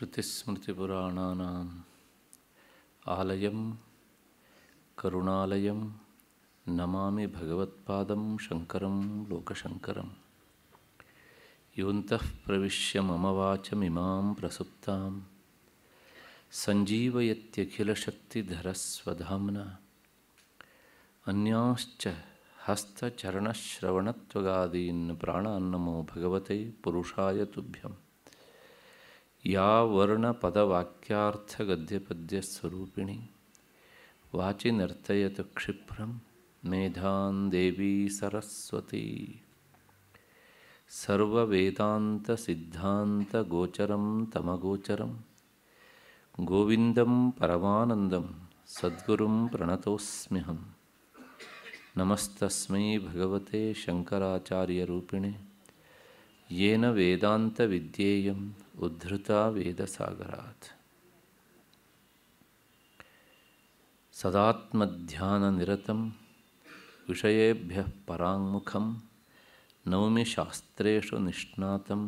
श्रुतिस्मृतिपुराणानाम् आलयं करुणालयं नमामि भगवत्पादं शङ्करं लोकशङ्करं योऽन्तः प्रविश्य मम वाचमिमां प्रसुप्तां सञ्जीवयत्यखिलशक्तिधरस्वधाम्ना अन्यांश्च हस्तचरणश्रवणत्वगादीन् प्राणान्नमो भगवते पुरुषाय तुभ्यम् या वर्णपदवाक्यार्थगद्यपद्यस्वरूपिणी वाचि नर्तयत क्षिप्रम मेधां देवी सरस्वती सर्ववेदान्तसिद्धान्तगोचरं तमगोचरं गोविन्दं परमानन्दं सद्गुरुं प्रणतोऽस्म्यहं नमस्तस्मै भगवते शङ्कराचार्यरूपिणे ಯೇನ ವೇದಾಂತ ವಿದ್ಯೇಯಂ ಉದ್ಧೃತ ವೇದಸಾಗರಾತ್ ಸದಾತ್ಮಧ್ಯಾನನಿರತಂ ವಿಷಯೇಭ್ಯ ಪರಾಂಗುಖಂ ನೌಮಿ ಶಾಸ್ತ್ರು ನಿಷ್ಣಾತಂ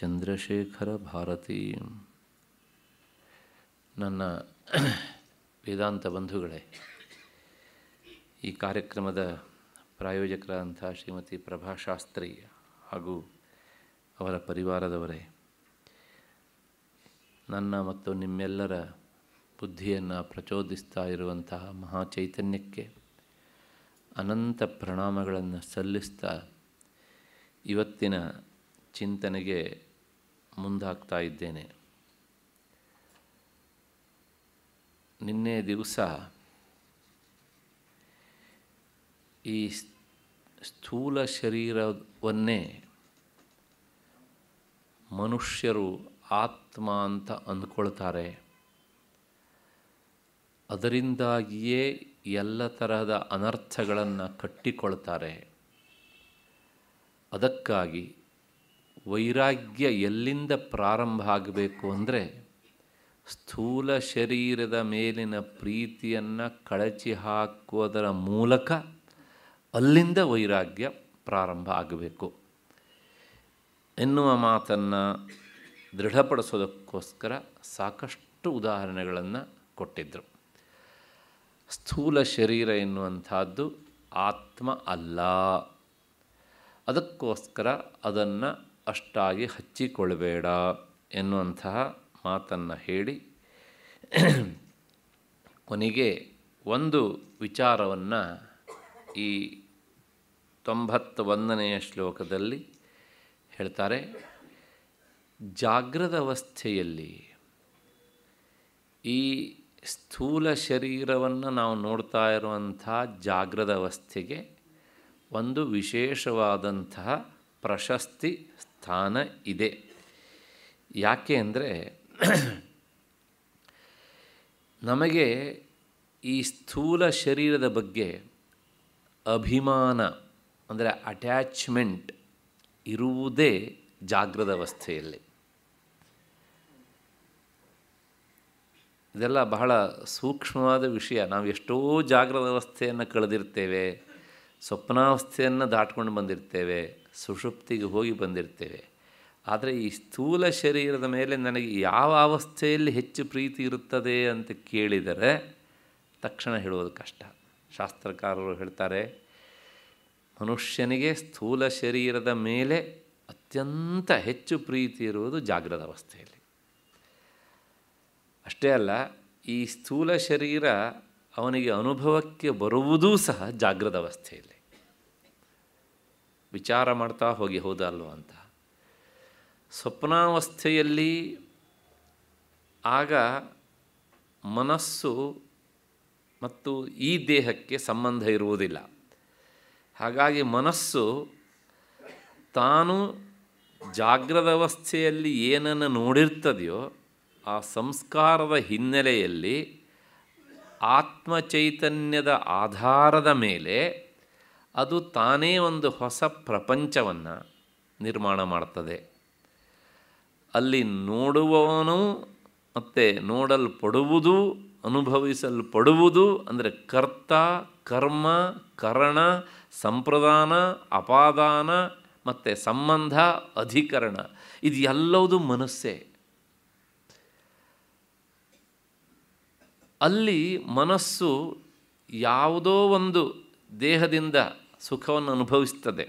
ಚಂದ್ರಶೇಖರ ಭಾರತೀ ನನ್ನ ವೇದಾಂತ ಬಂಧುಗಳೇ ಈ ಕಾರ್ಯಕ್ರಮದ ಪ್ರಾಯೋಜಕರಾದಂಥ ಶ್ರೀಮತಿ ಪ್ರಭಾಶಾಸ್ತ್ರಿ ಹಾಗೂ ಅವರ ಪರಿವಾರದವರೇ ನನ್ನ ಮತ್ತು ನಿಮ್ಮೆಲ್ಲರ ಬುದ್ಧಿಯನ್ನು ಪ್ರಚೋದಿಸ್ತಾ ಇರುವಂತಹ ಮಹಾಚೈತನ್ಯಕ್ಕೆ ಅನಂತ ಪ್ರಣಾಮಗಳನ್ನು ಸಲ್ಲಿಸ್ತಾ ಇವತ್ತಿನ ಚಿಂತನೆಗೆ ಮುಂದಾಗ್ತಾ ಇದ್ದೇನೆ ನಿನ್ನೆ ದಿವಸ ಈ ಸ್ಥೂಲ ಶರೀರವನ್ನೇ ಮನುಷ್ಯರು ಆತ್ಮ ಅಂತ ಅಂದ್ಕೊಳ್ತಾರೆ ಅದರಿಂದಾಗಿಯೇ ಎಲ್ಲ ತರಹದ ಅನರ್ಥಗಳನ್ನು ಕಟ್ಟಿಕೊಳ್ತಾರೆ ಅದಕ್ಕಾಗಿ ವೈರಾಗ್ಯ ಎಲ್ಲಿಂದ ಪ್ರಾರಂಭ ಆಗಬೇಕು ಅಂದರೆ ಸ್ಥೂಲ ಶರೀರದ ಮೇಲಿನ ಪ್ರೀತಿಯನ್ನು ಕಳಚಿ ಹಾಕುವುದರ ಮೂಲಕ ಅಲ್ಲಿಂದ ವೈರಾಗ್ಯ ಪ್ರಾರಂಭ ಆಗಬೇಕು ಎನ್ನುವ ಮಾತನ್ನು ದೃಢಪಡಿಸೋದಕ್ಕೋಸ್ಕರ ಸಾಕಷ್ಟು ಉದಾಹರಣೆಗಳನ್ನು ಕೊಟ್ಟಿದ್ದರು ಸ್ಥೂಲ ಶರೀರ ಎನ್ನುವಂಥದ್ದು ಆತ್ಮ ಅಲ್ಲ ಅದಕ್ಕೋಸ್ಕರ ಅದನ್ನು ಅಷ್ಟಾಗಿ ಹಚ್ಚಿಕೊಳ್ಳಬೇಡ ಎನ್ನುವಂತಹ ಮಾತನ್ನು ಹೇಳಿ ಕೊನೆಗೆ ಒಂದು ವಿಚಾರವನ್ನು ಈ ತೊಂಬತ್ತ ಒಂದನೆಯ ಶ್ಲೋಕದಲ್ಲಿ ಹೇಳ್ತಾರೆ ಜಾಗ್ರದ ಅವಸ್ಥೆಯಲ್ಲಿ ಈ ಸ್ಥೂಲ ಶರೀರವನ್ನು ನಾವು ನೋಡ್ತಾ ಇರುವಂತಹ ಜಾಗ್ರದ ಅವಸ್ಥೆಗೆ ಒಂದು ವಿಶೇಷವಾದಂತಹ ಪ್ರಶಸ್ತಿ ಸ್ಥಾನ ಇದೆ ಯಾಕೆ ಅಂದರೆ ನಮಗೆ ಈ ಸ್ಥೂಲ ಶರೀರದ ಬಗ್ಗೆ ಅಭಿಮಾನ ಅಂದರೆ ಅಟ್ಯಾಚ್ಮೆಂಟ್ ಇರುವುದೇ ಜಾಗ್ರದ ಅವಸ್ಥೆಯಲ್ಲಿ ಇದೆಲ್ಲ ಬಹಳ ಸೂಕ್ಷ್ಮವಾದ ವಿಷಯ ನಾವು ಎಷ್ಟೋ ಜಾಗ್ರದ ಅವಸ್ಥೆಯನ್ನು ಕಳೆದಿರ್ತೇವೆ ಸ್ವಪ್ನಾವಸ್ಥೆಯನ್ನು ದಾಟ್ಕೊಂಡು ಬಂದಿರ್ತೇವೆ ಸುಷುಪ್ತಿಗೆ ಹೋಗಿ ಬಂದಿರ್ತೇವೆ ಆದರೆ ಈ ಸ್ಥೂಲ ಶರೀರದ ಮೇಲೆ ನನಗೆ ಯಾವ ಅವಸ್ಥೆಯಲ್ಲಿ ಹೆಚ್ಚು ಪ್ರೀತಿ ಇರುತ್ತದೆ ಅಂತ ಕೇಳಿದರೆ ತಕ್ಷಣ ಹೇಳುವುದು ಕಷ್ಟ ಶಾಸ್ತ್ರಕಾರರು ಹೇಳ್ತಾರೆ ಮನುಷ್ಯನಿಗೆ ಸ್ಥೂಲ ಶರೀರದ ಮೇಲೆ ಅತ್ಯಂತ ಹೆಚ್ಚು ಪ್ರೀತಿ ಇರುವುದು ಜಾಗ್ರದ ಅವಸ್ಥೆಯಲ್ಲಿ ಅಷ್ಟೇ ಅಲ್ಲ ಈ ಸ್ಥೂಲ ಶರೀರ ಅವನಿಗೆ ಅನುಭವಕ್ಕೆ ಬರುವುದೂ ಸಹ ಜಾಗ್ರದ ಅವಸ್ಥೆಯಲ್ಲಿ ವಿಚಾರ ಮಾಡ್ತಾ ಹೋಗಿ ಹೋದಲ್ವೋ ಅಂತ ಸ್ವಪ್ನಾವಸ್ಥೆಯಲ್ಲಿ ಆಗ ಮನಸ್ಸು ಮತ್ತು ಈ ದೇಹಕ್ಕೆ ಸಂಬಂಧ ಇರುವುದಿಲ್ಲ ಹಾಗಾಗಿ ಮನಸ್ಸು ತಾನು ಜಾಗ್ರದ ಅವಸ್ಥೆಯಲ್ಲಿ ಏನನ್ನು ನೋಡಿರ್ತದೆಯೋ ಆ ಸಂಸ್ಕಾರದ ಹಿನ್ನೆಲೆಯಲ್ಲಿ ಆತ್ಮಚೈತನ್ಯದ ಆಧಾರದ ಮೇಲೆ ಅದು ತಾನೇ ಒಂದು ಹೊಸ ಪ್ರಪಂಚವನ್ನು ನಿರ್ಮಾಣ ಮಾಡ್ತದೆ ಅಲ್ಲಿ ನೋಡುವವನು ಮತ್ತು ನೋಡಲ್ಪಡುವುದೂ ಅನುಭವಿಸಲ್ಪಡುವುದು ಅಂದರೆ ಕರ್ತ ಕರ್ಮ ಕರಣ ಸಂಪ್ರದಾನ ಅಪಾದಾನ ಮತ್ತು ಸಂಬಂಧ ಅಧಿಕರಣ ಇದು ಎಲ್ಲವುದು ಮನಸ್ಸೇ ಅಲ್ಲಿ ಮನಸ್ಸು ಯಾವುದೋ ಒಂದು ದೇಹದಿಂದ ಸುಖವನ್ನು ಅನುಭವಿಸ್ತದೆ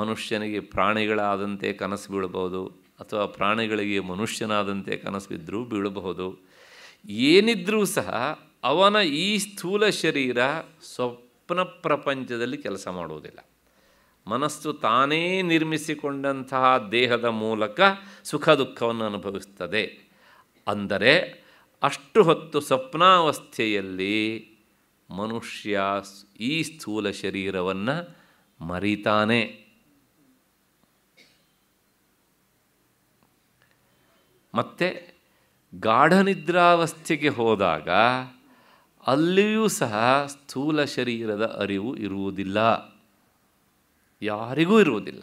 ಮನುಷ್ಯನಿಗೆ ಪ್ರಾಣಿಗಳಾದಂತೆ ಕನಸು ಬೀಳಬಹುದು ಅಥವಾ ಪ್ರಾಣಿಗಳಿಗೆ ಮನುಷ್ಯನಾದಂತೆ ಕನಸು ಬಿದ್ದರೂ ಬೀಳಬಹುದು ಏನಿದ್ರೂ ಸಹ ಅವನ ಈ ಸ್ಥೂಲ ಶರೀರ ಸ್ವಪ್ನ ಪ್ರಪಂಚದಲ್ಲಿ ಕೆಲಸ ಮಾಡುವುದಿಲ್ಲ ಮನಸ್ಸು ತಾನೇ ನಿರ್ಮಿಸಿಕೊಂಡಂತಹ ದೇಹದ ಮೂಲಕ ಸುಖ ದುಃಖವನ್ನು ಅನುಭವಿಸ್ತದೆ ಅಂದರೆ ಅಷ್ಟು ಹೊತ್ತು ಸ್ವಪ್ನಾವಸ್ಥೆಯಲ್ಲಿ ಮನುಷ್ಯ ಈ ಸ್ಥೂಲ ಶರೀರವನ್ನು ಮರೀತಾನೆ ಮತ್ತು ಗಾಢನಿದ್ರಾವಸ್ಥೆಗೆ ಹೋದಾಗ ಅಲ್ಲಿಯೂ ಸಹ ಸ್ಥೂಲ ಶರೀರದ ಅರಿವು ಇರುವುದಿಲ್ಲ ಯಾರಿಗೂ ಇರುವುದಿಲ್ಲ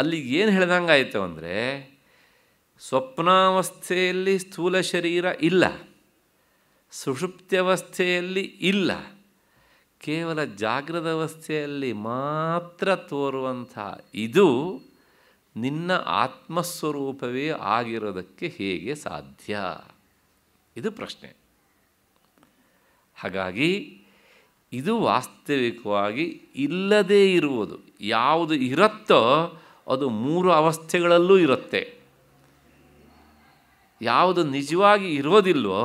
ಅಲ್ಲಿ ಏನು ಹೇಳ್ದಂಗಾಯಿತು ಅಂದರೆ ಸ್ವಪ್ನಾವಸ್ಥೆಯಲ್ಲಿ ಸ್ಥೂಲ ಶರೀರ ಇಲ್ಲ ಸುಷುಪ್ತ್ಯವಸ್ಥೆಯಲ್ಲಿ ಇಲ್ಲ ಕೇವಲ ಜಾಗೃತ ಅವಸ್ಥೆಯಲ್ಲಿ ಮಾತ್ರ ತೋರುವಂಥ ಇದು ನಿನ್ನ ಆತ್ಮಸ್ವರೂಪವೇ ಆಗಿರೋದಕ್ಕೆ ಹೇಗೆ ಸಾಧ್ಯ ಇದು ಪ್ರಶ್ನೆ ಹಾಗಾಗಿ ಇದು ವಾಸ್ತವಿಕವಾಗಿ ಇಲ್ಲದೇ ಇರುವುದು ಯಾವುದು ಇರುತ್ತೋ ಅದು ಮೂರು ಅವಸ್ಥೆಗಳಲ್ಲೂ ಇರುತ್ತೆ ಯಾವುದು ನಿಜವಾಗಿ ಇರೋದಿಲ್ವೋ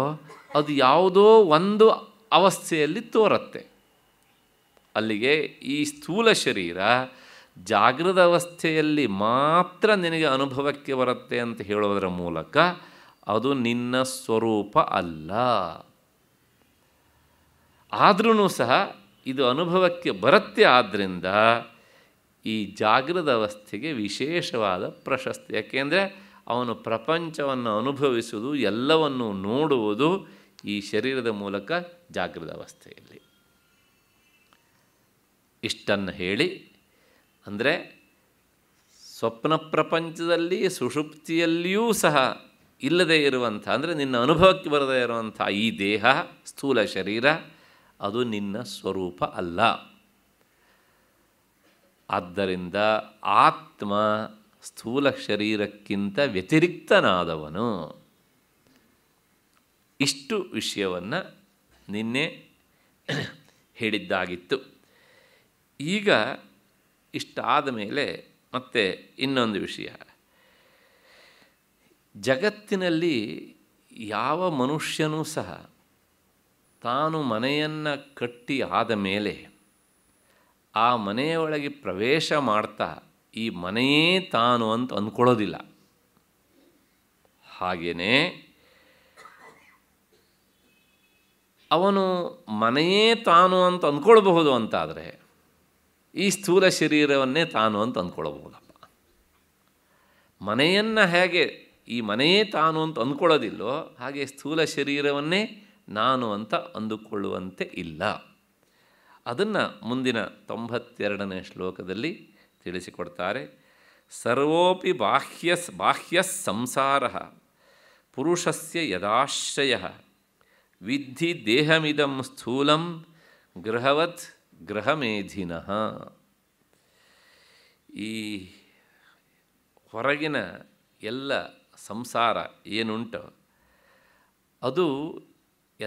ಅದು ಯಾವುದೋ ಒಂದು ಅವಸ್ಥೆಯಲ್ಲಿ ತೋರುತ್ತೆ ಅಲ್ಲಿಗೆ ಈ ಸ್ಥೂಲ ಶರೀರ ಜಾಗೃತ ಅವಸ್ಥೆಯಲ್ಲಿ ಮಾತ್ರ ನಿನಗೆ ಅನುಭವಕ್ಕೆ ಬರುತ್ತೆ ಅಂತ ಹೇಳೋದರ ಮೂಲಕ ಅದು ನಿನ್ನ ಸ್ವರೂಪ ಅಲ್ಲ ಆದ್ರೂ ಸಹ ಇದು ಅನುಭವಕ್ಕೆ ಬರುತ್ತೆ ಆದ್ದರಿಂದ ಈ ಜಾಗೃತ ಅವಸ್ಥೆಗೆ ವಿಶೇಷವಾದ ಪ್ರಶಸ್ತಿ ಯಾಕೆಂದರೆ ಅವನು ಪ್ರಪಂಚವನ್ನು ಅನುಭವಿಸುವುದು ಎಲ್ಲವನ್ನು ನೋಡುವುದು ಈ ಶರೀರದ ಮೂಲಕ ಜಾಗೃತ ಅವಸ್ಥೆಯಲ್ಲಿ ಇಷ್ಟನ್ನು ಹೇಳಿ ಅಂದರೆ ಸ್ವಪ್ನ ಪ್ರಪಂಚದಲ್ಲಿ ಸುಷುಪ್ತಿಯಲ್ಲಿಯೂ ಸಹ ಇಲ್ಲದೇ ಇರುವಂಥ ಅಂದರೆ ನಿನ್ನ ಅನುಭವಕ್ಕೆ ಬರದೇ ಇರುವಂಥ ಈ ದೇಹ ಸ್ಥೂಲ ಶರೀರ ಅದು ನಿನ್ನ ಸ್ವರೂಪ ಅಲ್ಲ ಆದ್ದರಿಂದ ಆತ್ಮ ಸ್ಥೂಲ ಶರೀರಕ್ಕಿಂತ ವ್ಯತಿರಿಕ್ತನಾದವನು ಇಷ್ಟು ವಿಷಯವನ್ನು ನಿನ್ನೆ ಹೇಳಿದ್ದಾಗಿತ್ತು ಈಗ ಇಷ್ಟ ಆದ ಮೇಲೆ ಮತ್ತೆ ಇನ್ನೊಂದು ವಿಷಯ ಜಗತ್ತಿನಲ್ಲಿ ಯಾವ ಮನುಷ್ಯನೂ ಸಹ ತಾನು ಮನೆಯನ್ನು ಕಟ್ಟಿ ಆದ ಮೇಲೆ ಆ ಮನೆಯೊಳಗೆ ಪ್ರವೇಶ ಮಾಡ್ತಾ ಈ ಮನೆಯೇ ತಾನು ಅಂತ ಅಂದ್ಕೊಳ್ಳೋದಿಲ್ಲ ಹಾಗೆಯೇ ಅವನು ಮನೆಯೇ ತಾನು ಅಂತ ಅಂದ್ಕೊಳ್ಬಹುದು ಅಂತಾದರೆ ಈ ಸ್ಥೂಲ ಶರೀರವನ್ನೇ ತಾನು ಅಂತ ಅಂದ್ಕೊಳ್ಬೋದಪ್ಪ ಮನೆಯನ್ನು ಹೇಗೆ ಈ ಮನೆಯೇ ತಾನು ಅಂತ ಅಂದ್ಕೊಳ್ಳೋದಿಲ್ಲೋ ಹಾಗೆ ಸ್ಥೂಲ ಶರೀರವನ್ನೇ ನಾನು ಅಂತ ಅಂದುಕೊಳ್ಳುವಂತೆ ಇಲ್ಲ ಅದನ್ನು ಮುಂದಿನ ತೊಂಬತ್ತೆರಡನೇ ಶ್ಲೋಕದಲ್ಲಿ ತಿಳಿಸಿಕೊಡ್ತಾರೆ ಸರ್ವೋಪಿ ಬಾಹ್ಯ ಬಾಹ್ಯ ಸಂಸಾರ ಪುರುಷಸ್ಯ ಯದಾಶ್ರಯ ವಿಧಿ ದೇಹಮಿದಂ ಸ್ಥೂಲಂ ಗೃಹವತ್ ಗ್ರಹಮೇಧಿನಃ ಈ ಹೊರಗಿನ ಎಲ್ಲ ಸಂಸಾರ ಏನುಂಟು ಅದು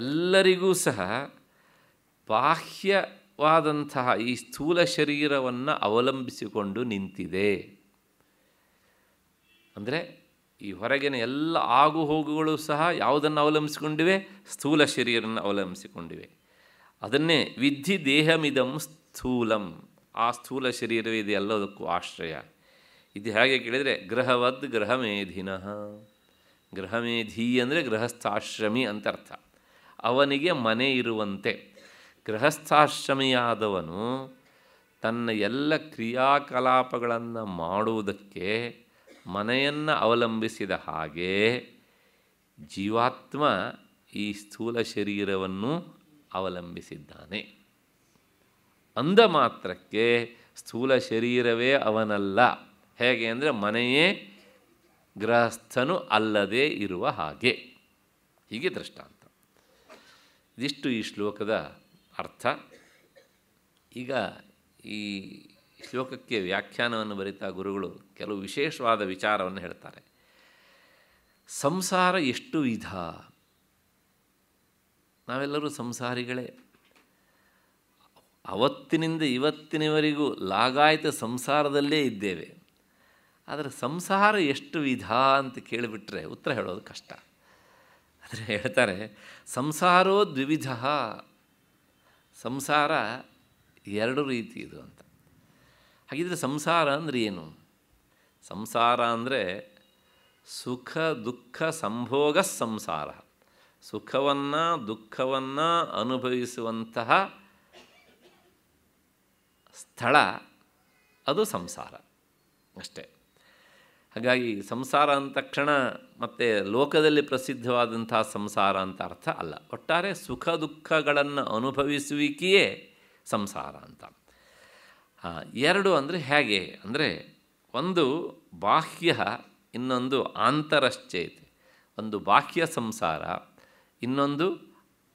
ಎಲ್ಲರಿಗೂ ಸಹ ಬಾಹ್ಯವಾದಂತಹ ಈ ಸ್ಥೂಲ ಶರೀರವನ್ನು ಅವಲಂಬಿಸಿಕೊಂಡು ನಿಂತಿದೆ ಅಂದರೆ ಈ ಹೊರಗಿನ ಎಲ್ಲ ಆಗುಹೋಗುಗಳು ಸಹ ಯಾವುದನ್ನು ಅವಲಂಬಿಸಿಕೊಂಡಿವೆ ಸ್ಥೂಲ ಶರೀರವನ್ನು ಅವಲಂಬಿಸಿಕೊಂಡಿವೆ ಅದನ್ನೇ ವಿಧಿ ದೇಹಮಿದಂ ಸ್ಥೂಲಂ ಆ ಸ್ಥೂಲ ಶರೀರವೇ ಇದೆ ಎಲ್ಲದಕ್ಕೂ ಆಶ್ರಯ ಇದು ಹೇಗೆ ಕೇಳಿದರೆ ಗ್ರಹವದ್ ಗೃಹಮೇಧಿನಃ ಗೃಹಮೇಧಿ ಅಂದರೆ ಗೃಹಸ್ಥಾಶ್ರಮಿ ಅಂತ ಅರ್ಥ ಅವನಿಗೆ ಮನೆ ಇರುವಂತೆ ಗೃಹಸ್ಥಾಶ್ರಮಿಯಾದವನು ತನ್ನ ಎಲ್ಲ ಕ್ರಿಯಾಕಲಾಪಗಳನ್ನು ಮಾಡುವುದಕ್ಕೆ ಮನೆಯನ್ನು ಅವಲಂಬಿಸಿದ ಹಾಗೆ ಜೀವಾತ್ಮ ಈ ಸ್ಥೂಲ ಶರೀರವನ್ನು ಅವಲಂಬಿಸಿದ್ದಾನೆ ಅಂದ ಮಾತ್ರಕ್ಕೆ ಸ್ಥೂಲ ಶರೀರವೇ ಅವನಲ್ಲ ಹೇಗೆ ಅಂದರೆ ಮನೆಯೇ ಗೃಹಸ್ಥನು ಅಲ್ಲದೇ ಇರುವ ಹಾಗೆ ಹೀಗೆ ದೃಷ್ಟಾಂತ ಇದಿಷ್ಟು ಈ ಶ್ಲೋಕದ ಅರ್ಥ ಈಗ ಈ ಶ್ಲೋಕಕ್ಕೆ ವ್ಯಾಖ್ಯಾನವನ್ನು ಬರಿತಾ ಗುರುಗಳು ಕೆಲವು ವಿಶೇಷವಾದ ವಿಚಾರವನ್ನು ಹೇಳ್ತಾರೆ ಸಂಸಾರ ಎಷ್ಟು ವಿಧ ನಾವೆಲ್ಲರೂ ಸಂಸಾರಿಗಳೇ ಅವತ್ತಿನಿಂದ ಇವತ್ತಿನವರೆಗೂ ಲಾಗಾಯಿತ ಸಂಸಾರದಲ್ಲೇ ಇದ್ದೇವೆ ಆದರೆ ಸಂಸಾರ ಎಷ್ಟು ವಿಧ ಅಂತ ಕೇಳಿಬಿಟ್ರೆ ಉತ್ತರ ಹೇಳೋದು ಕಷ್ಟ ಆದರೆ ಹೇಳ್ತಾರೆ ಸಂಸಾರೋ ದ್ವಿವಿಧ ಸಂಸಾರ ಎರಡು ರೀತಿ ಇದು ಅಂತ ಹಾಗಿದ್ರೆ ಸಂಸಾರ ಅಂದರೆ ಏನು ಸಂಸಾರ ಅಂದರೆ ಸುಖ ದುಃಖ ಸಂಭೋಗ ಸಂಸಾರ ಸುಖವನ್ನು ದುಃಖವನ್ನು ಅನುಭವಿಸುವಂತಹ ಸ್ಥಳ ಅದು ಸಂಸಾರ ಅಷ್ಟೇ ಹಾಗಾಗಿ ಸಂಸಾರ ಅಂದ ತಕ್ಷಣ ಮತ್ತು ಲೋಕದಲ್ಲಿ ಪ್ರಸಿದ್ಧವಾದಂತಹ ಸಂಸಾರ ಅಂತ ಅರ್ಥ ಅಲ್ಲ ಒಟ್ಟಾರೆ ಸುಖ ದುಃಖಗಳನ್ನು ಅನುಭವಿಸುವಿಕೆಯೇ ಸಂಸಾರ ಅಂತ ಎರಡು ಅಂದರೆ ಹೇಗೆ ಅಂದರೆ ಒಂದು ಬಾಹ್ಯ ಇನ್ನೊಂದು ಆಂತರಶ್ಚೇತಿ ಒಂದು ಬಾಹ್ಯ ಸಂಸಾರ ಇನ್ನೊಂದು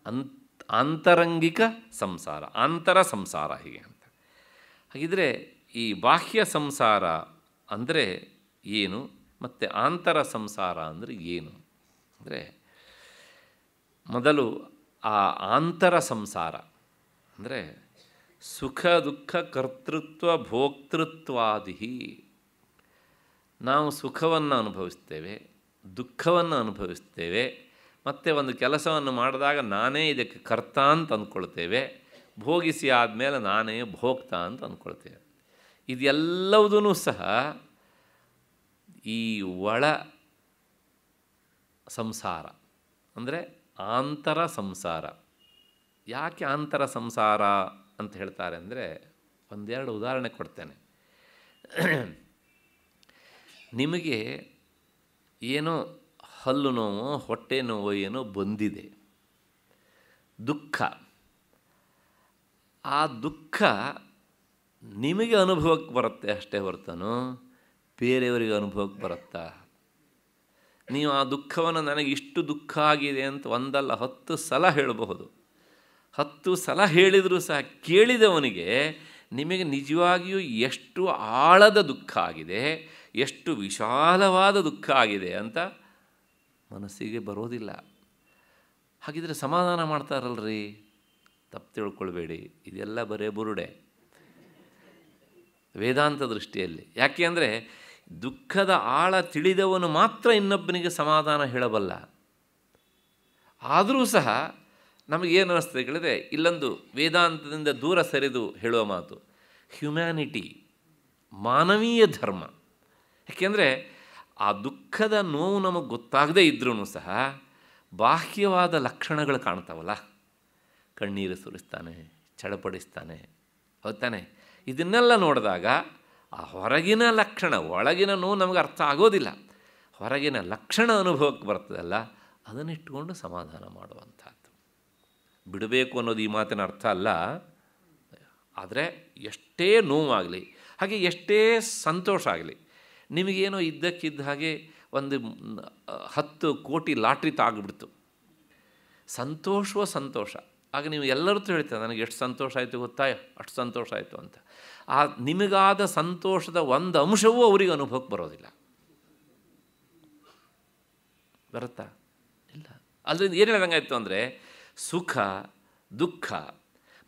ಅಂತ್ ಆಂತರಂಗಿಕ ಸಂಸಾರ ಆಂತರ ಸಂಸಾರ ಹೀಗೆ ಅಂತ ಹಾಗಿದ್ರೆ ಈ ಬಾಹ್ಯ ಸಂಸಾರ ಅಂದರೆ ಏನು ಮತ್ತು ಆಂತರ ಸಂಸಾರ ಅಂದರೆ ಏನು ಅಂದರೆ ಮೊದಲು ಆ ಆಂತರ ಸಂಸಾರ ಅಂದರೆ ಸುಖ ದುಃಖ ಕರ್ತೃತ್ವ ಭೋಕ್ತೃತ್ವಾದಿ ನಾವು ಸುಖವನ್ನು ಅನುಭವಿಸ್ತೇವೆ ದುಃಖವನ್ನು ಅನುಭವಿಸ್ತೇವೆ ಮತ್ತೆ ಒಂದು ಕೆಲಸವನ್ನು ಮಾಡಿದಾಗ ನಾನೇ ಇದಕ್ಕೆ ಕರ್ತ ಅಂತ ಅಂದ್ಕೊಳ್ತೇವೆ ಭೋಗಿಸಿ ಆದಮೇಲೆ ನಾನೇ ಭೋಗ್ತಾ ಅಂತ ಅಂದ್ಕೊಳ್ತೇವೆ ಇದೆಲ್ಲವುದೂ ಸಹ ಈ ಒಳ ಸಂಸಾರ ಅಂದರೆ ಆಂತರ ಸಂಸಾರ ಯಾಕೆ ಆಂತರ ಸಂಸಾರ ಅಂತ ಹೇಳ್ತಾರೆ ಅಂದರೆ ಒಂದೆರಡು ಉದಾಹರಣೆ ಕೊಡ್ತೇನೆ ನಿಮಗೆ ಏನೋ ಹಲ್ಲು ನೋವು ಹೊಟ್ಟೆ ನೋವು ಏನೋ ಬಂದಿದೆ ದುಃಖ ಆ ದುಃಖ ನಿಮಗೆ ಅನುಭವಕ್ಕೆ ಬರುತ್ತೆ ಅಷ್ಟೇ ಹೊರತನು ಬೇರೆಯವರಿಗೆ ಅನುಭವಕ್ಕೆ ಬರುತ್ತಾ ನೀವು ಆ ದುಃಖವನ್ನು ನನಗೆ ಇಷ್ಟು ದುಃಖ ಆಗಿದೆ ಅಂತ ಒಂದಲ್ಲ ಹತ್ತು ಸಲ ಹೇಳಬಹುದು ಹತ್ತು ಸಲ ಹೇಳಿದರೂ ಸಹ ಕೇಳಿದವನಿಗೆ ನಿಮಗೆ ನಿಜವಾಗಿಯೂ ಎಷ್ಟು ಆಳದ ದುಃಖ ಆಗಿದೆ ಎಷ್ಟು ವಿಶಾಲವಾದ ದುಃಖ ಆಗಿದೆ ಅಂತ ಮನಸ್ಸಿಗೆ ಬರೋದಿಲ್ಲ ಹಾಗಿದ್ರೆ ಸಮಾಧಾನ ಮಾಡ್ತಾರಲ್ರಿ ತಪ್ಪು ತಿಳ್ಕೊಳ್ಬೇಡಿ ಇದೆಲ್ಲ ಬರೇ ಬುರುಡೆ ವೇದಾಂತ ದೃಷ್ಟಿಯಲ್ಲಿ ಯಾಕೆ ಅಂದರೆ ದುಃಖದ ಆಳ ತಿಳಿದವನು ಮಾತ್ರ ಇನ್ನೊಬ್ಬನಿಗೆ ಸಮಾಧಾನ ಹೇಳಬಲ್ಲ ಆದರೂ ಸಹ ನಮಗೇನು ಅನ್ನಿಸ್ತದೆ ಕೇಳಿದ್ರೆ ಇಲ್ಲೊಂದು ವೇದಾಂತದಿಂದ ದೂರ ಸರಿದು ಹೇಳುವ ಮಾತು ಹ್ಯುಮ್ಯಾನಿಟಿ ಮಾನವೀಯ ಧರ್ಮ ಯಾಕೆಂದರೆ ಆ ದುಃಖದ ನೋವು ನಮಗೆ ಗೊತ್ತಾಗದೇ ಇದ್ರೂ ಸಹ ಬಾಹ್ಯವಾದ ಲಕ್ಷಣಗಳು ಕಾಣ್ತಾವಲ್ಲ ಕಣ್ಣೀರು ಸುರಿಸ್ತಾನೆ ಚಡಪಡಿಸ್ತಾನೆ ಹೌದಾನೆ ಇದನ್ನೆಲ್ಲ ನೋಡಿದಾಗ ಆ ಹೊರಗಿನ ಲಕ್ಷಣ ಒಳಗಿನ ನೋವು ನಮಗೆ ಅರ್ಥ ಆಗೋದಿಲ್ಲ ಹೊರಗಿನ ಲಕ್ಷಣ ಅನುಭವಕ್ಕೆ ಬರ್ತದಲ್ಲ ಅದನ್ನಿಟ್ಟುಕೊಂಡು ಸಮಾಧಾನ ಮಾಡುವಂಥದ್ದು ಬಿಡಬೇಕು ಅನ್ನೋದು ಈ ಮಾತಿನ ಅರ್ಥ ಅಲ್ಲ ಆದರೆ ಎಷ್ಟೇ ನೋವಾಗಲಿ ಹಾಗೆ ಎಷ್ಟೇ ಸಂತೋಷ ಆಗಲಿ ನಿಮಗೇನೋ ಇದ್ದಕ್ಕಿದ್ದ ಹಾಗೆ ಒಂದು ಹತ್ತು ಕೋಟಿ ಲಾಟ್ರಿ ತಾಗ್ಬಿಡ್ತು ಸಂತೋಷವೋ ಸಂತೋಷ ಆಗ ನೀವು ಎಲ್ಲರೂ ಹೇಳ್ತಾರೆ ನನಗೆ ಎಷ್ಟು ಸಂತೋಷ ಆಯಿತು ಗೊತ್ತಾಯ ಅಷ್ಟು ಸಂತೋಷ ಆಯಿತು ಅಂತ ಆ ನಿಮಗಾದ ಸಂತೋಷದ ಒಂದು ಅಂಶವೂ ಅವರಿಗೆ ಅನುಭವಕ್ಕೆ ಬರೋದಿಲ್ಲ ಬರುತ್ತಾ ಇಲ್ಲ ಅದರಿಂದ ಏನು ಹೇಳ್ದಂಗಾಯಿತು ಅಂದರೆ ಸುಖ ದುಃಖ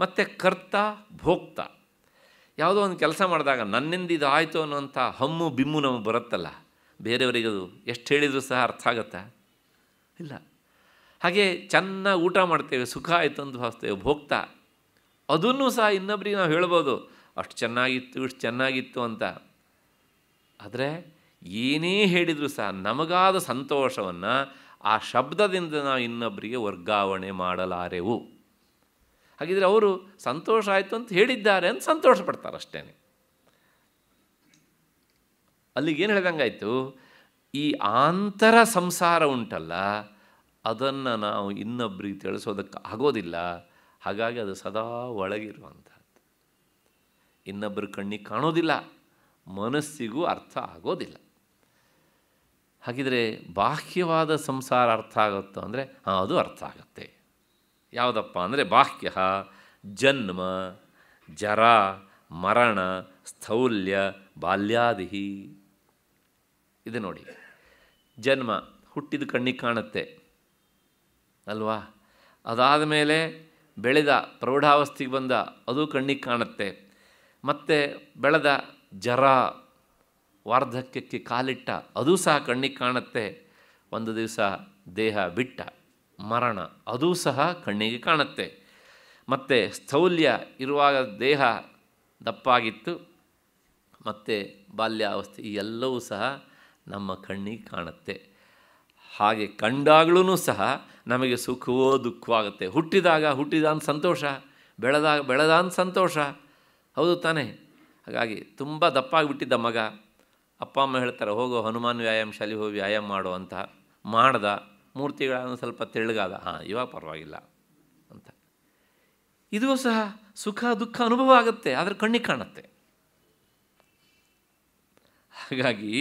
ಮತ್ತು ಕರ್ತ ಭೋಕ್ತ ಯಾವುದೋ ಒಂದು ಕೆಲಸ ಮಾಡಿದಾಗ ನನ್ನಿಂದ ಇದು ಆಯಿತು ಅನ್ನುವಂಥ ಹಮ್ಮು ಬಿಮ್ಮು ನಮಗೆ ಬರುತ್ತಲ್ಲ ಬೇರೆಯವರಿಗದು ಎಷ್ಟು ಹೇಳಿದರೂ ಸಹ ಅರ್ಥ ಆಗತ್ತಾ ಇಲ್ಲ ಹಾಗೆ ಚೆನ್ನಾಗಿ ಊಟ ಮಾಡ್ತೇವೆ ಸುಖ ಆಯಿತು ಅಂತ ಭಾವಿಸ್ತೇವೆ ಭೋಗ್ತಾ ಅದನ್ನು ಸಹ ಇನ್ನೊಬ್ಬರಿಗೆ ನಾವು ಹೇಳ್ಬೋದು ಅಷ್ಟು ಚೆನ್ನಾಗಿತ್ತು ಇಷ್ಟು ಚೆನ್ನಾಗಿತ್ತು ಅಂತ ಆದರೆ ಏನೇ ಹೇಳಿದರೂ ಸಹ ನಮಗಾದ ಸಂತೋಷವನ್ನು ಆ ಶಬ್ದದಿಂದ ನಾವು ಇನ್ನೊಬ್ಬರಿಗೆ ವರ್ಗಾವಣೆ ಮಾಡಲಾರೆವು ಹಾಗಿದ್ರೆ ಅವರು ಸಂತೋಷ ಆಯಿತು ಅಂತ ಹೇಳಿದ್ದಾರೆ ಅಂತ ಸಂತೋಷ ಪಡ್ತಾರೆ ಅಷ್ಟೇ ಅಲ್ಲಿಗೇನು ಹೇಳಿದಂಗಾಯ್ತು ಈ ಆಂತರ ಸಂಸಾರ ಉಂಟಲ್ಲ ಅದನ್ನು ನಾವು ಇನ್ನೊಬ್ರಿಗೆ ತಿಳಿಸೋದಕ್ಕೆ ಆಗೋದಿಲ್ಲ ಹಾಗಾಗಿ ಅದು ಸದಾ ಒಳಗಿರುವಂಥದ್ದು ಇನ್ನೊಬ್ಬರ ಕಣ್ಣಿಗೆ ಕಾಣೋದಿಲ್ಲ ಮನಸ್ಸಿಗೂ ಅರ್ಥ ಆಗೋದಿಲ್ಲ ಹಾಗಿದ್ರೆ ಬಾಹ್ಯವಾದ ಸಂಸಾರ ಅರ್ಥ ಆಗುತ್ತೋ ಅಂದರೆ ಹಾಂ ಅದು ಅರ್ಥ ಆಗುತ್ತೆ ಯಾವುದಪ್ಪ ಅಂದರೆ ಬಾಹ್ಯ ಜನ್ಮ ಜರ ಮರಣ ಸ್ಥೌಲ್ಯ ಬಾಲ್ಯಾದಿಹಿ ಇದು ನೋಡಿ ಜನ್ಮ ಹುಟ್ಟಿದ ಕಣ್ಣಿಗೆ ಕಾಣುತ್ತೆ ಅಲ್ವಾ ಅದಾದ ಮೇಲೆ ಬೆಳೆದ ಪ್ರೌಢಾವಸ್ಥೆಗೆ ಬಂದ ಅದು ಕಣ್ಣಿಗೆ ಕಾಣುತ್ತೆ ಮತ್ತು ಬೆಳೆದ ಜರ ವಾರ್ಧಕ್ಯಕ್ಕೆ ಕಾಲಿಟ್ಟ ಅದು ಸಹ ಕಣ್ಣಿಗೆ ಕಾಣುತ್ತೆ ಒಂದು ದಿವಸ ದೇಹ ಬಿಟ್ಟ ಮರಣ ಅದೂ ಸಹ ಕಣ್ಣಿಗೆ ಕಾಣುತ್ತೆ ಮತ್ತು ಸ್ಥೌಲ್ಯ ಇರುವಾಗ ದೇಹ ದಪ್ಪಾಗಿತ್ತು ಮತ್ತು ಬಾಲ್ಯಾವಸ್ಥೆ ಈ ಎಲ್ಲವೂ ಸಹ ನಮ್ಮ ಕಣ್ಣಿಗೆ ಕಾಣುತ್ತೆ ಹಾಗೆ ಕಂಡಾಗ್ಲೂ ಸಹ ನಮಗೆ ಸುಖವೋ ದುಃಖವಾಗುತ್ತೆ ಹುಟ್ಟಿದಾಗ ಹುಟ್ಟಿದಾನ್ ಸಂತೋಷ ಬೆಳೆದಾಗ ಬೆಳೆದಾನ್ ಸಂತೋಷ ಹೌದು ತಾನೇ ಹಾಗಾಗಿ ತುಂಬ ದಪ್ಪಾಗಿಬಿಟ್ಟಿದ್ದ ಮಗ ಅಪ್ಪ ಅಮ್ಮ ಹೇಳ್ತಾರೆ ಹೋಗೋ ಹನುಮಾನ್ ವ್ಯಾಯಾಮ ಶಾಲೆಗೆ ಹೋಗಿ ವ್ಯಾಯಾಮ ಮಾಡುವಂತಹ ಮಾಡ್ದ ಮೂರ್ತಿಗಳನ್ನು ಸ್ವಲ್ಪ ತೆಳ್ಳಗಾದ ಹಾಂ ಇವಾಗ ಪರವಾಗಿಲ್ಲ ಅಂತ ಇದು ಸಹ ಸುಖ ದುಃಖ ಅನುಭವ ಆಗುತ್ತೆ ಆದರೆ ಕಣ್ಣಿಗೆ ಕಾಣುತ್ತೆ ಹಾಗಾಗಿ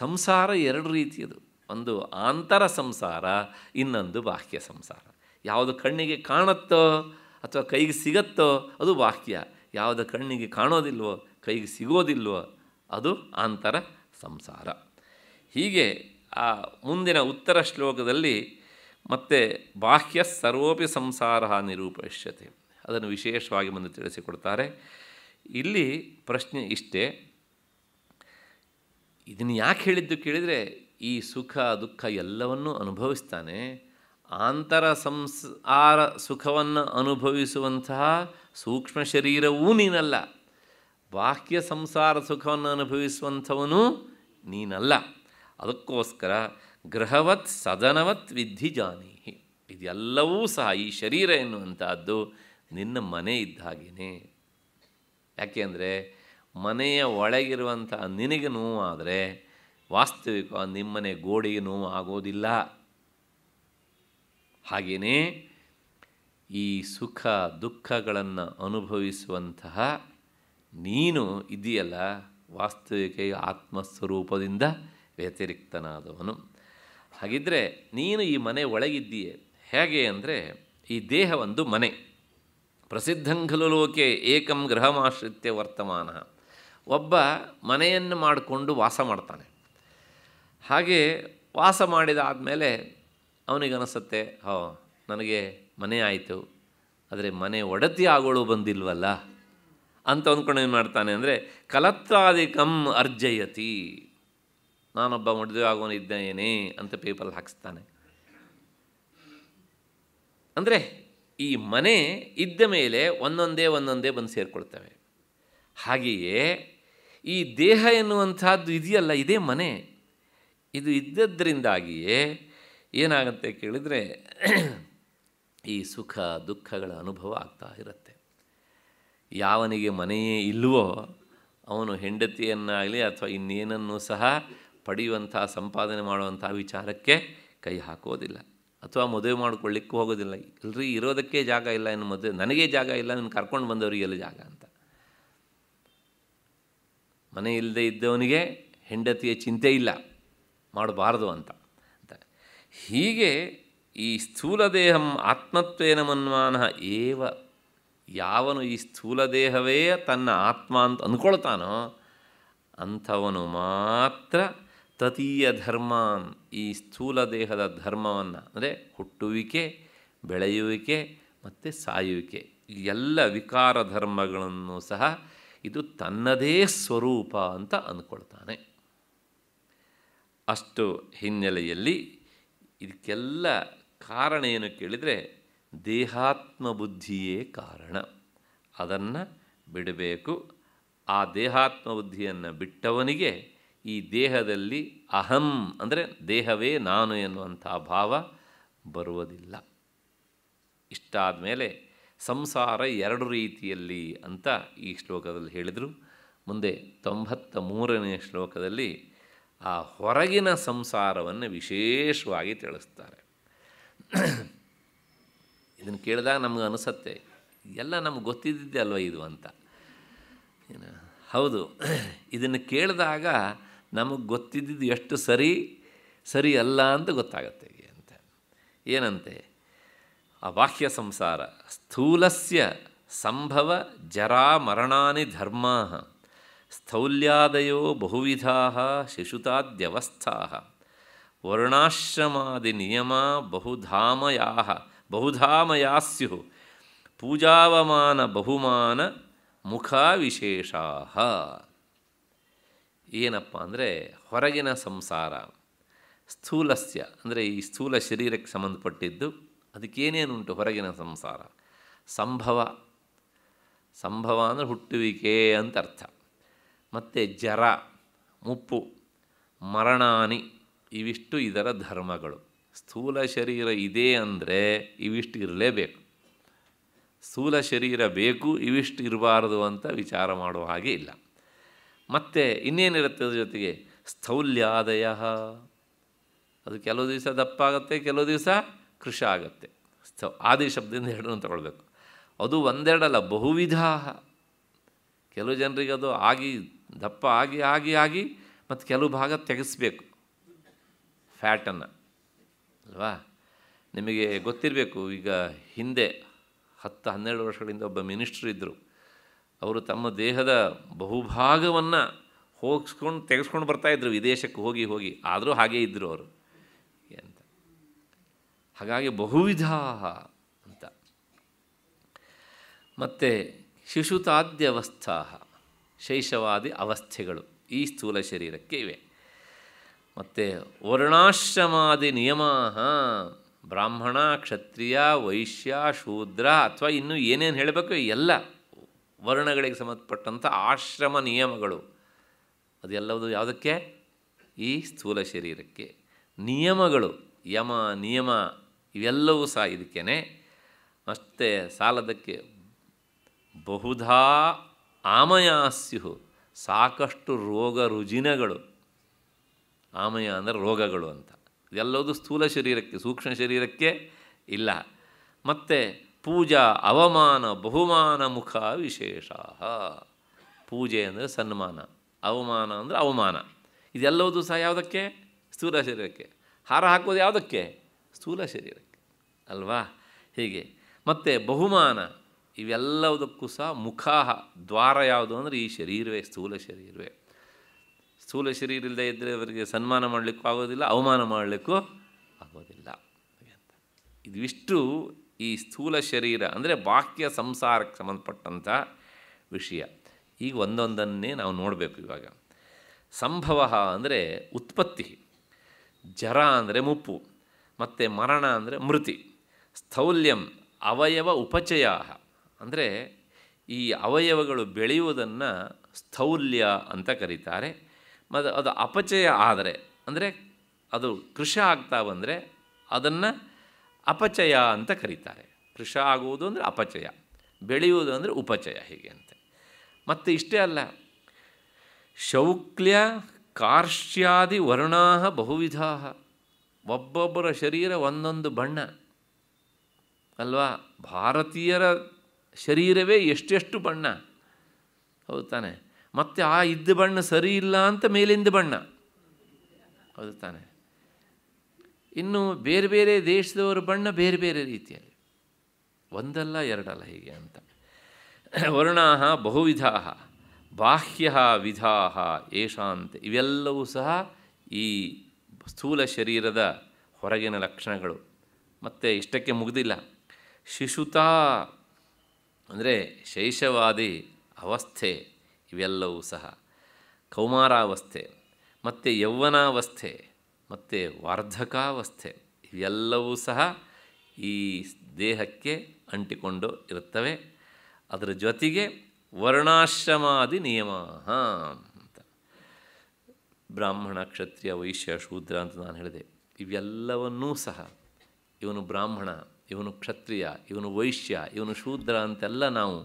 ಸಂಸಾರ ಎರಡು ರೀತಿಯದು ಒಂದು ಆಂತರ ಸಂಸಾರ ಇನ್ನೊಂದು ಬಾಹ್ಯ ಸಂಸಾರ ಯಾವುದು ಕಣ್ಣಿಗೆ ಕಾಣುತ್ತೋ ಅಥವಾ ಕೈಗೆ ಸಿಗತ್ತೋ ಅದು ಬಾಹ್ಯ ಯಾವುದು ಕಣ್ಣಿಗೆ ಕಾಣೋದಿಲ್ವೋ ಕೈಗೆ ಸಿಗೋದಿಲ್ವೋ ಅದು ಆಂತರ ಸಂಸಾರ ಹೀಗೆ ಆ ಮುಂದಿನ ಉತ್ತರ ಶ್ಲೋಕದಲ್ಲಿ ಮತ್ತೆ ಬಾಹ್ಯ ಸರ್ವೋಪಿ ಸಂಸಾರ ನಿರೂಪಿಸ್ಯತೆ ಅದನ್ನು ವಿಶೇಷವಾಗಿ ಮುಂದೆ ತಿಳಿಸಿಕೊಡ್ತಾರೆ ಇಲ್ಲಿ ಪ್ರಶ್ನೆ ಇಷ್ಟೇ ಇದನ್ನು ಯಾಕೆ ಹೇಳಿದ್ದು ಕೇಳಿದರೆ ಈ ಸುಖ ದುಃಖ ಎಲ್ಲವನ್ನೂ ಅನುಭವಿಸ್ತಾನೆ ಆಂತರ ಸಂಸಾರ ಸುಖವನ್ನು ಅನುಭವಿಸುವಂತಹ ಸೂಕ್ಷ್ಮ ಶರೀರವೂ ನೀನಲ್ಲ ಬಾಹ್ಯ ಸಂಸಾರ ಸುಖವನ್ನು ಅನುಭವಿಸುವಂಥವನು ನೀನಲ್ಲ ಅದಕ್ಕೋಸ್ಕರ ಗೃಹವತ್ ಸದನವತ್ ವಿಧಿ ಜಾನೀಹಿ ಇದೆಲ್ಲವೂ ಸಹ ಈ ಶರೀರ ಎನ್ನುವಂತಹದ್ದು ನಿನ್ನ ಮನೆ ಇದ್ದ ಹಾಗೇನೆ ಯಾಕೆ ಮನೆಯ ಒಳಗಿರುವಂಥ ನಿನಗೆ ನೋವಾದರೆ ವಾಸ್ತವಿಕ ನಿಮ್ಮನೆ ಗೋಡೆಗೆ ನೋವು ಆಗೋದಿಲ್ಲ ಹಾಗೆಯೇ ಈ ಸುಖ ದುಃಖಗಳನ್ನು ಅನುಭವಿಸುವಂತಹ ನೀನು ಇದೆಯಲ್ಲ ವಾಸ್ತವಿಕ ಆತ್ಮಸ್ವರೂಪದಿಂದ ವ್ಯತಿರಿಕ್ತನಾದವನು ಹಾಗಿದ್ದರೆ ನೀನು ಈ ಮನೆ ಒಳಗಿದ್ದೀಯೇ ಹೇಗೆ ಅಂದರೆ ಈ ದೇಹ ಒಂದು ಮನೆ ಪ್ರಸಿದ್ಧಂಖಲು ಲೋಕೆ ಏಕಂ ಗೃಹಮಾಶ್ರಿತ್ಯ ವರ್ತಮಾನ ಒಬ್ಬ ಮನೆಯನ್ನು ಮಾಡಿಕೊಂಡು ವಾಸ ಮಾಡ್ತಾನೆ ಹಾಗೆ ವಾಸ ಮಾಡಿದ ಆದಮೇಲೆ ಅವನಿಗನಿಸುತ್ತೆ ಹೋ ನನಗೆ ಮನೆ ಆಯಿತು ಆದರೆ ಮನೆ ಒಡತಿ ಆಗೋಳು ಬಂದಿಲ್ವಲ್ಲ ಅಂತ ಅಂದ್ಕೊಂಡು ಏನು ಮಾಡ್ತಾನೆ ಅಂದರೆ ಕಲತ್ರಾದಿಕಂ ಅರ್ಜಯತಿ ನಾನೊಬ್ಬ ಮದುವೆ ಆಗೋನು ಅಂತ ಪೇಪರ್ ಹಾಕಿಸ್ತಾನೆ ಅಂದರೆ ಈ ಮನೆ ಇದ್ದ ಮೇಲೆ ಒಂದೊಂದೇ ಒಂದೊಂದೇ ಬಂದು ಸೇರಿಕೊಳ್ತವೆ ಹಾಗೆಯೇ ಈ ದೇಹ ಎನ್ನುವಂಥದ್ದು ಇದೆಯಲ್ಲ ಇದೇ ಮನೆ ಇದು ಇದ್ದದ್ರಿಂದಾಗಿಯೇ ಏನಾಗುತ್ತೆ ಕೇಳಿದರೆ ಈ ಸುಖ ದುಃಖಗಳ ಅನುಭವ ಆಗ್ತಾ ಇರುತ್ತೆ ಯಾವನಿಗೆ ಮನೆಯೇ ಇಲ್ಲವೋ ಅವನು ಹೆಂಡತಿಯನ್ನಾಗಲಿ ಅಥವಾ ಇನ್ನೇನನ್ನು ಸಹ ಪಡೆಯುವಂಥ ಸಂಪಾದನೆ ಮಾಡುವಂಥ ವಿಚಾರಕ್ಕೆ ಕೈ ಹಾಕೋದಿಲ್ಲ ಅಥವಾ ಮದುವೆ ಮಾಡ್ಕೊಳ್ಳಿಕ್ಕೂ ಹೋಗೋದಿಲ್ಲ ಇಲ್ರಿ ಇರೋದಕ್ಕೆ ಜಾಗ ಇಲ್ಲ ಇನ್ನು ಮದುವೆ ನನಗೆ ಜಾಗ ಇಲ್ಲ ನನ್ನ ಕರ್ಕೊಂಡು ಬಂದವರಿಗೆ ಎಲ್ಲಿ ಜಾಗ ಅಂತ ಮನೆ ಇಲ್ಲದೆ ಇದ್ದವನಿಗೆ ಹೆಂಡತಿಯ ಚಿಂತೆ ಇಲ್ಲ ಮಾಡಬಾರ್ದು ಅಂತ ಅಂತ ಹೀಗೆ ಈ ಸ್ಥೂಲ ದೇಹಂ ಆತ್ಮತ್ವೇನ ಮನ್ಮಾನ ಏವ ಯಾವನು ಈ ಸ್ಥೂಲ ದೇಹವೇ ತನ್ನ ಆತ್ಮ ಅಂತ ಅಂದ್ಕೊಳ್ತಾನೋ ಅಂಥವನು ಮಾತ್ರ ತತೀಯ ಧರ್ಮಾನ್ ಈ ಸ್ಥೂಲ ದೇಹದ ಧರ್ಮವನ್ನು ಅಂದರೆ ಹುಟ್ಟುವಿಕೆ ಬೆಳೆಯುವಿಕೆ ಮತ್ತು ಸಾಯುವಿಕೆ ಎಲ್ಲ ವಿಕಾರ ಧರ್ಮಗಳನ್ನು ಸಹ ಇದು ತನ್ನದೇ ಸ್ವರೂಪ ಅಂತ ಅಂದ್ಕೊಳ್ತಾನೆ ಅಷ್ಟು ಹಿನ್ನೆಲೆಯಲ್ಲಿ ಇದಕ್ಕೆಲ್ಲ ಕಾರಣ ಏನು ಕೇಳಿದರೆ ದೇಹಾತ್ಮ ಬುದ್ಧಿಯೇ ಕಾರಣ ಅದನ್ನು ಬಿಡಬೇಕು ಆ ದೇಹಾತ್ಮ ಬುದ್ಧಿಯನ್ನು ಬಿಟ್ಟವನಿಗೆ ಈ ದೇಹದಲ್ಲಿ ಅಹಂ ಅಂದರೆ ದೇಹವೇ ನಾನು ಎನ್ನುವಂಥ ಭಾವ ಬರುವುದಿಲ್ಲ ಇಷ್ಟಾದ ಮೇಲೆ ಸಂಸಾರ ಎರಡು ರೀತಿಯಲ್ಲಿ ಅಂತ ಈ ಶ್ಲೋಕದಲ್ಲಿ ಹೇಳಿದರು ಮುಂದೆ ತೊಂಬತ್ತ ಮೂರನೇ ಶ್ಲೋಕದಲ್ಲಿ ಆ ಹೊರಗಿನ ಸಂಸಾರವನ್ನು ವಿಶೇಷವಾಗಿ ತಿಳಿಸ್ತಾರೆ ಇದನ್ನು ಕೇಳಿದಾಗ ನಮಗೆ ಅನಿಸತ್ತೆ ಎಲ್ಲ ನಮ್ಗೆ ಗೊತ್ತಿದ್ದಿದ್ದೆ ಅಲ್ವ ಇದು ಅಂತ ಹೌದು ಇದನ್ನು ಕೇಳಿದಾಗ ನಮಗೆ ಗೊತ್ತಿದ್ದಿದ್ದು ಎಷ್ಟು ಸರಿ ಸರಿ ಅಲ್ಲ ಅಂತ ಗೊತ್ತಾಗತ್ತೆ ಅಂತ ಏನಂತೆ ಆ ಬಾಹ್ಯ ಸಂಸಾರ ಸ್ಥೂಲಸ್ಯ ಸಂಭವ ಜರಾ ಮರಣಾನಿ ಧರ್ಮ ಸ್ಥೌಲ್ಯಾದಯೋ ಬಹುವಿಧಾ ಶಿಶುತಾದ್ಯವಸ್ಥಾ ವರ್ಣಾಶ್ರಮಾದಿ ನಿಯಮ ಬಹುಧಾಮಯ ಬಹುಧಾಮಯ ಸ್ಯು ಪೂಜಾವಮಾನ ಬಹುಮಾನ ಮುಖಾವಿಶೇಷಾ ಏನಪ್ಪ ಅಂದರೆ ಹೊರಗಿನ ಸಂಸಾರ ಸ್ಥೂಲಸ್ಯ ಅಂದರೆ ಈ ಸ್ಥೂಲ ಶರೀರಕ್ಕೆ ಸಂಬಂಧಪಟ್ಟಿದ್ದು ಅದಕ್ಕೇನೇನುಂಟು ಹೊರಗಿನ ಸಂಸಾರ ಸಂಭವ ಸಂಭವ ಅಂದರೆ ಹುಟ್ಟುವಿಕೆ ಅಂತ ಅರ್ಥ ಮತ್ತು ಜರ ಮುಪ್ಪು ಮರಣಾನಿ ಇವಿಷ್ಟು ಇದರ ಧರ್ಮಗಳು ಸ್ಥೂಲ ಶರೀರ ಇದೆ ಅಂದರೆ ಇವಿಷ್ಟು ಇರಲೇಬೇಕು ಸ್ಥೂಲ ಶರೀರ ಬೇಕು ಇವಿಷ್ಟು ಇರಬಾರದು ಅಂತ ವಿಚಾರ ಮಾಡುವ ಹಾಗೆ ಇಲ್ಲ ಮತ್ತು ಇನ್ನೇನಿರುತ್ತೆ ಅದ್ರ ಜೊತೆಗೆ ಸ್ಥೌಲ್ಯಾದಯ ಅದು ಕೆಲವು ದಿವಸ ದಪ್ಪ ಆಗುತ್ತೆ ಕೆಲವು ದಿವಸ ಕೃಷ ಆಗುತ್ತೆ ಸ್ಥ ಆದಿ ಶಬ್ದದಿಂದ ಎರಡನ್ನೂ ತಗೊಳ್ಬೇಕು ಅದು ಒಂದೆರಡಲ್ಲ ಬಹುವಿಧ ಕೆಲವು ಜನರಿಗೆ ಅದು ಆಗಿ ದಪ್ಪ ಆಗಿ ಆಗಿ ಆಗಿ ಮತ್ತು ಕೆಲವು ಭಾಗ ತೆಗೆಸ್ಬೇಕು ಫ್ಯಾಟನ್ನು ಅಲ್ವಾ ನಿಮಗೆ ಗೊತ್ತಿರಬೇಕು ಈಗ ಹಿಂದೆ ಹತ್ತು ಹನ್ನೆರಡು ವರ್ಷಗಳಿಂದ ಒಬ್ಬ ಮಿನಿಸ್ಟ್ರ್ ಇದ್ದರು ಅವರು ತಮ್ಮ ದೇಹದ ಬಹುಭಾಗವನ್ನು ಹೋಗಿಸ್ಕೊಂಡು ತೆಗೆಸ್ಕೊಂಡು ಬರ್ತಾಯಿದ್ರು ವಿದೇಶಕ್ಕೆ ಹೋಗಿ ಹೋಗಿ ಆದರೂ ಹಾಗೇ ಇದ್ದರು ಅವರು ಅಂತ ಹಾಗಾಗಿ ಬಹುವಿಧ ಅಂತ ಮತ್ತು ಶಿಶುತಾದ್ಯವಸ್ಥಾ ಶೈಶವಾದಿ ಅವಸ್ಥೆಗಳು ಈ ಸ್ಥೂಲ ಶರೀರಕ್ಕೆ ಇವೆ ಮತ್ತು ವರ್ಣಾಶ್ರಮಾದಿ ನಿಯಮ ಬ್ರಾಹ್ಮಣ ಕ್ಷತ್ರಿಯ ವೈಶ್ಯ ಶೂದ್ರ ಅಥವಾ ಇನ್ನೂ ಏನೇನು ಹೇಳಬೇಕು ಎಲ್ಲ ವರ್ಣಗಳಿಗೆ ಸಂಬಂಧಪಟ್ಟಂಥ ಆಶ್ರಮ ನಿಯಮಗಳು ಅದೆಲ್ಲವುದು ಯಾವುದಕ್ಕೆ ಈ ಸ್ಥೂಲ ಶರೀರಕ್ಕೆ ನಿಯಮಗಳು ಯಮ ನಿಯಮ ಇವೆಲ್ಲವೂ ಸಹ ಇದಕ್ಕೇ ಅಷ್ಟೇ ಸಾಲದಕ್ಕೆ ಬಹುಧಾ ಆಮಯಾಸ್ಯು ಸಾಕಷ್ಟು ರೋಗ ರುಜಿನಗಳು ಆಮಯ ಅಂದರೆ ರೋಗಗಳು ಅಂತ ಇದೆಲ್ಲವುದು ಸ್ಥೂಲ ಶರೀರಕ್ಕೆ ಸೂಕ್ಷ್ಮ ಶರೀರಕ್ಕೆ ಇಲ್ಲ ಮತ್ತು ಪೂಜಾ ಅವಮಾನ ಬಹುಮಾನ ಮುಖ ವಿಶೇಷ ಪೂಜೆ ಅಂದರೆ ಸನ್ಮಾನ ಅವಮಾನ ಅಂದರೆ ಅವಮಾನ ಇದೆಲ್ಲವುದು ಸಹ ಯಾವುದಕ್ಕೆ ಸ್ಥೂಲ ಶರೀರಕ್ಕೆ ಹಾರ ಹಾಕೋದು ಯಾವುದಕ್ಕೆ ಸ್ಥೂಲ ಶರೀರಕ್ಕೆ ಅಲ್ವಾ ಹೀಗೆ ಮತ್ತು ಬಹುಮಾನ ಇವೆಲ್ಲವುದಕ್ಕೂ ಸಹ ಮುಖ ದ್ವಾರ ಯಾವುದು ಅಂದರೆ ಈ ಶರೀರವೇ ಸ್ಥೂಲ ಶರೀರವೇ ಸ್ಥೂಲ ಶರೀರ ಇಲ್ಲದೆ ಇದ್ದರೆ ಅವರಿಗೆ ಸನ್ಮಾನ ಮಾಡಲಿಕ್ಕೂ ಆಗೋದಿಲ್ಲ ಅವಮಾನ ಮಾಡಲಿಕ್ಕೂ ಆಗೋದಿಲ್ಲ ಇದಿಷ್ಟು ಈ ಸ್ಥೂಲ ಶರೀರ ಅಂದರೆ ಬಾಹ್ಯ ಸಂಸಾರಕ್ಕೆ ಸಂಬಂಧಪಟ್ಟಂಥ ವಿಷಯ ಈಗ ಒಂದೊಂದನ್ನೇ ನಾವು ನೋಡಬೇಕು ಇವಾಗ ಸಂಭವ ಅಂದರೆ ಉತ್ಪತ್ತಿ ಜರ ಅಂದರೆ ಮುಪ್ಪು ಮತ್ತು ಮರಣ ಅಂದರೆ ಮೃತಿ ಸ್ಥೌಲ್ಯಂ ಅವಯವ ಉಪಚಯ ಅಂದರೆ ಈ ಅವಯವಗಳು ಬೆಳೆಯುವುದನ್ನು ಸ್ಥೌಲ್ಯ ಅಂತ ಕರೀತಾರೆ ಮತ್ತು ಅದು ಅಪಚಯ ಆದರೆ ಅಂದರೆ ಅದು ಕೃಷಿ ಆಗ್ತಾ ಬಂದರೆ ಅದನ್ನು ಅಪಚಯ ಅಂತ ಕರೀತಾರೆ ಕೃಷ ಆಗುವುದು ಅಂದರೆ ಅಪಚಯ ಬೆಳೆಯುವುದು ಅಂದರೆ ಉಪಚಯ ಹೀಗೆ ಅಂತ ಮತ್ತು ಇಷ್ಟೇ ಅಲ್ಲ ಶೌಕ್ಲ್ಯ ಕಾರ್ಶ್ಯಾದಿ ವರ್ಣಾ ಬಹುವಿಧ ಒಬ್ಬೊಬ್ಬರ ಶರೀರ ಒಂದೊಂದು ಬಣ್ಣ ಅಲ್ವಾ ಭಾರತೀಯರ ಶರೀರವೇ ಎಷ್ಟೆಷ್ಟು ಬಣ್ಣ ಹೌದು ತಾನೆ ಮತ್ತು ಆ ಇದ್ದ ಬಣ್ಣ ಸರಿ ಇಲ್ಲ ಅಂತ ಮೇಲಿಂದ ಬಣ್ಣ ಹೌದು ತಾನೆ ಇನ್ನು ಬೇರೆ ಬೇರೆ ದೇಶದವರ ಬಣ್ಣ ಬೇರೆ ಬೇರೆ ರೀತಿಯಲ್ಲಿ ಒಂದಲ್ಲ ಎರಡಲ್ಲ ಹೀಗೆ ಅಂತ ವರ್ಣಾ ಬಹುವಿಧಾ ಬಾಹ್ಯ ವಿಧಾ ಏಷಾಂತ ಇವೆಲ್ಲವೂ ಸಹ ಈ ಸ್ಥೂಲ ಶರೀರದ ಹೊರಗಿನ ಲಕ್ಷಣಗಳು ಮತ್ತು ಇಷ್ಟಕ್ಕೆ ಮುಗಿದಿಲ್ಲ ಶಿಶುತಾ ಅಂದರೆ ಶೈಶವಾದಿ ಅವಸ್ಥೆ ಇವೆಲ್ಲವೂ ಸಹ ಕೌಮಾರಾವಸ್ಥೆ ಮತ್ತು ಯೌವನಾವಸ್ಥೆ ಮತ್ತು ವಾರ್ಧಕಾವಸ್ಥೆ ಇವೆಲ್ಲವೂ ಸಹ ಈ ದೇಹಕ್ಕೆ ಅಂಟಿಕೊಂಡು ಇರುತ್ತವೆ ಅದರ ಜೊತೆಗೆ ವರ್ಣಾಶ್ರಮಾದಿ ನಿಯಮ ಅಂತ ಬ್ರಾಹ್ಮಣ ಕ್ಷತ್ರಿಯ ವೈಶ್ಯ ಶೂದ್ರ ಅಂತ ನಾನು ಹೇಳಿದೆ ಇವೆಲ್ಲವನ್ನೂ ಸಹ ಇವನು ಬ್ರಾಹ್ಮಣ ಇವನು ಕ್ಷತ್ರಿಯ ಇವನು ವೈಶ್ಯ ಇವನು ಶೂದ್ರ ಅಂತೆಲ್ಲ ನಾವು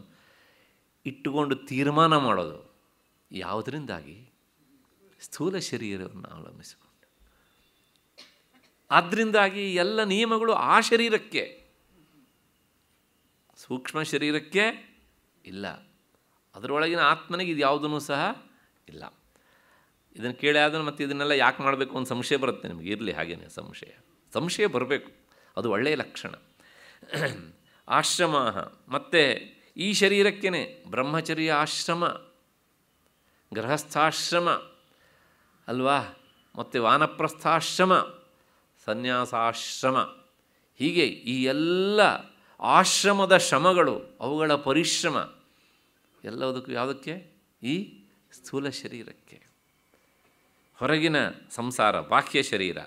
ಇಟ್ಟುಕೊಂಡು ತೀರ್ಮಾನ ಮಾಡೋದು ಯಾವುದರಿಂದಾಗಿ ಸ್ಥೂಲ ಶರೀರವನ್ನು ಅವಲಂಬಿಸಿ ಆದ್ದರಿಂದಾಗಿ ಎಲ್ಲ ನಿಯಮಗಳು ಆ ಶರೀರಕ್ಕೆ ಸೂಕ್ಷ್ಮ ಶರೀರಕ್ಕೆ ಇಲ್ಲ ಅದರೊಳಗಿನ ಆತ್ಮನಿಗೆ ಇದು ಯಾವುದೂ ಸಹ ಇಲ್ಲ ಇದನ್ನು ಕೇಳಿ ಆದರೆ ಮತ್ತು ಇದನ್ನೆಲ್ಲ ಯಾಕೆ ಮಾಡಬೇಕು ಅಂತ ಸಂಶಯ ಬರುತ್ತೆ ನಿಮಗೆ ಇರಲಿ ಹಾಗೇನೆ ಸಂಶಯ ಸಂಶಯ ಬರಬೇಕು ಅದು ಒಳ್ಳೆಯ ಲಕ್ಷಣ ಆಶ್ರಮ ಮತ್ತು ಈ ಶರೀರಕ್ಕೇ ಬ್ರಹ್ಮಚರ್ಯ ಆಶ್ರಮ ಗೃಹಸ್ಥಾಶ್ರಮ ಅಲ್ವಾ ಮತ್ತು ವಾನಪ್ರಸ್ಥಾಶ್ರಮ ಸನ್ಯಾಸಾಶ್ರಮ ಹೀಗೆ ಈ ಎಲ್ಲ ಆಶ್ರಮದ ಶ್ರಮಗಳು ಅವುಗಳ ಪರಿಶ್ರಮ ಎಲ್ಲದಕ್ಕೂ ಯಾವುದಕ್ಕೆ ಈ ಸ್ಥೂಲ ಶರೀರಕ್ಕೆ ಹೊರಗಿನ ಸಂಸಾರ ಬಾಹ್ಯ ಶರೀರ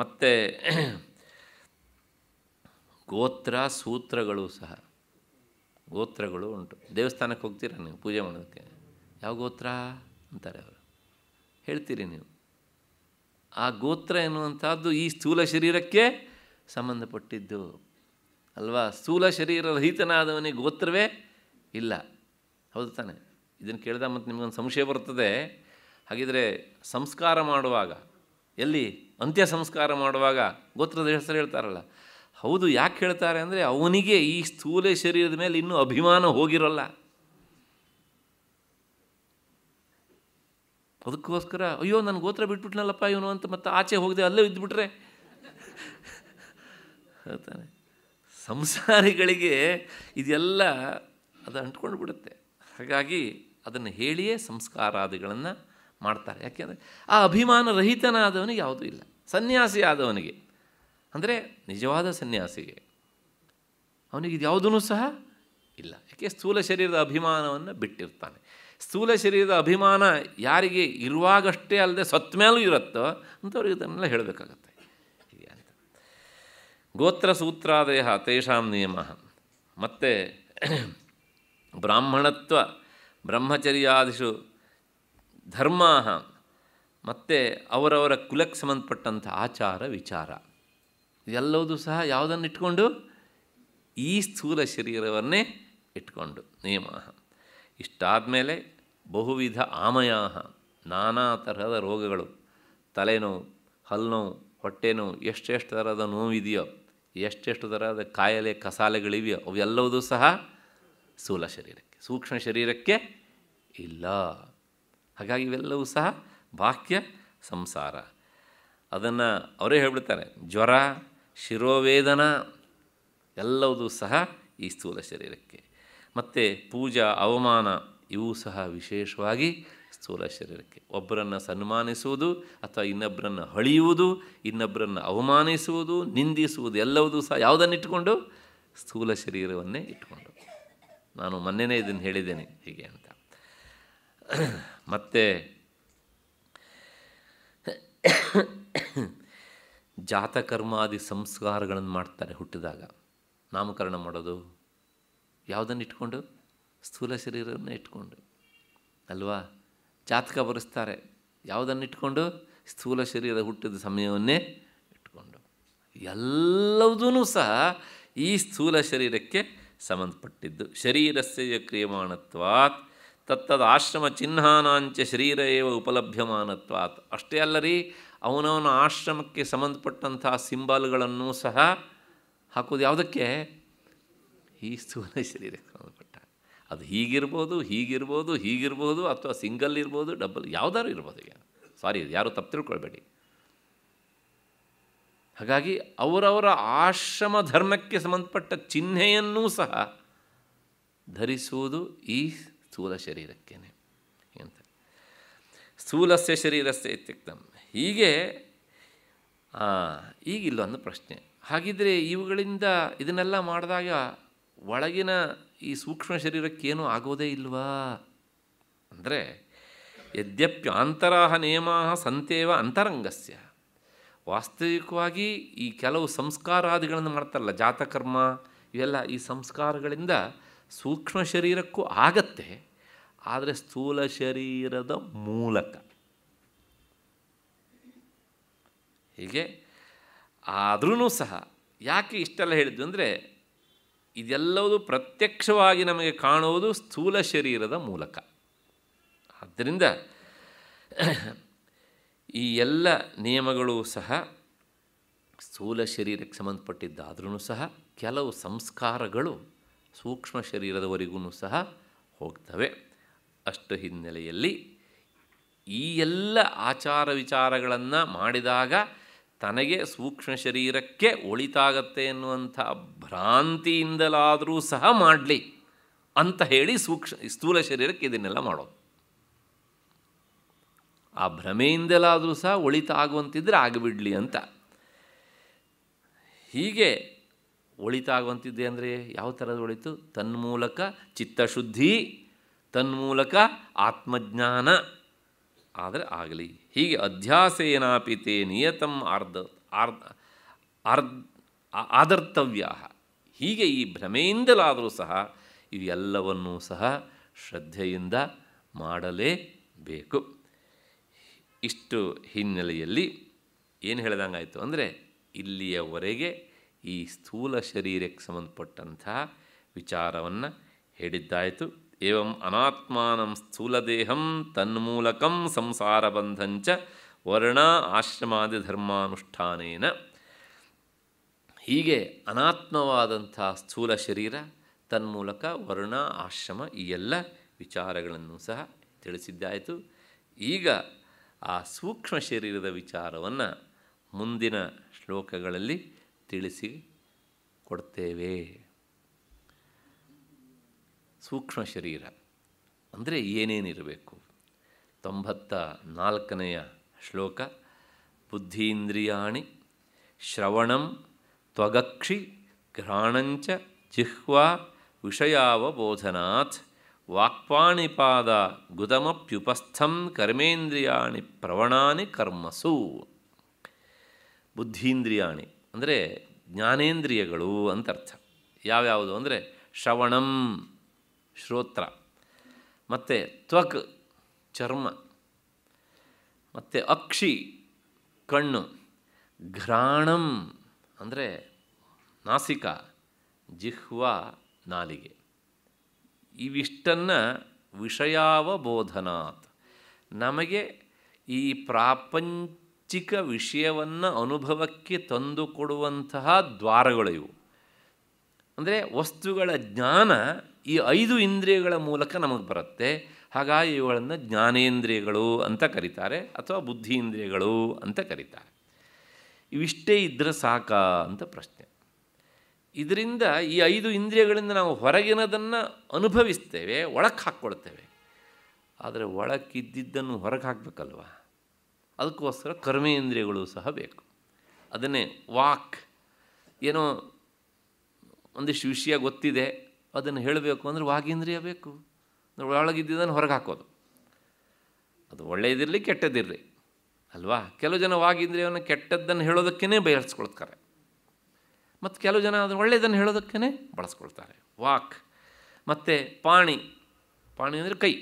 ಮತ್ತು ಗೋತ್ರ ಸೂತ್ರಗಳು ಸಹ ಗೋತ್ರಗಳು ಉಂಟು ದೇವಸ್ಥಾನಕ್ಕೆ ಹೋಗ್ತೀರಾ ನೀವು ಪೂಜೆ ಮಾಡೋದಕ್ಕೆ ಯಾವ ಗೋತ್ರ ಅಂತಾರೆ ಅವರು ಹೇಳ್ತೀರಿ ನೀವು ಆ ಗೋತ್ರ ಎನ್ನುವಂಥದ್ದು ಈ ಸ್ಥೂಲ ಶರೀರಕ್ಕೆ ಸಂಬಂಧಪಟ್ಟಿದ್ದು ಅಲ್ವಾ ಸ್ಥೂಲ ಶರೀರ ರಹಿತನಾದವನಿಗೆ ಗೋತ್ರವೇ ಇಲ್ಲ ಹೌದು ತಾನೆ ಇದನ್ನು ಕೇಳಿದ ಮತ್ತು ನಿಮಗೊಂದು ಸಂಶಯ ಬರ್ತದೆ ಹಾಗಿದ್ರೆ ಸಂಸ್ಕಾರ ಮಾಡುವಾಗ ಎಲ್ಲಿ ಅಂತ್ಯ ಸಂಸ್ಕಾರ ಮಾಡುವಾಗ ಗೋತ್ರದ ಹೆಸರು ಹೇಳ್ತಾರಲ್ಲ ಹೌದು ಯಾಕೆ ಹೇಳ್ತಾರೆ ಅಂದರೆ ಅವನಿಗೆ ಈ ಸ್ಥೂಲ ಶರೀರದ ಮೇಲೆ ಇನ್ನೂ ಅಭಿಮಾನ ಹೋಗಿರೋಲ್ಲ ಅದಕ್ಕೋಸ್ಕರ ಅಯ್ಯೋ ನನ್ನ ಗೋತ್ರ ಬಿಟ್ಬಿಟ್ನಲ್ಲಪ್ಪ ಇವನು ಅಂತ ಮತ್ತೆ ಆಚೆ ಹೋಗದೆ ಅಲ್ಲೇ ಇದ್ದುಬಿಟ್ರೆ ಹೇಳ್ತಾನೆ ಸಂಸಾರಿಗಳಿಗೆ ಇದೆಲ್ಲ ಅದು ಅಂಟ್ಕೊಂಡು ಬಿಡುತ್ತೆ ಹಾಗಾಗಿ ಅದನ್ನು ಹೇಳಿಯೇ ಸಂಸ್ಕಾರಾದಿಗಳನ್ನು ಮಾಡ್ತಾರೆ ಯಾಕೆಂದರೆ ಆ ಅಭಿಮಾನ ರಹಿತನಾದವನಿಗೆ ಯಾವುದೂ ಇಲ್ಲ ಸನ್ಯಾಸಿ ಆದವನಿಗೆ ಅಂದರೆ ನಿಜವಾದ ಸನ್ಯಾಸಿಗೆ ಅವನಿಗೆ ಇದು ಯಾವುದೂ ಸಹ ಇಲ್ಲ ಯಾಕೆ ಸ್ಥೂಲ ಶರೀರದ ಅಭಿಮಾನವನ್ನು ಬಿಟ್ಟಿರ್ತಾನೆ ಸ್ಥೂಲ ಶರೀರದ ಅಭಿಮಾನ ಯಾರಿಗೆ ಇರುವಾಗಷ್ಟೇ ಅಲ್ಲದೆ ಸತ್ ಮೇಲೂ ಇರುತ್ತೋ ಅಂತವ್ರಿಗೆ ಇದನ್ನೆಲ್ಲ ಹೇಳಬೇಕಾಗತ್ತೆ ಅಂತ ಗೋತ್ರ ಸೂತ್ರಾದಯ ತೇಷಾಂ ನಿಯಮ ಮತ್ತು ಬ್ರಾಹ್ಮಣತ್ವ ಬ್ರಹ್ಮಚರ್ಯಾದಿಷು ಧರ್ಮ ಮತ್ತು ಅವರವರ ಕುಲಕ್ಕೆ ಸಂಬಂಧಪಟ್ಟಂಥ ಆಚಾರ ವಿಚಾರ ಇದೆಲ್ಲವೂ ಸಹ ಯಾವುದನ್ನು ಇಟ್ಕೊಂಡು ಈ ಸ್ಥೂಲ ಶರೀರವನ್ನೇ ಇಟ್ಕೊಂಡು ನಿಯಮ ಇಷ್ಟಾದಮೇಲೆ ಬಹುವಿಧ ಆಮಯಾಹ ನಾನಾ ತರಹದ ರೋಗಗಳು ತಲೆನೋವು ಹಲ್ಲುನೋವು ಹೊಟ್ಟೆ ನೋವು ಎಷ್ಟೆಷ್ಟು ಥರದ ನೋವಿದೆಯೋ ಎಷ್ಟೆಷ್ಟು ಥರದ ಕಾಯಿಲೆ ಕಸಾಲೆಗಳಿವೆಯೋ ಅವೆಲ್ಲವುದೂ ಸಹ ಸ್ಥೂಲ ಶರೀರಕ್ಕೆ ಸೂಕ್ಷ್ಮ ಶರೀರಕ್ಕೆ ಇಲ್ಲ ಹಾಗಾಗಿ ಇವೆಲ್ಲವೂ ಸಹ ಬಾಹ್ಯ ಸಂಸಾರ ಅದನ್ನು ಅವರೇ ಹೇಳ್ಬಿಡ್ತಾರೆ ಜ್ವರ ಶಿರೋವೇದನ ಎಲ್ಲವೂ ಸಹ ಈ ಸ್ಥೂಲ ಶರೀರಕ್ಕೆ ಮತ್ತು ಪೂಜಾ ಅವಮಾನ ಇವು ಸಹ ವಿಶೇಷವಾಗಿ ಸ್ಥೂಲ ಶರೀರಕ್ಕೆ ಒಬ್ಬರನ್ನು ಸನ್ಮಾನಿಸುವುದು ಅಥವಾ ಇನ್ನೊಬ್ಬರನ್ನು ಹಳಿಯುವುದು ಇನ್ನೊಬ್ಬರನ್ನು ಅವಮಾನಿಸುವುದು ನಿಂದಿಸುವುದು ಎಲ್ಲವೂ ಸಹ ಇಟ್ಟುಕೊಂಡು ಸ್ಥೂಲ ಶರೀರವನ್ನೇ ಇಟ್ಟುಕೊಂಡು ನಾನು ಮೊನ್ನೆನೆ ಇದನ್ನು ಹೇಳಿದ್ದೇನೆ ಹೀಗೆ ಅಂತ ಮತ್ತು ಜಾತಕರ್ಮಾದಿ ಸಂಸ್ಕಾರಗಳನ್ನು ಮಾಡ್ತಾರೆ ಹುಟ್ಟಿದಾಗ ನಾಮಕರಣ ಮಾಡೋದು ಯಾವುದನ್ನು ಇಟ್ಕೊಂಡು ಸ್ಥೂಲ ಶರೀರವನ್ನು ಇಟ್ಕೊಂಡು ಅಲ್ವಾ ಜಾತಕ ಬರೆಸ್ತಾರೆ ಯಾವುದನ್ನು ಇಟ್ಕೊಂಡು ಸ್ಥೂಲ ಶರೀರ ಹುಟ್ಟಿದ ಸಮಯವನ್ನೇ ಇಟ್ಕೊಂಡು ಎಲ್ಲವುದೂ ಸಹ ಈ ಸ್ಥೂಲ ಶರೀರಕ್ಕೆ ಸಂಬಂಧಪಟ್ಟಿದ್ದು ಶರೀರಸ್ಯ ಕ್ರಿಯಮಾಣತ್ವಾತ್ ತತ್ತದ ಆಶ್ರಮ ಚಿಹ್ನಾನಾಂಚ ಶರೀರ ಏವ ಉಪಲಭ್ಯಮಾನತ್ವಾತ್ ಅಷ್ಟೇ ಅಲ್ಲರಿ ಅವನವನ ಆಶ್ರಮಕ್ಕೆ ಸಂಬಂಧಪಟ್ಟಂತಹ ಸಿಂಬಲ್ಗಳನ್ನು ಸಹ ಹಾಕೋದು ಯಾವುದಕ್ಕೆ ಈ ಸ್ಥೂಲ ಶರೀರಕ್ಕೆ ಅದು ಹೀಗಿರ್ಬೋದು ಹೀಗಿರ್ಬೋದು ಹೀಗಿರ್ಬೋದು ಅಥವಾ ಸಿಂಗಲ್ ಇರ್ಬೋದು ಡಬಲ್ ಯಾವುದಾದ್ರು ಇರ್ಬೋದು ಈಗ ಸಾರಿ ಯಾರು ತಪ್ಪು ತಿಳ್ಕೊಳ್ಬೇಡಿ ಹಾಗಾಗಿ ಅವರವರ ಆಶ್ರಮ ಧರ್ಮಕ್ಕೆ ಸಂಬಂಧಪಟ್ಟ ಚಿಹ್ನೆಯನ್ನೂ ಸಹ ಧರಿಸುವುದು ಈ ಸ್ಥೂಲ ಶರೀರಕ್ಕೇ ಅಂತ ಸ್ಥೂಲಸ್ಯ ಶರೀರಸ್ಯ ಇತ್ಯಕ್ತಂ ಹೀಗೆ ಒಂದು ಪ್ರಶ್ನೆ ಹಾಗಿದ್ರೆ ಇವುಗಳಿಂದ ಇದನ್ನೆಲ್ಲ ಮಾಡಿದಾಗ ಒಳಗಿನ ಈ ಸೂಕ್ಷ್ಮ ಶರೀರಕ್ಕೇನೂ ಆಗೋದೇ ಇಲ್ವಾ ಅಂದರೆ ಯದ್ಯಪ್ಯಾಂತರಾ ನಿಯಮ ಸಂತೇವ ಅಂತರಂಗಸ್ಯ ವಾಸ್ತವಿಕವಾಗಿ ಈ ಕೆಲವು ಸಂಸ್ಕಾರಾದಿಗಳನ್ನು ಮಾಡ್ತಾರಲ್ಲ ಜಾತಕರ್ಮ ಇವೆಲ್ಲ ಈ ಸಂಸ್ಕಾರಗಳಿಂದ ಸೂಕ್ಷ್ಮ ಶರೀರಕ್ಕೂ ಆಗತ್ತೆ ಆದರೆ ಸ್ಥೂಲ ಶರೀರದ ಮೂಲಕ ಹೀಗೆ ಆದ್ರೂ ಸಹ ಯಾಕೆ ಇಷ್ಟೆಲ್ಲ ಹೇಳಿದ್ವಿ ಅಂದರೆ ಇದೆಲ್ಲವೂ ಪ್ರತ್ಯಕ್ಷವಾಗಿ ನಮಗೆ ಕಾಣುವುದು ಸ್ಥೂಲ ಶರೀರದ ಮೂಲಕ ಆದ್ದರಿಂದ ಈ ಎಲ್ಲ ನಿಯಮಗಳು ಸಹ ಸ್ಥೂಲ ಶರೀರಕ್ಕೆ ಸಂಬಂಧಪಟ್ಟಿದ್ದಾದ್ರೂ ಸಹ ಕೆಲವು ಸಂಸ್ಕಾರಗಳು ಸೂಕ್ಷ್ಮ ಶರೀರದವರೆಗೂ ಸಹ ಹೋಗ್ತವೆ ಅಷ್ಟು ಹಿನ್ನೆಲೆಯಲ್ಲಿ ಈ ಎಲ್ಲ ಆಚಾರ ವಿಚಾರಗಳನ್ನು ಮಾಡಿದಾಗ ತನಗೆ ಸೂಕ್ಷ್ಮ ಶರೀರಕ್ಕೆ ಒಳಿತಾಗತ್ತೆ ಎನ್ನುವಂಥ ಭ್ರಾಂತಿಯಿಂದಲಾದರೂ ಸಹ ಮಾಡಲಿ ಅಂತ ಹೇಳಿ ಸೂಕ್ಷ್ಮ ಸ್ಥೂಲ ಶರೀರಕ್ಕೆ ಇದನ್ನೆಲ್ಲ ಮಾಡೋದು ಆ ಭ್ರಮೆಯಿಂದಲಾದರೂ ಸಹ ಒಳಿತಾಗುವಂತಿದ್ರೆ ಆಗಿಬಿಡಲಿ ಅಂತ ಹೀಗೆ ಒಳಿತಾಗುವಂತಿದ್ದೆ ಅಂದರೆ ಯಾವ ಥರದ ಒಳಿತು ತನ್ಮೂಲಕ ಚಿತ್ತಶುದ್ಧಿ ತನ್ಮೂಲಕ ಆತ್ಮಜ್ಞಾನ ಆದರೆ ಆಗಲಿ ಹೀಗೆ ಅಧ್ಯಾಸೇನಾಪಿತೆ ನಿಯತಂ ಅರ್ಧ ಅರ್ಧ ಆರ್ಧ ಆದರ್ತವ್ಯ ಹೀಗೆ ಈ ಭ್ರಮೆಯಿಂದಲಾದರೂ ಸಹ ಇವೆಲ್ಲವನ್ನೂ ಸಹ ಶ್ರದ್ಧೆಯಿಂದ ಮಾಡಲೇಬೇಕು ಇಷ್ಟು ಹಿನ್ನೆಲೆಯಲ್ಲಿ ಏನು ಹೇಳಿದಂಗಾಯಿತು ಅಂದರೆ ಇಲ್ಲಿಯವರೆಗೆ ಈ ಸ್ಥೂಲ ಶರೀರಕ್ಕೆ ಸಂಬಂಧಪಟ್ಟಂತಹ ವಿಚಾರವನ್ನು ಹೇಳಿದ್ದಾಯಿತು ಏವಂ ಅನಾತ್ಮಾನಂ ಸ್ಥೂಲದೇಹಂ ತನ್ಮೂಲಕಂ ಸಂಸಾರ ಬಂಧಂಚ ವರ್ಣ ಆಶ್ರಮಾದಿ ಧರ್ಮಾನುಷ್ಠಾನೇನ ಹೀಗೆ ಅನಾತ್ಮವಾದಂಥ ಸ್ಥೂಲ ಶರೀರ ತನ್ಮೂಲಕ ವರ್ಣ ಆಶ್ರಮ ಈ ಎಲ್ಲ ವಿಚಾರಗಳನ್ನು ಸಹ ತಿಳಿಸಿದ್ದಾಯಿತು ಈಗ ಆ ಸೂಕ್ಷ್ಮ ಶರೀರದ ವಿಚಾರವನ್ನು ಮುಂದಿನ ಶ್ಲೋಕಗಳಲ್ಲಿ ತಿಳಿಸಿ ಕೊಡ್ತೇವೆ ಸೂಕ್ಷ್ಮ ಶರೀರ ಅಂದರೆ ಏನೇನಿರಬೇಕು ತೊಂಬತ್ತ ನಾಲ್ಕನೆಯ ಶ್ಲೋಕ ಬುದ್ಧೀಂದ್ರಿಯಾಣಿ ಶ್ರವಣಂ ತ್ವಗಕ್ಷಿ ಘ್ರಾಣಂಚ ಜಿಹ್ವಾ ವಿಷಯಾವಬೋಧನಾಥ್ ವಾಕ್ಪಾಣಿಪಾದ ಗುದಮಪ್ಯುಪಸ್ಥಂ ಕರ್ಮೇಂದ್ರಿಯಾಣಿ ಪ್ರವಣಾನಿ ಕರ್ಮಸು ಬುದ್ಧೀಂದ್ರಿಯಾಣಿ ಅಂದರೆ ಜ್ಞಾನೇಂದ್ರಿಯಗಳು ಅಂತರ್ಥ ಯಾವ್ಯಾವುದು ಅಂದರೆ ಶ್ರವಣಂ ಶ್ರೋತ್ರ ಮತ್ತು ತ್ವಕ್ ಚರ್ಮ ಮತ್ತು ಅಕ್ಷಿ ಕಣ್ಣು ಘ್ರಾಣಂ ಅಂದರೆ ನಾಸಿಕ ಜಿಹ್ವ ನಾಲಿಗೆ ಇವಿಷ್ಟನ್ನು ವಿಷಯಾವಬೋಧನಾತ್ ನಮಗೆ ಈ ಪ್ರಾಪಂಚಿಕ ವಿಷಯವನ್ನು ಅನುಭವಕ್ಕೆ ತಂದುಕೊಡುವಂತಹ ದ್ವಾರಗಳಿವು ದ್ವಾರಗಳಿವು ಅಂದರೆ ವಸ್ತುಗಳ ಜ್ಞಾನ ಈ ಐದು ಇಂದ್ರಿಯಗಳ ಮೂಲಕ ನಮಗೆ ಬರುತ್ತೆ ಹಾಗಾಗಿ ಇವುಗಳನ್ನು ಜ್ಞಾನೇಂದ್ರಿಯಗಳು ಅಂತ ಕರೀತಾರೆ ಅಥವಾ ಬುದ್ಧಿ ಇಂದ್ರಿಯಗಳು ಅಂತ ಕರೀತಾರೆ ಇವಿಷ್ಟೇ ಇದ್ದರೆ ಸಾಕ ಅಂತ ಪ್ರಶ್ನೆ ಇದರಿಂದ ಈ ಐದು ಇಂದ್ರಿಯಗಳಿಂದ ನಾವು ಹೊರಗಿನದನ್ನು ಅನುಭವಿಸ್ತೇವೆ ಒಳಕ್ಕೆ ಹಾಕ್ಕೊಳ್ತೇವೆ ಆದರೆ ಒಳಕ್ಕಿದ್ದಿದ್ದನ್ನು ಹೊರಗೆ ಹಾಕಬೇಕಲ್ವ ಅದಕ್ಕೋಸ್ಕರ ಕರ್ಮೇಂದ್ರಿಯಗಳು ಸಹ ಬೇಕು ಅದನ್ನೇ ವಾಕ್ ಏನೋ ಒಂದಿಷ್ಟು ವಿಷಯ ಗೊತ್ತಿದೆ ಅದನ್ನು ಹೇಳಬೇಕು ಅಂದರೆ ವಾಗೀಂದ್ರಿಯ ಬೇಕು ಒಳಗಿದ್ದಿದ್ದನ್ನು ಹೊರಗೆ ಹಾಕೋದು ಅದು ಒಳ್ಳೆಯದಿರಲಿ ಕೆಟ್ಟದಿರಲಿ ಅಲ್ವಾ ಕೆಲವು ಜನ ವಾಗೀಂದ್ರಿಯವನ್ನು ಕೆಟ್ಟದ್ದನ್ನು ಹೇಳೋದಕ್ಕೇ ಬಯಸ್ಕೊಳ್ತಾರೆ ಮತ್ತು ಕೆಲವು ಜನ ಅದನ್ನು ಒಳ್ಳೆಯದನ್ನು ಹೇಳೋದಕ್ಕೇ ಬಳಸ್ಕೊಳ್ತಾರೆ ವಾಕ್ ಮತ್ತು ಪಾಣಿ ಪಾಣಿ ಅಂದರೆ ಕೈ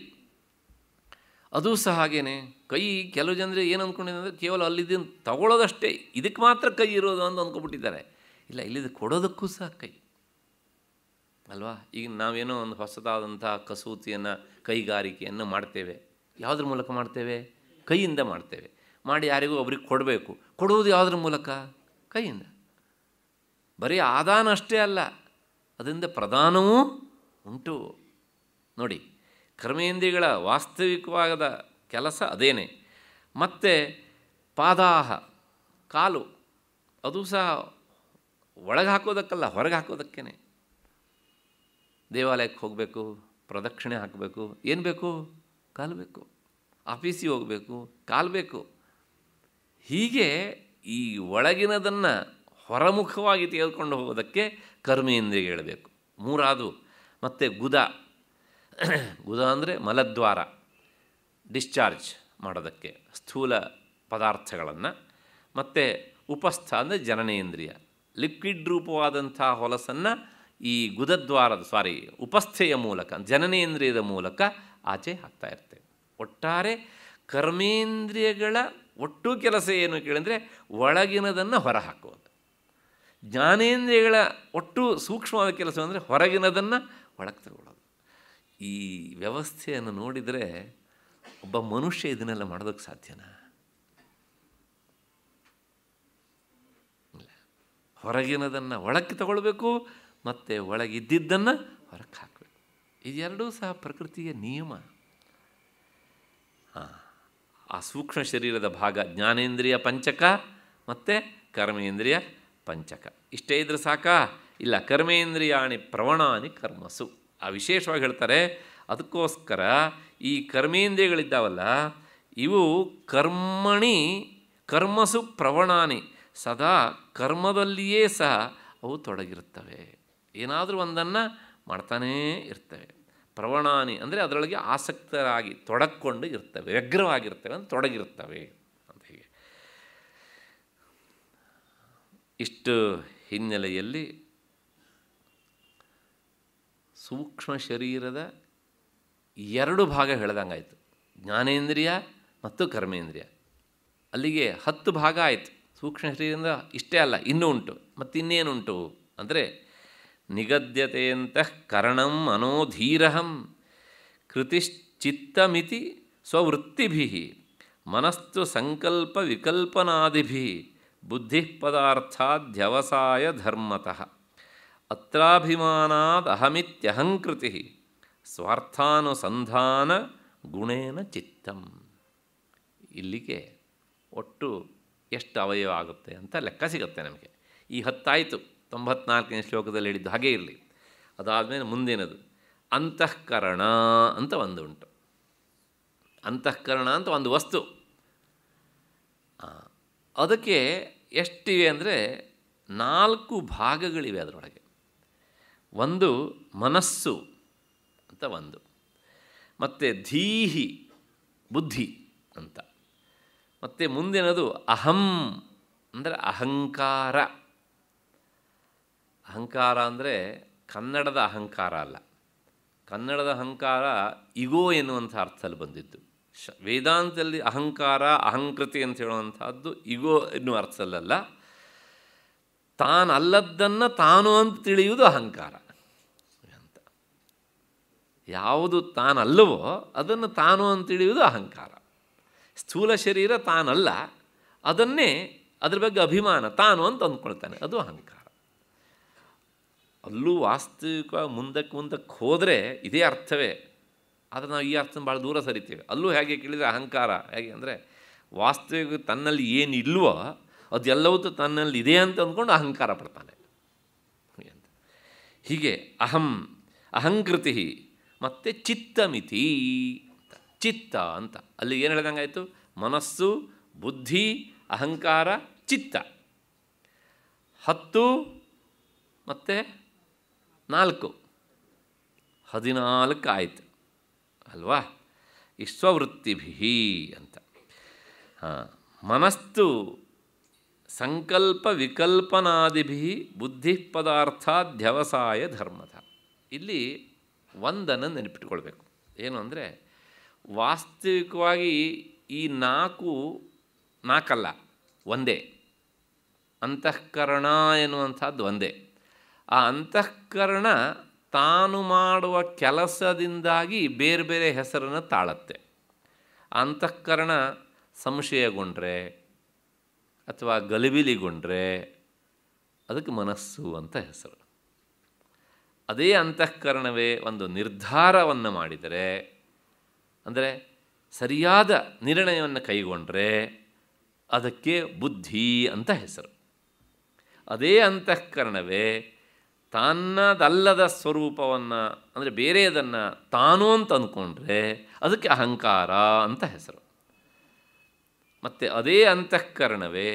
ಅದು ಸಹ ಹಾಗೇನೆ ಕೈ ಕೆಲವು ಜನರು ಏನು ಅಂದ್ಕೊಂಡಿದ್ದೆ ಅಂದರೆ ಕೇವಲ ಅಲ್ಲಿದ್ದ ತಗೊಳ್ಳೋದಷ್ಟೇ ಇದಕ್ಕೆ ಮಾತ್ರ ಕೈ ಇರೋದು ಅಂತ ಅಂದ್ಕೊಬಿಟ್ಟಿದ್ದಾರೆ ಇಲ್ಲ ಇಲ್ಲಿದ್ದು ಕೊಡೋದಕ್ಕೂ ಸಹ ಕೈ ಅಲ್ವಾ ಈಗ ನಾವೇನೋ ಒಂದು ಹೊಸದಾದಂಥ ಕಸೂತಿಯನ್ನು ಕೈಗಾರಿಕೆಯನ್ನು ಮಾಡ್ತೇವೆ ಯಾವುದ್ರ ಮೂಲಕ ಮಾಡ್ತೇವೆ ಕೈಯಿಂದ ಮಾಡ್ತೇವೆ ಮಾಡಿ ಯಾರಿಗೂ ಒಬ್ರಿಗೆ ಕೊಡಬೇಕು ಕೊಡುವುದು ಯಾವುದ್ರ ಮೂಲಕ ಕೈಯಿಂದ ಬರೀ ಆದಾನ ಅಷ್ಟೇ ಅಲ್ಲ ಅದರಿಂದ ಪ್ರಧಾನವೂ ಉಂಟು ನೋಡಿ ಕರ್ಮೇಂದ್ರಿಗಳ ವಾಸ್ತವಿಕವಾದ ಕೆಲಸ ಅದೇನೇ ಮತ್ತು ಪಾದಾಹ ಕಾಲು ಅದು ಸಹ ಒಳಗೆ ಹಾಕೋದಕ್ಕಲ್ಲ ಹೊರಗೆ ಹಾಕೋದಕ್ಕೇ ದೇವಾಲಯಕ್ಕೆ ಹೋಗಬೇಕು ಪ್ರದಕ್ಷಿಣೆ ಹಾಕಬೇಕು ಏನು ಬೇಕು ಕಾಲು ಬೇಕು ಆಫೀಸಿಗೆ ಹೋಗಬೇಕು ಕಾಲು ಬೇಕು ಹೀಗೆ ಈ ಒಳಗಿನದನ್ನು ಹೊರಮುಖವಾಗಿ ತೆಗೆದುಕೊಂಡು ಹೋಗೋದಕ್ಕೆ ಕರ್ಮೇಂದ್ರಿಗೆ ಹೇಳಬೇಕು ಮೂರಾದು ಮತ್ತು ಗುದ ಗುದ ಅಂದರೆ ಮಲದ್ವಾರ ಡಿಸ್ಚಾರ್ಜ್ ಮಾಡೋದಕ್ಕೆ ಸ್ಥೂಲ ಪದಾರ್ಥಗಳನ್ನು ಮತ್ತು ಉಪಸ್ಥ ಅಂದರೆ ಜನನೇಂದ್ರಿಯ ಲಿಕ್ವಿಡ್ ರೂಪವಾದಂಥ ಹೊಲಸನ್ನು ಈ ಗುದದ್ವಾರದ ಸಾರಿ ಉಪಸ್ಥೆಯ ಮೂಲಕ ಜನನೇಂದ್ರಿಯದ ಮೂಲಕ ಆಚೆ ಹಾಕ್ತಾ ಇರ್ತೇವೆ ಒಟ್ಟಾರೆ ಕರ್ಮೇಂದ್ರಿಯಗಳ ಒಟ್ಟು ಕೆಲಸ ಏನು ಕೇಳಿದರೆ ಒಳಗಿನದನ್ನು ಹೊರಹಾಕುವುದು ಜ್ಞಾನೇಂದ್ರಿಯಗಳ ಒಟ್ಟು ಸೂಕ್ಷ್ಮವಾದ ಕೆಲಸ ಅಂದರೆ ಹೊರಗಿನದನ್ನು ಒಳಗೆ ತಗೊಳ್ಳೋದು ಈ ವ್ಯವಸ್ಥೆಯನ್ನು ನೋಡಿದರೆ ಒಬ್ಬ ಮನುಷ್ಯ ಇದನ್ನೆಲ್ಲ ಮಾಡೋದಕ್ಕೆ ಸಾಧ್ಯನಾ ಹೊರಗಿನದನ್ನು ಒಳಕ್ಕೆ ತಗೊಳ್ಬೇಕು ಮತ್ತು ಒಳಗಿದ್ದಿದ್ದನ್ನು ಹೊರಕ್ಕೆ ಹಾಕಬೇಕು ಇದೆರಡೂ ಸಹ ಪ್ರಕೃತಿಯ ನಿಯಮ ಆ ಸೂಕ್ಷ್ಮ ಶರೀರದ ಭಾಗ ಜ್ಞಾನೇಂದ್ರಿಯ ಪಂಚಕ ಮತ್ತು ಕರ್ಮೇಂದ್ರಿಯ ಪಂಚಕ ಇಷ್ಟೇ ಇದ್ರೆ ಸಾಕಾ ಇಲ್ಲ ಕರ್ಮೇಂದ್ರಿಯಾಣಿ ಪ್ರವಣಾನಿ ಕರ್ಮಸು ಆ ವಿಶೇಷವಾಗಿ ಹೇಳ್ತಾರೆ ಅದಕ್ಕೋಸ್ಕರ ಈ ಕರ್ಮೇಂದ್ರಿಯಗಳಿದ್ದಾವಲ್ಲ ಇವು ಕರ್ಮಣಿ ಕರ್ಮಸು ಪ್ರವಣಾನಿ ಸದಾ ಕರ್ಮದಲ್ಲಿಯೇ ಸಹ ಅವು ತೊಡಗಿರುತ್ತವೆ ಏನಾದರೂ ಒಂದನ್ನು ಮಾಡ್ತಾನೇ ಇರ್ತವೆ ಪ್ರವಣಾನಿ ಅಂದರೆ ಅದರೊಳಗೆ ಆಸಕ್ತರಾಗಿ ತೊಡಕ್ಕೊಂಡು ಇರ್ತವೆ ವ್ಯಗ್ರವಾಗಿರ್ತವೆ ಅಂತ ತೊಡಗಿರ್ತವೆ ಅಂತ ಹೀಗೆ ಇಷ್ಟು ಹಿನ್ನೆಲೆಯಲ್ಲಿ ಸೂಕ್ಷ್ಮ ಶರೀರದ ಎರಡು ಭಾಗ ಹೇಳ್ದಂಗಾಯಿತು ಜ್ಞಾನೇಂದ್ರಿಯ ಮತ್ತು ಕರ್ಮೇಂದ್ರಿಯ ಅಲ್ಲಿಗೆ ಹತ್ತು ಭಾಗ ಆಯಿತು ಸೂಕ್ಷ್ಮ ಶರೀರದಿಂದ ಇಷ್ಟೇ ಅಲ್ಲ ಇನ್ನೂ ಉಂಟು ಇನ್ನೇನುಂಟು ಅಂದರೆ ಅಂತ ಕರಣಂ ಮನೋಧೀರಹಂ ಕೃತಿಶ್ಚಿತ್ತಮಿತಿ ಸ್ವವೃತ್ತಿಭಿ ಮನಸ್ಸು ಸಂಕಲ್ಪ ವಿಕಲ್ಪನಾದಿಭಿ ಬುದ್ಧಿ ಪದಾರ್ಥಾಧ್ಯವಸಾಯ ಧರ್ಮತಃ ಅತ್ರಾಭಿಮಾನಾದ್ ಅಹಮಿತ್ಯಹಂಕೃತಿ ಸ್ವಾರ್ಥಾನುಸಂಧಾನ ಗುಣೇನ ಚಿತ್ತಂ ಇಲ್ಲಿಗೆ ಒಟ್ಟು ಎಷ್ಟು ಅವಯವ ಆಗುತ್ತೆ ಅಂತ ಲೆಕ್ಕ ಸಿಗುತ್ತೆ ನಮಗೆ ಈ ಹತ್ತಾಯಿತು ತೊಂಬತ್ನಾಲ್ಕನೇ ಶ್ಲೋಕದಲ್ಲಿ ಹೇಳಿದ್ದು ಹಾಗೇ ಇರಲಿ ಅದಾದಮೇಲೆ ಮುಂದಿನದು ಅಂತಃಕರಣ ಅಂತ ಒಂದು ಉಂಟು ಅಂತಃಕರಣ ಅಂತ ಒಂದು ವಸ್ತು ಅದಕ್ಕೆ ಎಷ್ಟಿವೆ ಅಂದರೆ ನಾಲ್ಕು ಭಾಗಗಳಿವೆ ಅದರೊಳಗೆ ಒಂದು ಮನಸ್ಸು ಅಂತ ಒಂದು ಮತ್ತು ಧೀಹಿ ಬುದ್ಧಿ ಅಂತ ಮತ್ತು ಮುಂದಿನದು ಅಹಂ ಅಂದರೆ ಅಹಂಕಾರ ಅಹಂಕಾರ ಅಂದರೆ ಕನ್ನಡದ ಅಹಂಕಾರ ಅಲ್ಲ ಕನ್ನಡದ ಅಹಂಕಾರ ಇಗೋ ಎನ್ನುವಂಥ ಅರ್ಥದಲ್ಲಿ ಬಂದಿದ್ದು ಶ ವೇದಾಂತದಲ್ಲಿ ಅಹಂಕಾರ ಅಹಂಕೃತಿ ಅಂತ ಹೇಳುವಂಥದ್ದು ಇಗೋ ಎನ್ನುವ ಅರ್ಥದಲ್ಲ ತಾನಲ್ಲದ್ದನ್ನು ತಾನು ಅಂತ ತಿಳಿಯುವುದು ಅಹಂಕಾರ ಅಂತ ಯಾವುದು ತಾನಲ್ಲವೋ ಅದನ್ನು ತಾನು ಅಂತ ತಿಳಿಯುವುದು ಅಹಂಕಾರ ಸ್ಥೂಲ ಶರೀರ ತಾನಲ್ಲ ಅದನ್ನೇ ಅದ್ರ ಬಗ್ಗೆ ಅಭಿಮಾನ ತಾನು ಅಂತ ಅಂದ್ಕೊಳ್ತಾನೆ ಅದು ಅಹಂಕಾರ ಅಲ್ಲೂ ವಾಸ್ತವಿಕವಾಗಿ ಮುಂದಕ್ಕೆ ಮುಂದಕ್ಕೆ ಹೋದರೆ ಇದೇ ಅರ್ಥವೇ ಆದರೆ ನಾವು ಈ ಅರ್ಥನ ಭಾಳ ದೂರ ಸರಿತೀವಿ ಅಲ್ಲೂ ಹೇಗೆ ಕೇಳಿದರೆ ಅಹಂಕಾರ ಹೇಗೆ ಅಂದರೆ ವಾಸ್ತವಿಕ ತನ್ನಲ್ಲಿ ಏನಿಲ್ವೋ ಅದೆಲ್ಲವೂ ತನ್ನಲ್ಲಿ ಇದೆ ಅಂತ ಅಂದ್ಕೊಂಡು ಅಹಂಕಾರ ಪಡ್ತಾನೆ ಹೀಗೆ ಅಹಂ ಅಹಂಕೃತಿ ಮತ್ತು ಚಿತ್ತಮಿತಿ ಚಿತ್ತ ಅಂತ ಅಲ್ಲಿ ಏನು ಹೇಳ್ದಂಗಾಯಿತು ಮನಸ್ಸು ಬುದ್ಧಿ ಅಹಂಕಾರ ಚಿತ್ತ ಹತ್ತು ಮತ್ತು ನಾಲ್ಕು ಹದಿನಾಲ್ಕು ಆಯಿತು ಅಲ್ವಾ ವಿಶ್ವವೃತ್ತಿಭಿ ಅಂತ ಹಾಂ ಮನಸ್ಸು ಸಂಕಲ್ಪ ವಿಕಲ್ಪನಾದಿಭಿ ಬುದ್ಧಿ ಪದಾರ್ಥಾಧ್ಯವಸಾಯ ಧರ್ಮದ ಇಲ್ಲಿ ಒಂದನ್ನು ನೆನಪಿಟ್ಕೊಳ್ಬೇಕು ಏನು ಅಂದರೆ ವಾಸ್ತವಿಕವಾಗಿ ಈ ನಾಲ್ಕು ನಾಲ್ಕಲ್ಲ ಒಂದೇ ಅಂತಃಕರಣ ಎನ್ನುವಂಥದ್ದು ಒಂದೇ ಆ ಅಂತಃಕರಣ ತಾನು ಮಾಡುವ ಕೆಲಸದಿಂದಾಗಿ ಬೇರೆ ಬೇರೆ ಹೆಸರನ್ನು ತಾಳತ್ತೆ ಅಂತಃಕರಣ ಸಂಶಯಗೊಂಡ್ರೆ ಅಥವಾ ಗಲಿಬಿಲಿಗೊಂಡ್ರೆ ಅದಕ್ಕೆ ಮನಸ್ಸು ಅಂತ ಹೆಸರು ಅದೇ ಅಂತಃಕರಣವೇ ಒಂದು ನಿರ್ಧಾರವನ್ನು ಮಾಡಿದರೆ ಅಂದರೆ ಸರಿಯಾದ ನಿರ್ಣಯವನ್ನು ಕೈಗೊಂಡ್ರೆ ಅದಕ್ಕೆ ಬುದ್ಧಿ ಅಂತ ಹೆಸರು ಅದೇ ಅಂತಃಕರಣವೇ ತನ್ನದಲ್ಲದ ಸ್ವರೂಪವನ್ನು ಅಂದರೆ ಬೇರೆಯದನ್ನು ತಾನು ಅಂತ ಅಂದ್ಕೊಂಡ್ರೆ ಅದಕ್ಕೆ ಅಹಂಕಾರ ಅಂತ ಹೆಸರು ಮತ್ತು ಅದೇ ಅಂತಃಕರಣವೇ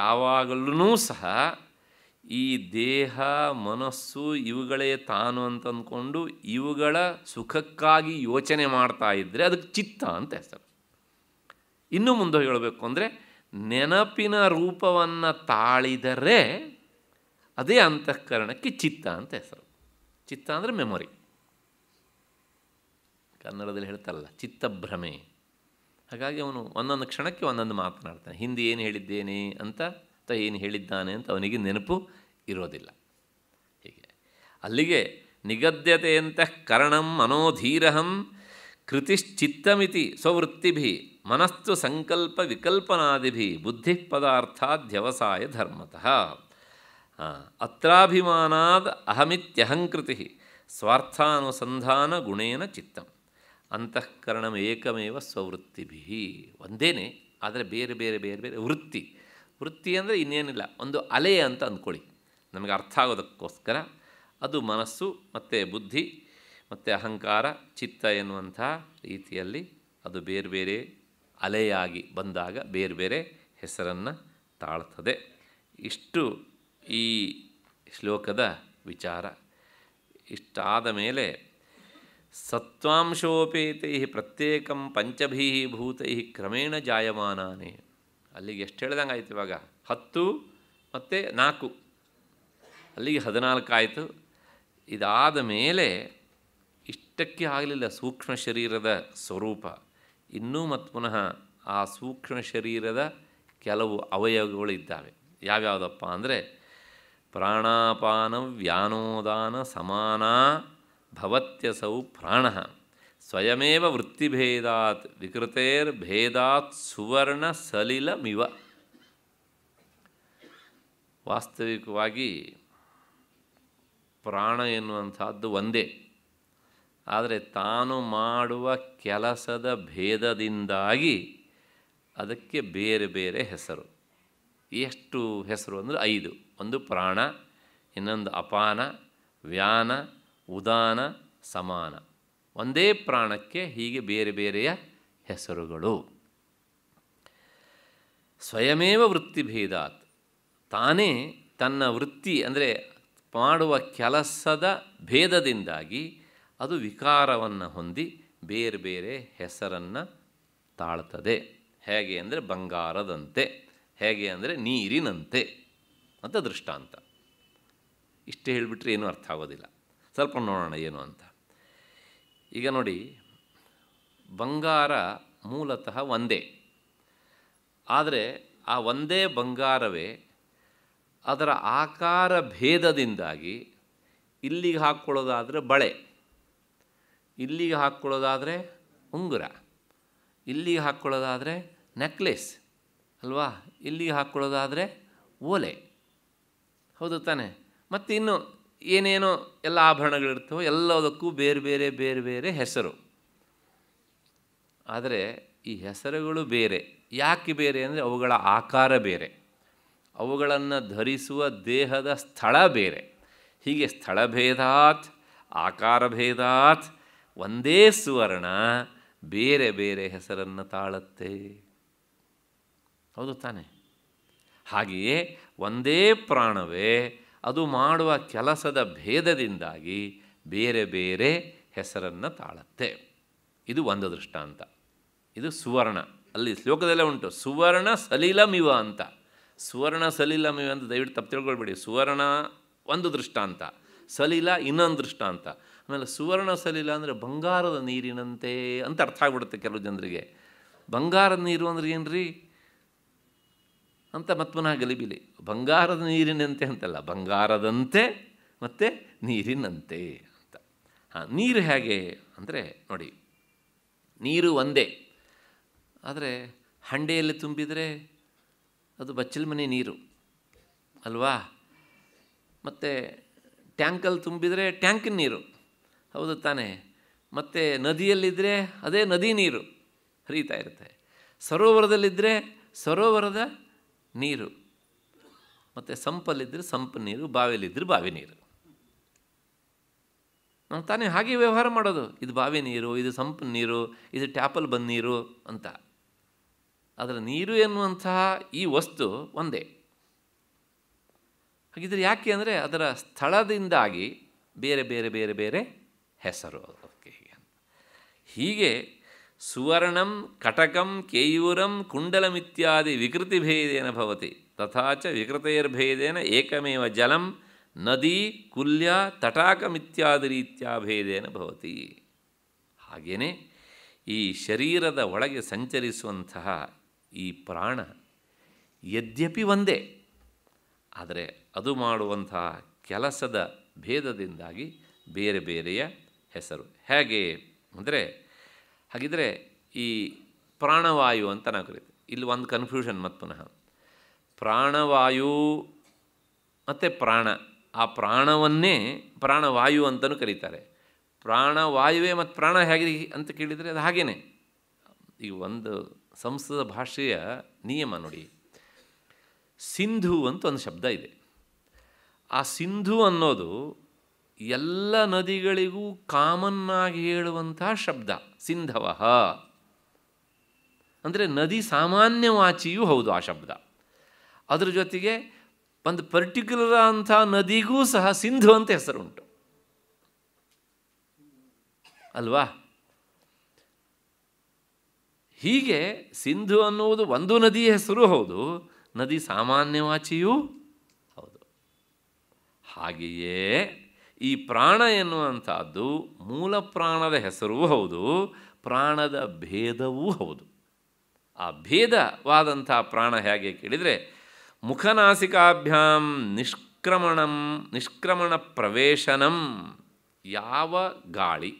ಯಾವಾಗಲೂ ಸಹ ಈ ದೇಹ ಮನಸ್ಸು ಇವುಗಳೇ ತಾನು ಅಂತ ಅಂದ್ಕೊಂಡು ಇವುಗಳ ಸುಖಕ್ಕಾಗಿ ಯೋಚನೆ ಮಾಡ್ತಾ ಇದ್ದರೆ ಅದಕ್ಕೆ ಚಿತ್ತ ಅಂತ ಹೆಸರು ಇನ್ನೂ ಮುಂದೆ ಹೇಳಬೇಕು ಅಂದರೆ ನೆನಪಿನ ರೂಪವನ್ನು ತಾಳಿದರೆ ಅದೇ ಅಂತಃಕರಣಕ್ಕೆ ಚಿತ್ತ ಅಂತ ಹೆಸರು ಚಿತ್ತ ಅಂದರೆ ಮೆಮೊರಿ ಕನ್ನಡದಲ್ಲಿ ಹೇಳ್ತಾರಲ್ಲ ಚಿತ್ತಭ್ರಮೆ ಹಾಗಾಗಿ ಅವನು ಒಂದೊಂದು ಕ್ಷಣಕ್ಕೆ ಒಂದೊಂದು ಮಾತನಾಡ್ತಾನೆ ಹಿಂದೆ ಏನು ಹೇಳಿದ್ದೇನೆ ಅಂತ ತ ಏನು ಹೇಳಿದ್ದಾನೆ ಅಂತ ಅವನಿಗೆ ನೆನಪು ಇರೋದಿಲ್ಲ ಹೀಗೆ ಅಲ್ಲಿಗೆ ನಿಗದ್ಯತೆ ಅಂತ ಕರಣಂ ಮನೋಧೀರಹಂ ಕೃತಿಶ್ಚಿತ್ತಮಿತಿ ಸ್ವವೃತ್ತಿಭಿ ಮನಸ್ಸು ಸಂಕಲ್ಪ ವಿಕಲ್ಪನಾದಿಭಿ ಬುದ್ಧಿ ಪದಾರ್ಥಾಧ್ಯವಸಾಯ ಧರ್ಮತಃ ಅತ್ರಾಭಿಮಾನಾದ್ ಅಹಮಿತ್ಯಹಂಕೃತಿ ಸ್ವಾರ್ಥಾನುಸಂಧಾನ ಗುಣೇನ ಚಿತ್ತಂ ಏಕಮೇವ ಸ್ವವೃತ್ತಿಭಿ ಒಂದೇನೇ ಆದರೆ ಬೇರೆ ಬೇರೆ ಬೇರೆ ಬೇರೆ ವೃತ್ತಿ ವೃತ್ತಿ ಅಂದರೆ ಇನ್ನೇನಿಲ್ಲ ಒಂದು ಅಲೆ ಅಂತ ಅಂದ್ಕೊಳ್ಳಿ ನಮಗೆ ಅರ್ಥ ಆಗೋದಕ್ಕೋಸ್ಕರ ಅದು ಮನಸ್ಸು ಮತ್ತು ಬುದ್ಧಿ ಮತ್ತು ಅಹಂಕಾರ ಚಿತ್ತ ಎನ್ನುವಂಥ ರೀತಿಯಲ್ಲಿ ಅದು ಬೇರೆ ಬೇರೆ ಅಲೆಯಾಗಿ ಬಂದಾಗ ಬೇರೆ ಬೇರೆ ಹೆಸರನ್ನು ತಾಳ್ತದೆ ಇಷ್ಟು ಈ ಶ್ಲೋಕದ ವಿಚಾರ ಇಷ್ಟಾದ ಮೇಲೆ ಸತ್ವಾಂಶೋಪೇತೈ ಪ್ರತ್ಯೇಕಂ ಪಂಚಭೀ ಭೂತೈ ಕ್ರಮೇಣ ಜಾಯಮಾನಾನೆ ಅಲ್ಲಿಗೆ ಎಷ್ಟು ಹೇಳ್ದಂಗೆ ಆಯ್ತು ಇವಾಗ ಹತ್ತು ಮತ್ತು ನಾಲ್ಕು ಅಲ್ಲಿಗೆ ಹದಿನಾಲ್ಕು ಆಯಿತು ಇದಾದ ಮೇಲೆ ಇಷ್ಟಕ್ಕೆ ಆಗಲಿಲ್ಲ ಸೂಕ್ಷ್ಮ ಶರೀರದ ಸ್ವರೂಪ ಇನ್ನೂ ಮತ್ತು ಪುನಃ ಆ ಸೂಕ್ಷ್ಮ ಶರೀರದ ಕೆಲವು ಇದ್ದಾವೆ ಯಾವ್ಯಾವುದಪ್ಪ ಅಂದರೆ ಪ್ರಾಣಾಪಾನ ವ್ಯಾನೋದಾನ ಭವತ್ಯಸೌ ಪ್ರಾಣ ಸ್ವಯಮೇವ ವೃತ್ತಿಭೇದಾತ್ ವಿಕೃತೇರ್ಭೇದಾತ್ ಸುವರ್ಣ ಸಲಿಲಮಿವ ವಾಸ್ತವಿಕವಾಗಿ ಪ್ರಾಣ ಎನ್ನುವಂಥದ್ದು ಒಂದೇ ಆದರೆ ತಾನು ಮಾಡುವ ಕೆಲಸದ ಭೇದದಿಂದಾಗಿ ಅದಕ್ಕೆ ಬೇರೆ ಬೇರೆ ಹೆಸರು ಎಷ್ಟು ಹೆಸರು ಅಂದರೆ ಐದು ಒಂದು ಪ್ರಾಣ ಇನ್ನೊಂದು ಅಪಾನ ವ್ಯಾನ ಉದಾನ ಸಮಾನ ಒಂದೇ ಪ್ರಾಣಕ್ಕೆ ಹೀಗೆ ಬೇರೆ ಬೇರೆಯ ಹೆಸರುಗಳು ಸ್ವಯಮೇವ ವೃತ್ತಿಭೇದಾತ್ ತಾನೇ ತನ್ನ ವೃತ್ತಿ ಅಂದರೆ ಮಾಡುವ ಕೆಲಸದ ಭೇದದಿಂದಾಗಿ ಅದು ವಿಕಾರವನ್ನು ಹೊಂದಿ ಬೇರೆ ಬೇರೆ ಹೆಸರನ್ನು ತಾಳ್ತದೆ ಹೇಗೆ ಅಂದರೆ ಬಂಗಾರದಂತೆ ಹೇಗೆ ಅಂದರೆ ನೀರಿನಂತೆ ಅಂತ ದೃಷ್ಟಾಂತ ಇಷ್ಟು ಹೇಳಿಬಿಟ್ರೆ ಏನೂ ಅರ್ಥ ಆಗೋದಿಲ್ಲ ಸ್ವಲ್ಪ ನೋಡೋಣ ಏನು ಅಂತ ಈಗ ನೋಡಿ ಬಂಗಾರ ಮೂಲತಃ ಒಂದೇ ಆದರೆ ಆ ಒಂದೇ ಬಂಗಾರವೇ ಅದರ ಆಕಾರ ಭೇದದಿಂದಾಗಿ ಇಲ್ಲಿಗೆ ಹಾಕ್ಕೊಳ್ಳೋದಾದರೆ ಬಳೆ ಇಲ್ಲಿಗೆ ಹಾಕ್ಕೊಳ್ಳೋದಾದರೆ ಉಂಗುರ ಇಲ್ಲಿಗೆ ಹಾಕ್ಕೊಳ್ಳೋದಾದರೆ ನೆಕ್ಲೆಸ್ ಅಲ್ವಾ ಇಲ್ಲಿಗೆ ಹಾಕ್ಕೊಳ್ಳೋದಾದರೆ ಓಲೆ ಹೌದು ತಾನೆ ಮತ್ತು ಇನ್ನು ಏನೇನೋ ಎಲ್ಲ ಆಭರಣಗಳಿರ್ತವೋ ಎಲ್ಲದಕ್ಕೂ ಬೇರೆ ಬೇರೆ ಬೇರೆ ಬೇರೆ ಹೆಸರು ಆದರೆ ಈ ಹೆಸರುಗಳು ಬೇರೆ ಯಾಕೆ ಬೇರೆ ಅಂದರೆ ಅವುಗಳ ಆಕಾರ ಬೇರೆ ಅವುಗಳನ್ನು ಧರಿಸುವ ದೇಹದ ಸ್ಥಳ ಬೇರೆ ಹೀಗೆ ಸ್ಥಳಭೇದಾತ್ ಆಕಾರ ಭೇದಾತ್ ಒಂದೇ ಸುವರ್ಣ ಬೇರೆ ಬೇರೆ ಹೆಸರನ್ನು ತಾಳುತ್ತೆ ಹೌದು ತಾನೆ ಹಾಗೆಯೇ ಒಂದೇ ಪ್ರಾಣವೇ ಅದು ಮಾಡುವ ಕೆಲಸದ ಭೇದದಿಂದಾಗಿ ಬೇರೆ ಬೇರೆ ಹೆಸರನ್ನು ತಾಳತ್ತೆ ಇದು ಒಂದು ದೃಷ್ಟಾಂತ ಇದು ಸುವರ್ಣ ಅಲ್ಲಿ ಶ್ಲೋಕದಲ್ಲೇ ಉಂಟು ಸುವರ್ಣ ಸಲೀಲಮಿವ ಅಂತ ಸುವರ್ಣ ಸಲೀಲಮಿವ ಅಂತ ದಯವಿಟ್ಟು ತಪ್ಪು ತಿಳ್ಕೊಳ್ಬೇಡಿ ಸುವರ್ಣ ಒಂದು ದೃಷ್ಟಾಂತ ಸಲೀಲ ಇನ್ನೊಂದು ದೃಷ್ಟಾಂತ ಆಮೇಲೆ ಸುವರ್ಣ ಸಲೀಲ ಅಂದರೆ ಬಂಗಾರದ ನೀರಿನಂತೆ ಅಂತ ಅರ್ಥ ಆಗ್ಬಿಡುತ್ತೆ ಕೆಲವು ಜನರಿಗೆ ಬಂಗಾರದ ನೀರು ಅಂದ್ರೆ ಏನು ರೀ ಅಂತ ಪುನಃ ಗಲಿಬಿಲಿ ಬಂಗಾರದ ನೀರಿನಂತೆ ಅಂತಲ್ಲ ಬಂಗಾರದಂತೆ ಮತ್ತು ನೀರಿನಂತೆ ಅಂತ ಹಾಂ ನೀರು ಹೇಗೆ ಅಂದರೆ ನೋಡಿ ನೀರು ಒಂದೇ ಆದರೆ ಹಂಡೆಯಲ್ಲಿ ತುಂಬಿದರೆ ಅದು ಬಚ್ಚಲ ಮನೆ ನೀರು ಅಲ್ವಾ ಮತ್ತು ಟ್ಯಾಂಕಲ್ಲಿ ತುಂಬಿದರೆ ಟ್ಯಾಂಕಿನ ನೀರು ಹೌದು ತಾನೇ ಮತ್ತು ನದಿಯಲ್ಲಿದ್ದರೆ ಅದೇ ನದಿ ನೀರು ಹರಿತಾ ಇರುತ್ತೆ ಸರೋವರದಲ್ಲಿದ್ದರೆ ಸರೋವರದ ನೀರು ಮತ್ತು ಸಂಪಲ್ಲಿದ್ದರೆ ಸಂಪು ನೀರು ಬಾವಿಲಿದ್ದರೆ ಬಾವಿ ನೀರು ನಾವು ತಾನೇ ಹಾಗೆ ವ್ಯವಹಾರ ಮಾಡೋದು ಇದು ಬಾವಿ ನೀರು ಇದು ಸಂಪು ನೀರು ಇದು ಟ್ಯಾಪಲ್ಲಿ ಬಂದ ನೀರು ಅಂತ ಅದರ ನೀರು ಎನ್ನುವಂತಹ ಈ ವಸ್ತು ಒಂದೇ ಹಾಗಿದ್ರೆ ಯಾಕೆ ಅಂದರೆ ಅದರ ಸ್ಥಳದಿಂದಾಗಿ ಬೇರೆ ಬೇರೆ ಬೇರೆ ಬೇರೆ ಹೆಸರು ಅದಕ್ಕೆ ಹೀಗೆ ಹೀಗೆ ಸುವರ್ಣಂ ಕಟಕಂ ಕೇಯೂರಂ ಕುಂಡಲಮಿತ್ಯಾದಿ ವಿಕೃತಿಭೇದೇನ ಭವತಿ ತಥಾಚ ವಿಕೃತೈರ್ಭೇದೇನ ಏಕಮೇವ ಜಲಂ ನದಿ ಕುಲ್ಯ ತಟಾಕಮಿತ್ಯಾದಿ ರೀತ್ಯಾ ಭೇದೇನ ಭವತಿ ಹಾಗೆಯೇ ಈ ಶರೀರದ ಒಳಗೆ ಸಂಚರಿಸುವಂತಹ ಈ ಪ್ರಾಣ ಯದ್ಯಪಿ ಒಂದೇ ಆದರೆ ಅದು ಮಾಡುವಂತಹ ಕೆಲಸದ ಭೇದದಿಂದಾಗಿ ಬೇರೆ ಬೇರೆಯ ಹೆಸರು ಹೇಗೆ ಅಂದರೆ ಹಾಗಿದ್ರೆ ಈ ಪ್ರಾಣವಾಯು ಅಂತ ನಾವು ಕರಿತೀವಿ ಇಲ್ಲಿ ಒಂದು ಕನ್ಫ್ಯೂಷನ್ ಮತ್ತು ಪುನಃ ಪ್ರಾಣವಾಯು ಮತ್ತು ಪ್ರಾಣ ಆ ಪ್ರಾಣವನ್ನೇ ಪ್ರಾಣವಾಯು ಅಂತಲೂ ಕರೀತಾರೆ ಪ್ರಾಣವಾಯುವೇ ಮತ್ತು ಪ್ರಾಣ ಹೇಗೆ ಅಂತ ಕೇಳಿದರೆ ಅದು ಹಾಗೇ ಈ ಒಂದು ಸಂಸ್ಕೃತ ಭಾಷೆಯ ನಿಯಮ ನೋಡಿ ಸಿಂಧು ಅಂತ ಒಂದು ಶಬ್ದ ಇದೆ ಆ ಸಿಂಧು ಅನ್ನೋದು ಎಲ್ಲ ನದಿಗಳಿಗೂ ಕಾಮನ್ನಾಗಿ ಹೇಳುವಂತಹ ಶಬ್ದ ಸಿಂಧವ ಅಂದರೆ ನದಿ ಸಾಮಾನ್ಯವಾಚಿಯೂ ಹೌದು ಆ ಶಬ್ದ ಅದರ ಜೊತೆಗೆ ಒಂದು ಪರ್ಟಿಕ್ಯುಲರ್ ಅಂಥ ನದಿಗೂ ಸಹ ಸಿಂಧು ಅಂತ ಹೆಸರುಂಟು ಅಲ್ವಾ ಹೀಗೆ ಸಿಂಧು ಅನ್ನುವುದು ಒಂದು ನದಿಯ ಹೆಸರು ಹೌದು ನದಿ ಸಾಮಾನ್ಯವಾಚಿಯೂ ಹೌದು ಹಾಗೆಯೇ ಈ ಪ್ರಾಣ ಎನ್ನುವಂಥದ್ದು ಮೂಲ ಪ್ರಾಣದ ಹೆಸರೂ ಹೌದು ಪ್ರಾಣದ ಭೇದವೂ ಹೌದು ಆ ಭೇದವಾದಂಥ ಪ್ರಾಣ ಹೇಗೆ ಕೇಳಿದರೆ ಮುಖನಾಸಿಕಾಭ್ಯಾಂ ನಿಷ್ಕ್ರಮಣಂ ನಿಷ್ಕ್ರಮಣ ಪ್ರವೇಶನಂ ಯಾವ ಗಾಳಿ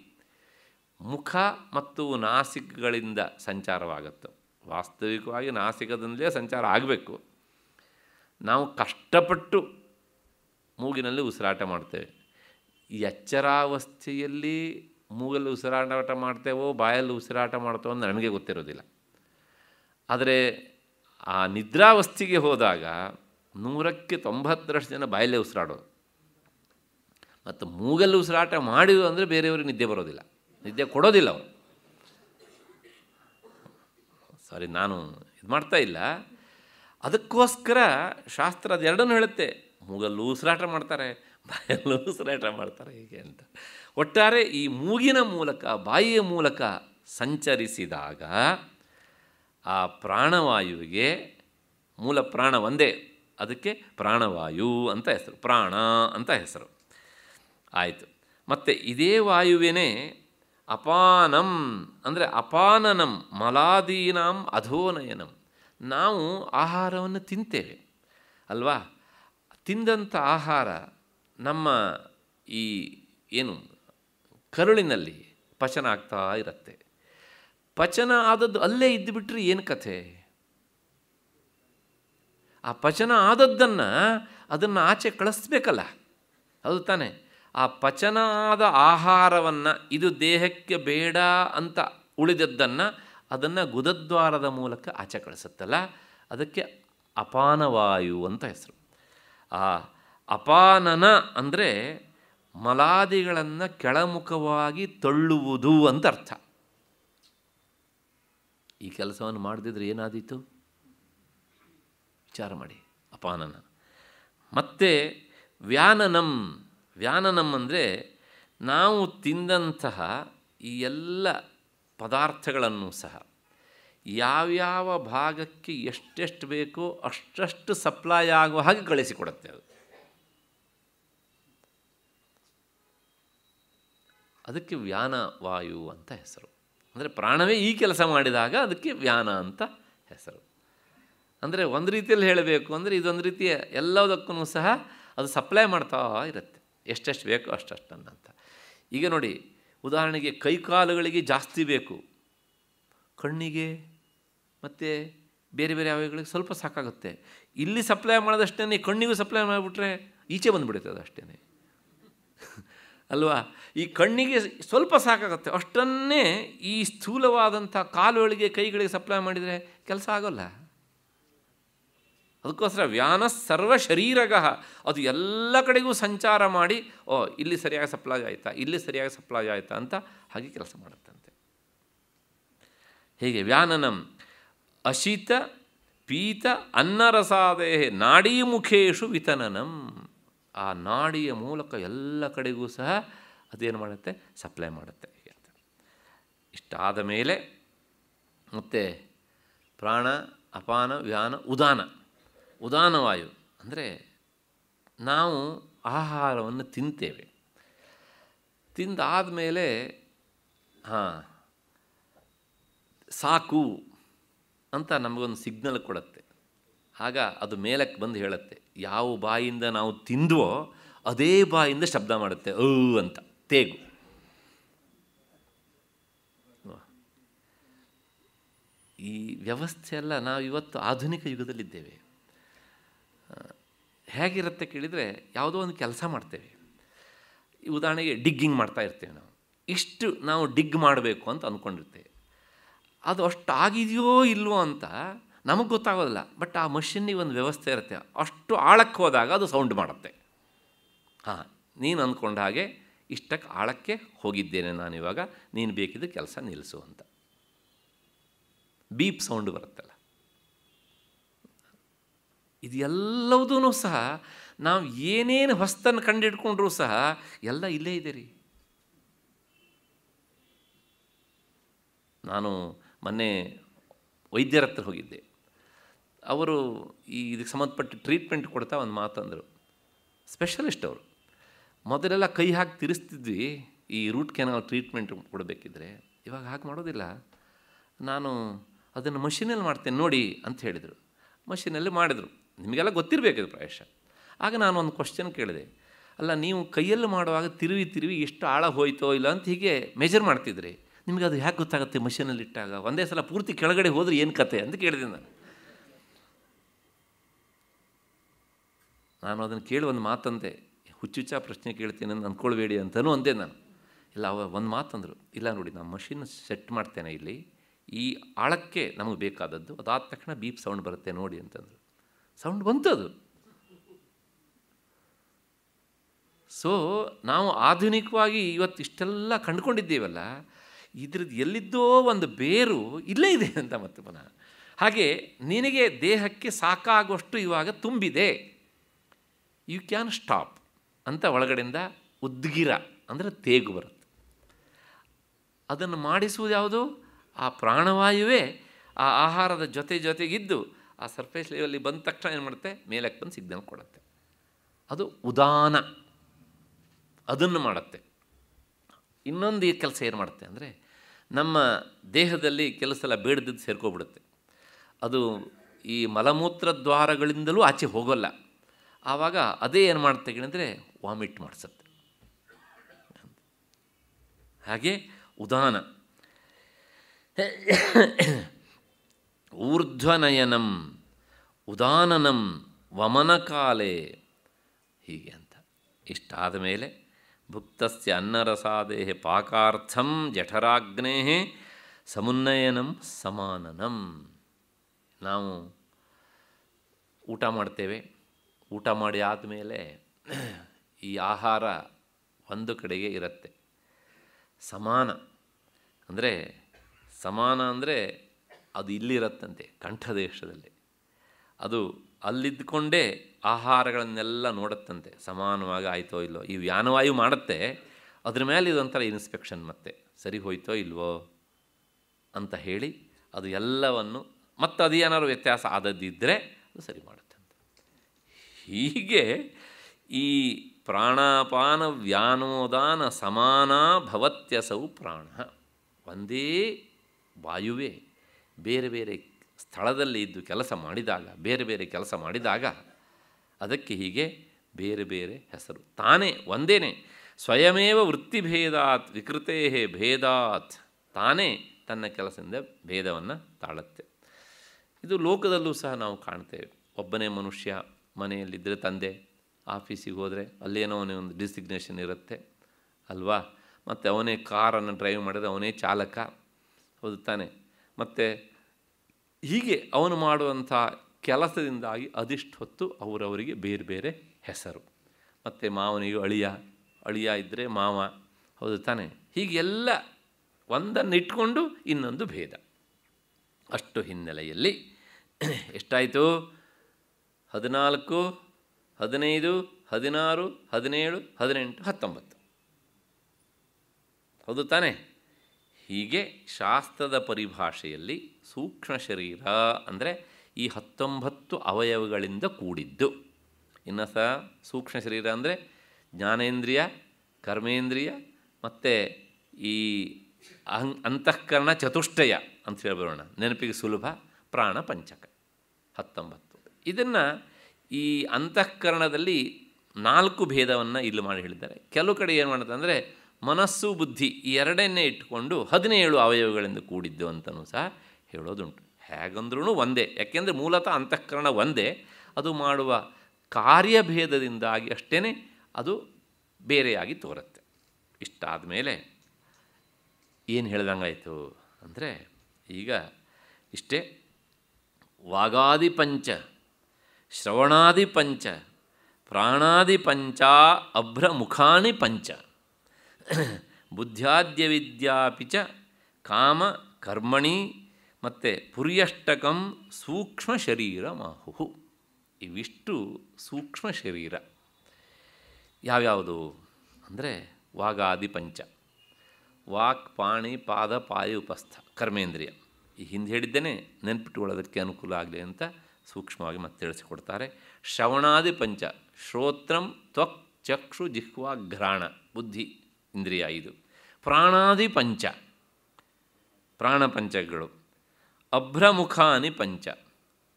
ಮುಖ ಮತ್ತು ನಾಸಿಕಗಳಿಂದ ಸಂಚಾರವಾಗುತ್ತೆ ವಾಸ್ತವಿಕವಾಗಿ ನಾಸಿಕದಿಂದಲೇ ಸಂಚಾರ ಆಗಬೇಕು ನಾವು ಕಷ್ಟಪಟ್ಟು ಮೂಗಿನಲ್ಲಿ ಉಸಿರಾಟ ಮಾಡ್ತೇವೆ ಈ ಎಚ್ಚರಾವಸ್ಥೆಯಲ್ಲಿ ಮೂಗಲ್ಲಿ ಉಸಿರಾಟ ಮಾಡ್ತೇವೋ ಬಾಯಲ್ಲಿ ಉಸಿರಾಟ ಮಾಡ್ತೇವೋ ಅಂತ ನನಗೆ ಗೊತ್ತಿರೋದಿಲ್ಲ ಆದರೆ ಆ ನಿದ್ರಾವಸ್ಥೆಗೆ ಹೋದಾಗ ನೂರಕ್ಕೆ ತೊಂಬತ್ತರಷ್ಟು ಜನ ಬಾಯಲ್ಲೇ ಉಸಿರಾಡೋದು ಮತ್ತು ಮೂಗಲ್ಲಿ ಉಸಿರಾಟ ಮಾಡಿದ್ರು ಅಂದರೆ ಬೇರೆಯವ್ರಿಗೆ ನಿದ್ದೆ ಬರೋದಿಲ್ಲ ನಿದ್ದೆ ಕೊಡೋದಿಲ್ಲ ಅವರು ಸಾರಿ ನಾನು ಇದು ಮಾಡ್ತಾ ಇಲ್ಲ ಅದಕ್ಕೋಸ್ಕರ ಶಾಸ್ತ್ರ ಅದೆರಡನ್ನೂ ಹೇಳುತ್ತೆ ಮೂಗಲ್ಲೂ ಉಸಿರಾಟ ಮಾಡ್ತಾರೆ ಬಾಯಲ್ಲೂ ಉಸಿರಾಟ ಮಾಡ್ತಾರೆ ಹೀಗೆ ಅಂತ ಒಟ್ಟಾರೆ ಈ ಮೂಗಿನ ಮೂಲಕ ಬಾಯಿಯ ಮೂಲಕ ಸಂಚರಿಸಿದಾಗ ಆ ಪ್ರಾಣವಾಯುವಿಗೆ ಮೂಲ ಪ್ರಾಣ ಒಂದೇ ಅದಕ್ಕೆ ಪ್ರಾಣವಾಯು ಅಂತ ಹೆಸರು ಪ್ರಾಣ ಅಂತ ಹೆಸರು ಆಯಿತು ಮತ್ತು ಇದೇ ವಾಯುವೇನೆ ಅಪಾನಂ ಅಂದರೆ ಅಪಾನನಂ ಮಲಾದೀನಾಂ ಅಧೋನಯನಂ ನಾವು ಆಹಾರವನ್ನು ತಿಂತೇವೆ ಅಲ್ವಾ ತಿಂದಂಥ ಆಹಾರ ನಮ್ಮ ಈ ಏನು ಕರುಳಿನಲ್ಲಿ ಪಚನ ಆಗ್ತಾ ಇರುತ್ತೆ ಪಚನ ಆದದ್ದು ಅಲ್ಲೇ ಇದ್ದುಬಿಟ್ರೆ ಏನು ಕಥೆ ಆ ಪಚನ ಆದದ್ದನ್ನು ಅದನ್ನು ಆಚೆ ಕಳಿಸ್ಬೇಕಲ್ಲ ಅದು ತಾನೆ ಆ ಪಚನ ಆದ ಆಹಾರವನ್ನು ಇದು ದೇಹಕ್ಕೆ ಬೇಡ ಅಂತ ಉಳಿದದ್ದನ್ನು ಅದನ್ನು ಗುದದ್ವಾರದ ಮೂಲಕ ಆಚೆ ಕಳಿಸುತ್ತಲ್ಲ ಅದಕ್ಕೆ ಅಪಾನವಾಯು ಅಂತ ಹೆಸರು ಆ ಅಪಾನನ ಅಂದರೆ ಮಲಾದಿಗಳನ್ನು ಕೆಳಮುಖವಾಗಿ ತಳ್ಳುವುದು ಅಂತ ಅರ್ಥ ಈ ಕೆಲಸವನ್ನು ಮಾಡದಿದ್ರೆ ಏನಾದೀತು ವಿಚಾರ ಮಾಡಿ ಅಪಾನನ ಮತ್ತು ವ್ಯಾನನಂ ವ್ಯಾನನಂ ಅಂದರೆ ನಾವು ತಿಂದಂತಹ ಈ ಎಲ್ಲ ಪದಾರ್ಥಗಳನ್ನು ಸಹ ಯಾವ್ಯಾವ ಭಾಗಕ್ಕೆ ಎಷ್ಟೆಷ್ಟು ಬೇಕೋ ಅಷ್ಟಷ್ಟು ಸಪ್ಲೈ ಆಗುವ ಹಾಗೆ ಕಳಿಸಿಕೊಡುತ್ತೆ ಅದು ಅದಕ್ಕೆ ವ್ಯಾನ ವಾಯು ಅಂತ ಹೆಸರು ಅಂದರೆ ಪ್ರಾಣವೇ ಈ ಕೆಲಸ ಮಾಡಿದಾಗ ಅದಕ್ಕೆ ವ್ಯಾನ ಅಂತ ಹೆಸರು ಅಂದರೆ ಒಂದು ರೀತಿಯಲ್ಲಿ ಹೇಳಬೇಕು ಅಂದರೆ ಇದೊಂದು ರೀತಿಯ ಎಲ್ಲದಕ್ಕೂ ಸಹ ಅದು ಸಪ್ಲೈ ಮಾಡ್ತಾ ಇರುತ್ತೆ ಎಷ್ಟೆಷ್ಟು ಬೇಕೋ ಅಷ್ಟು ಅಂತ ಈಗ ನೋಡಿ ಉದಾಹರಣೆಗೆ ಕೈಕಾಲುಗಳಿಗೆ ಜಾಸ್ತಿ ಬೇಕು ಕಣ್ಣಿಗೆ ಮತ್ತು ಬೇರೆ ಬೇರೆ ಅವಯಗಳಿಗೆ ಸ್ವಲ್ಪ ಸಾಕಾಗುತ್ತೆ ಇಲ್ಲಿ ಸಪ್ಲೈ ಮಾಡೋದಷ್ಟೇ ಕಣ್ಣಿಗೂ ಸಪ್ಲೈ ಮಾಡಿಬಿಟ್ರೆ ಈಚೆ ಬಂದುಬಿಡುತ್ತೆ ಅದು ಅಷ್ಟೇ ಅಲ್ವಾ ಈ ಕಣ್ಣಿಗೆ ಸ್ವಲ್ಪ ಸಾಕಾಗುತ್ತೆ ಅಷ್ಟನ್ನೇ ಈ ಸ್ಥೂಲವಾದಂಥ ಕಾಲುಗಳಿಗೆ ಕೈಗಳಿಗೆ ಸಪ್ಲೈ ಮಾಡಿದರೆ ಕೆಲಸ ಆಗೋಲ್ಲ ಅದಕ್ಕೋಸ್ಕರ ವ್ಯಾನ ಸರ್ವ ಶರೀರಗ ಅದು ಎಲ್ಲ ಕಡೆಗೂ ಸಂಚಾರ ಮಾಡಿ ಓ ಇಲ್ಲಿ ಸರಿಯಾಗಿ ಸಪ್ಲೈ ಆಯಿತಾ ಇಲ್ಲಿ ಸರಿಯಾಗಿ ಸಪ್ಲೈ ಆಯಿತಾ ಅಂತ ಹಾಗೆ ಕೆಲಸ ಮಾಡುತ್ತಂತೆ ಹೀಗೆ ವ್ಯಾನನಂ ಅಶಿತ ಪೀತ ಅನ್ನರಸಾದೇ ನಾಡೀಮುಖೇಶು ವಿತನನಂ ಆ ನಾಡಿಯ ಮೂಲಕ ಎಲ್ಲ ಕಡೆಗೂ ಸಹ ಅದೇನು ಮಾಡುತ್ತೆ ಸಪ್ಲೈ ಮಾಡುತ್ತೆ ಇಷ್ಟಾದ ಮೇಲೆ ಮತ್ತು ಪ್ರಾಣ ಅಪಾನ ವ್ಯಾನ ಉದಾನ ಉದಾನವಾಯು ಅಂದರೆ ನಾವು ಆಹಾರವನ್ನು ತಿಂತೇವೆ ತಿಂದಾದ ಮೇಲೆ ಹಾಂ ಸಾಕು ಅಂತ ನಮಗೊಂದು ಸಿಗ್ನಲ್ ಕೊಡುತ್ತೆ ಆಗ ಅದು ಮೇಲಕ್ಕೆ ಬಂದು ಹೇಳುತ್ತೆ ಯಾವ ಬಾಯಿಂದ ನಾವು ತಿಂದ್ವೋ ಅದೇ ಬಾಯಿಂದ ಶಬ್ದ ಮಾಡುತ್ತೆ ಅ ಅಂತ ತೇಗು ಈ ವ್ಯವಸ್ಥೆ ಎಲ್ಲ ನಾವು ಇವತ್ತು ಆಧುನಿಕ ಯುಗದಲ್ಲಿದ್ದೇವೆ ಹೇಗಿರುತ್ತೆ ಕೇಳಿದರೆ ಯಾವುದೋ ಒಂದು ಕೆಲಸ ಮಾಡ್ತೇವೆ ಉದಾಹರಣೆಗೆ ಡಿಗ್ಗಿಂಗ್ ಮಾಡ್ತಾ ಇರ್ತೇವೆ ನಾವು ಇಷ್ಟು ನಾವು ಡಿಗ್ ಮಾಡಬೇಕು ಅಂತ ಅಂದ್ಕೊಂಡಿರ್ತೇವೆ ಅದು ಅಷ್ಟು ಆಗಿದೆಯೋ ಇಲ್ವೋ ಅಂತ ನಮಗೆ ಗೊತ್ತಾಗೋದಿಲ್ಲ ಬಟ್ ಆ ಮಷಿನ್ನಿಗೆ ಒಂದು ವ್ಯವಸ್ಥೆ ಇರುತ್ತೆ ಅಷ್ಟು ಆಳಕ್ಕೆ ಹೋದಾಗ ಅದು ಸೌಂಡ್ ಮಾಡುತ್ತೆ ಹಾಂ ನೀನು ಅಂದ್ಕೊಂಡ ಹಾಗೆ ಇಷ್ಟಕ್ಕೆ ಆಳಕ್ಕೆ ಹೋಗಿದ್ದೇನೆ ನಾನಿವಾಗ ನೀನು ಬೇಕಿದ್ದು ಕೆಲಸ ನಿಲ್ಲಿಸು ಅಂತ ಬೀಪ್ ಸೌಂಡ್ ಬರುತ್ತಲ್ಲ ಇದು ಎಲ್ಲವುದೂ ಸಹ ನಾವು ಏನೇನು ಹೊಸ್ತನ್ನು ಕಂಡಿಡ್ಕೊಂಡ್ರೂ ಸಹ ಎಲ್ಲ ಇಲ್ಲೇ ಇದೆ ರೀ ನಾನು ಮೊನ್ನೆ ವೈದ್ಯರ ಹತ್ರ ಹೋಗಿದ್ದೆ ಅವರು ಈ ಇದಕ್ಕೆ ಸಂಬಂಧಪಟ್ಟ ಟ್ರೀಟ್ಮೆಂಟ್ ಕೊಡ್ತಾ ಒಂದು ಮಾತಂದರು ಸ್ಪೆಷಲಿಸ್ಟ್ ಅವರು ಮೊದಲೆಲ್ಲ ಕೈ ಹಾಕಿ ತಿರ್ಸ್ತಿದ್ವಿ ಈ ರೂಟ್ ಕೆನಾಲ್ ಟ್ರೀಟ್ಮೆಂಟ್ ಕೊಡಬೇಕಿದ್ರೆ ಇವಾಗ ಹಾಗೆ ಮಾಡೋದಿಲ್ಲ ನಾನು ಅದನ್ನು ಮಷಿನಲ್ಲಿ ಮಾಡ್ತೇನೆ ನೋಡಿ ಅಂತ ಹೇಳಿದರು ಮಷಿನಲ್ಲಿ ಮಾಡಿದರು ನಿಮಗೆಲ್ಲ ಇದು ಪ್ರಾಯಶಃ ಆಗ ನಾನು ಒಂದು ಕ್ವಶನ್ ಕೇಳಿದೆ ಅಲ್ಲ ನೀವು ಕೈಯಲ್ಲಿ ಮಾಡುವಾಗ ತಿರುವಿ ತಿರುವಿ ಎಷ್ಟು ಆಳ ಹೋಯ್ತೋ ಇಲ್ಲ ಅಂತ ಹೀಗೆ ಮೆಜರ್ ಮಾಡ್ತಿದ್ರಿ ನಿಮಗೆ ಅದು ಯಾಕೆ ಗೊತ್ತಾಗುತ್ತೆ ಮಷೀನಲ್ಲಿ ಇಟ್ಟಾಗ ಒಂದೇ ಸಲ ಪೂರ್ತಿ ಕೆಳಗಡೆ ಹೋದರೆ ಏನು ಕತೆ ಅಂತ ಕೇಳಿದೆ ನಾನು ನಾನು ಅದನ್ನು ಕೇಳಿ ಒಂದು ಮಾತಂದೆ ಹುಚ್ಚುಚ್ಚ ಪ್ರಶ್ನೆ ಕೇಳ್ತೀನಿ ಅಂತ ಅಂದ್ಕೊಳ್ಬೇಡಿ ಅಂತಲೂ ಅಂದೆ ನಾನು ಇಲ್ಲ ಅವ ಒಂದು ಮಾತಂದರು ಇಲ್ಲ ನೋಡಿ ನಾನು ಮಷಿನ್ ಸೆಟ್ ಮಾಡ್ತೇನೆ ಇಲ್ಲಿ ಈ ಆಳಕ್ಕೆ ನಮಗೆ ಬೇಕಾದದ್ದು ಅದಾದ ತಕ್ಷಣ ಬೀಪ್ ಸೌಂಡ್ ಬರುತ್ತೆ ನೋಡಿ ಅಂತಂದರು ಸೌಂಡ್ ಬಂತು ಅದು ಸೊ ನಾವು ಆಧುನಿಕವಾಗಿ ಇವತ್ತು ಇಷ್ಟೆಲ್ಲ ಕಂಡುಕೊಂಡಿದ್ದೀವಲ್ಲ ಇದ್ರದ್ದು ಎಲ್ಲಿದ್ದೋ ಒಂದು ಬೇರು ಇಲ್ಲೇ ಇದೆ ಅಂತ ಮತ್ತೆ ಪುನಃ ಹಾಗೆ ನಿನಗೆ ದೇಹಕ್ಕೆ ಸಾಕಾಗುವಷ್ಟು ಇವಾಗ ತುಂಬಿದೆ ಯು ಕ್ಯಾನ್ ಸ್ಟಾಪ್ ಅಂತ ಒಳಗಡೆಯಿಂದ ಉದ್ಗಿರ ಅಂದರೆ ತೇಗು ಬರುತ್ತೆ ಅದನ್ನು ಮಾಡಿಸುವುದು ಯಾವುದು ಆ ಪ್ರಾಣವಾಯುವೇ ಆ ಆಹಾರದ ಜೊತೆ ಜೊತೆಗಿದ್ದು ಆ ಸರ್ಫೇಸ್ ಲೆವೆಲ್ಲಿ ಬಂದ ತಕ್ಷಣ ಏನು ಮಾಡುತ್ತೆ ಮೇಲಕ್ಕೆ ಬಂದು ಸಿಗ್ನಲ್ ಕೊಡುತ್ತೆ ಅದು ಉದಾನ ಅದನ್ನು ಮಾಡುತ್ತೆ ಇನ್ನೊಂದು ಈ ಕೆಲಸ ಏನು ಮಾಡುತ್ತೆ ಅಂದರೆ ನಮ್ಮ ದೇಹದಲ್ಲಿ ಕೆಲಸ ಎಲ್ಲ ಬೇಡದಿದ್ದು ಸೇರ್ಕೋಬಿಡುತ್ತೆ ಅದು ಈ ಮಲಮೂತ್ರ ದ್ವಾರಗಳಿಂದಲೂ ಆಚೆ ಹೋಗೋಲ್ಲ ಆವಾಗ ಅದೇ ಏನು ಮಾಡುತ್ತೆ ಅಂದರೆ ವಾಮಿಟ್ ಮಾಡಿಸುತ್ತೆ ಹಾಗೆ ಉದಾನ ಊರ್ಧ್ವನಯನಂ ಉದಾನನಂ ವಮನಕಾಲೇ ಹೀಗೆ ಅಂತ ಇಷ್ಟಾದ ಮೇಲೆ ಭುಕ್ತಸ್ಯ ಅನ್ನರಸಾದೇಹ ಪಾಕಾರ್ಥಂ ಜಠರಾಗ್ನೇ ಸಮುನ್ನಯನಂ ಸಮಾನನಂ ನಾವು ಊಟ ಮಾಡ್ತೇವೆ ಊಟ ಮಾಡಿ ಆದಮೇಲೆ ಈ ಆಹಾರ ಒಂದು ಕಡೆಗೆ ಇರುತ್ತೆ ಸಮಾನ ಅಂದರೆ ಸಮಾನ ಅಂದರೆ ಅದು ಇಲ್ಲಿರತ್ತಂತೆ ದೇಶದಲ್ಲಿ ಅದು ಅಲ್ಲಿದ್ದುಕೊಂಡೇ ಆಹಾರಗಳನ್ನೆಲ್ಲ ನೋಡುತ್ತಂತೆ ಸಮಾನವಾಗಿ ಆಯಿತೋ ಇಲ್ಲೋ ಈ ವ್ಯಾನವಾಯು ಮಾಡುತ್ತೆ ಅದ್ರ ಮೇಲೆ ಇದೊಂಥರ ಇನ್ಸ್ಪೆಕ್ಷನ್ ಮತ್ತೆ ಸರಿ ಹೋಯ್ತೋ ಇಲ್ವೋ ಅಂತ ಹೇಳಿ ಅದು ಎಲ್ಲವನ್ನು ಮತ್ತು ಅದು ಏನಾದ್ರು ವ್ಯತ್ಯಾಸ ಆದದ್ದಿದ್ದರೆ ಅದು ಸರಿ ಮಾಡುತ್ತೆ ಹೀಗೆ ಈ ಪ್ರಾಣಾಪಾನ ವ್ಯಾನೋದಾನ ಸಮಾನ ಭವತ್ಯಸೌ ಪ್ರಾಣ ಒಂದೇ ವಾಯುವೆ ಬೇರೆ ಬೇರೆ ಸ್ಥಳದಲ್ಲಿ ಇದ್ದು ಕೆಲಸ ಮಾಡಿದಾಗ ಬೇರೆ ಬೇರೆ ಕೆಲಸ ಮಾಡಿದಾಗ ಅದಕ್ಕೆ ಹೀಗೆ ಬೇರೆ ಬೇರೆ ಹೆಸರು ತಾನೇ ಒಂದೇನೆ ಸ್ವಯಮೇವ ವೃತ್ತಿಭೇದಾತ್ ವಿಕೃತೇ ಭೇದಾತ್ ತಾನೇ ತನ್ನ ಕೆಲಸದಿಂದ ಭೇದವನ್ನು ತಾಳುತ್ತೆ ಇದು ಲೋಕದಲ್ಲೂ ಸಹ ನಾವು ಕಾಣ್ತೇವೆ ಒಬ್ಬನೇ ಮನುಷ್ಯ ಮನೆಯಲ್ಲಿದ್ದರೆ ತಂದೆ ಆಫೀಸಿಗೆ ಹೋದರೆ ಅಲ್ಲೇನೋ ಅವನೇ ಒಂದು ಡಿಸಿಗ್ನೇಷನ್ ಇರುತ್ತೆ ಅಲ್ವಾ ಮತ್ತು ಅವನೇ ಕಾರನ್ನು ಡ್ರೈವ್ ಮಾಡಿದ್ರೆ ಅವನೇ ಚಾಲಕ ಹೌದು ತಾನೆ ಮತ್ತು ಹೀಗೆ ಅವನು ಮಾಡುವಂಥ ಕೆಲಸದಿಂದಾಗಿ ಅದಿಷ್ಟು ಹೊತ್ತು ಅವರವರಿಗೆ ಬೇರೆ ಬೇರೆ ಹೆಸರು ಮತ್ತು ಮಾವನಿಗೂ ಅಳಿಯ ಅಳಿಯ ಇದ್ದರೆ ಮಾವ ಹೌದು ತಾನೆ ಹೀಗೆಲ್ಲ ಒಂದನ್ನು ಇಟ್ಕೊಂಡು ಇನ್ನೊಂದು ಭೇದ ಅಷ್ಟು ಹಿನ್ನೆಲೆಯಲ್ಲಿ ಎಷ್ಟಾಯಿತು ಹದಿನಾಲ್ಕು ಹದಿನೈದು ಹದಿನಾರು ಹದಿನೇಳು ಹದಿನೆಂಟು ಹತ್ತೊಂಬತ್ತು ಹೌದು ತಾನೇ ಹೀಗೆ ಶಾಸ್ತ್ರದ ಪರಿಭಾಷೆಯಲ್ಲಿ ಸೂಕ್ಷ್ಮ ಶರೀರ ಅಂದರೆ ಈ ಹತ್ತೊಂಬತ್ತು ಅವಯವಗಳಿಂದ ಕೂಡಿದ್ದು ಇನ್ನು ಸಹ ಸೂಕ್ಷ್ಮ ಶರೀರ ಅಂದರೆ ಜ್ಞಾನೇಂದ್ರಿಯ ಕರ್ಮೇಂದ್ರಿಯ ಮತ್ತು ಈ ಅಂ ಅಂತಃಕರಣ ಚತುಷ್ಟಯ ಅಂತ ಬರೋಣ ನೆನಪಿಗೆ ಸುಲಭ ಪ್ರಾಣ ಪಂಚಕ ಹತ್ತೊಂಬತ್ತು ಇದನ್ನು ಈ ಅಂತಃಕರಣದಲ್ಲಿ ನಾಲ್ಕು ಭೇದವನ್ನು ಇಲ್ಲಿ ಮಾಡಿ ಹೇಳಿದ್ದಾರೆ ಕೆಲವು ಕಡೆ ಏನು ಅಂದರೆ ಮನಸ್ಸು ಬುದ್ಧಿ ಈ ಎರಡನ್ನೇ ಇಟ್ಟುಕೊಂಡು ಹದಿನೇಳು ಅವಯವಗಳಿಂದ ಕೂಡಿದ್ದು ಅಂತಲೂ ಸಹ ಹೇಳೋದುಂಟು ಹೇಗಂದ್ರೂ ಒಂದೇ ಯಾಕೆಂದರೆ ಮೂಲತಃ ಅಂತಃಕರಣ ಒಂದೇ ಅದು ಮಾಡುವ ಕಾರ್ಯಭೇದದಿಂದಾಗಿ ಅಷ್ಟೇ ಅದು ಬೇರೆಯಾಗಿ ತೋರುತ್ತೆ ಇಷ್ಟಾದ ಮೇಲೆ ಏನು ಹೇಳ್ದಂಗಾಯಿತು ಅಂದರೆ ಈಗ ಇಷ್ಟೇ ವಾಗಾದಿ ಪಂಚ ಶ್ರವಣಾದಿ ಪಂಚ ಪ್ರಾಣಾದಿ ಪಂಚ ಅಭ್ರಮುಖಾಣಿ ಪಂಚ ವಿದ್ಯಾಪಿಚ ಕಾಮ ಕರ್ಮಣಿ ಮತ್ತು ಪುರ್ಯಷ್ಟಕಂ ಸೂಕ್ಷ್ಮ ಶರೀರ ಮಾಹು ಇವಿಷ್ಟು ಸೂಕ್ಷ್ಮ ಶರೀರ ಯಾವ್ಯಾವುದು ಅಂದರೆ ವಾಗಾದಿ ಪಂಚ ವಾಕ್ ಪಾಣಿ ಪಾದ ಪಾಯ ಉಪಸ್ಥ ಕರ್ಮೇಂದ್ರಿಯ ಈ ಹಿಂದೆ ಹೇಳಿದ್ದೇನೆ ನೆನ್ಪಿಟ್ಟುಕೊಳ್ಳೋದಕ್ಕೆ ಅನುಕೂಲ ಆಗಲಿ ಅಂತ ಸೂಕ್ಷ್ಮವಾಗಿ ಮತ್ತೆ ತಿಳಿಸಿಕೊಡ್ತಾರೆ ಶ್ರವಣಾದಿ ಪಂಚ ಶ್ರೋತ್ರಂ ತ್ವಕ್ ಚಕ್ಷು ಜಿಹ್ವಾ ಘ್ರಾಣ ಬುದ್ಧಿ ಇಂದ್ರಿಯ ಇದು ಪ್ರಾಣಾದಿ ಪಂಚ ಪ್ರಾಣಪಂಚಗಳು ಅಭ್ರಮುಖಾನಿ ಪಂಚ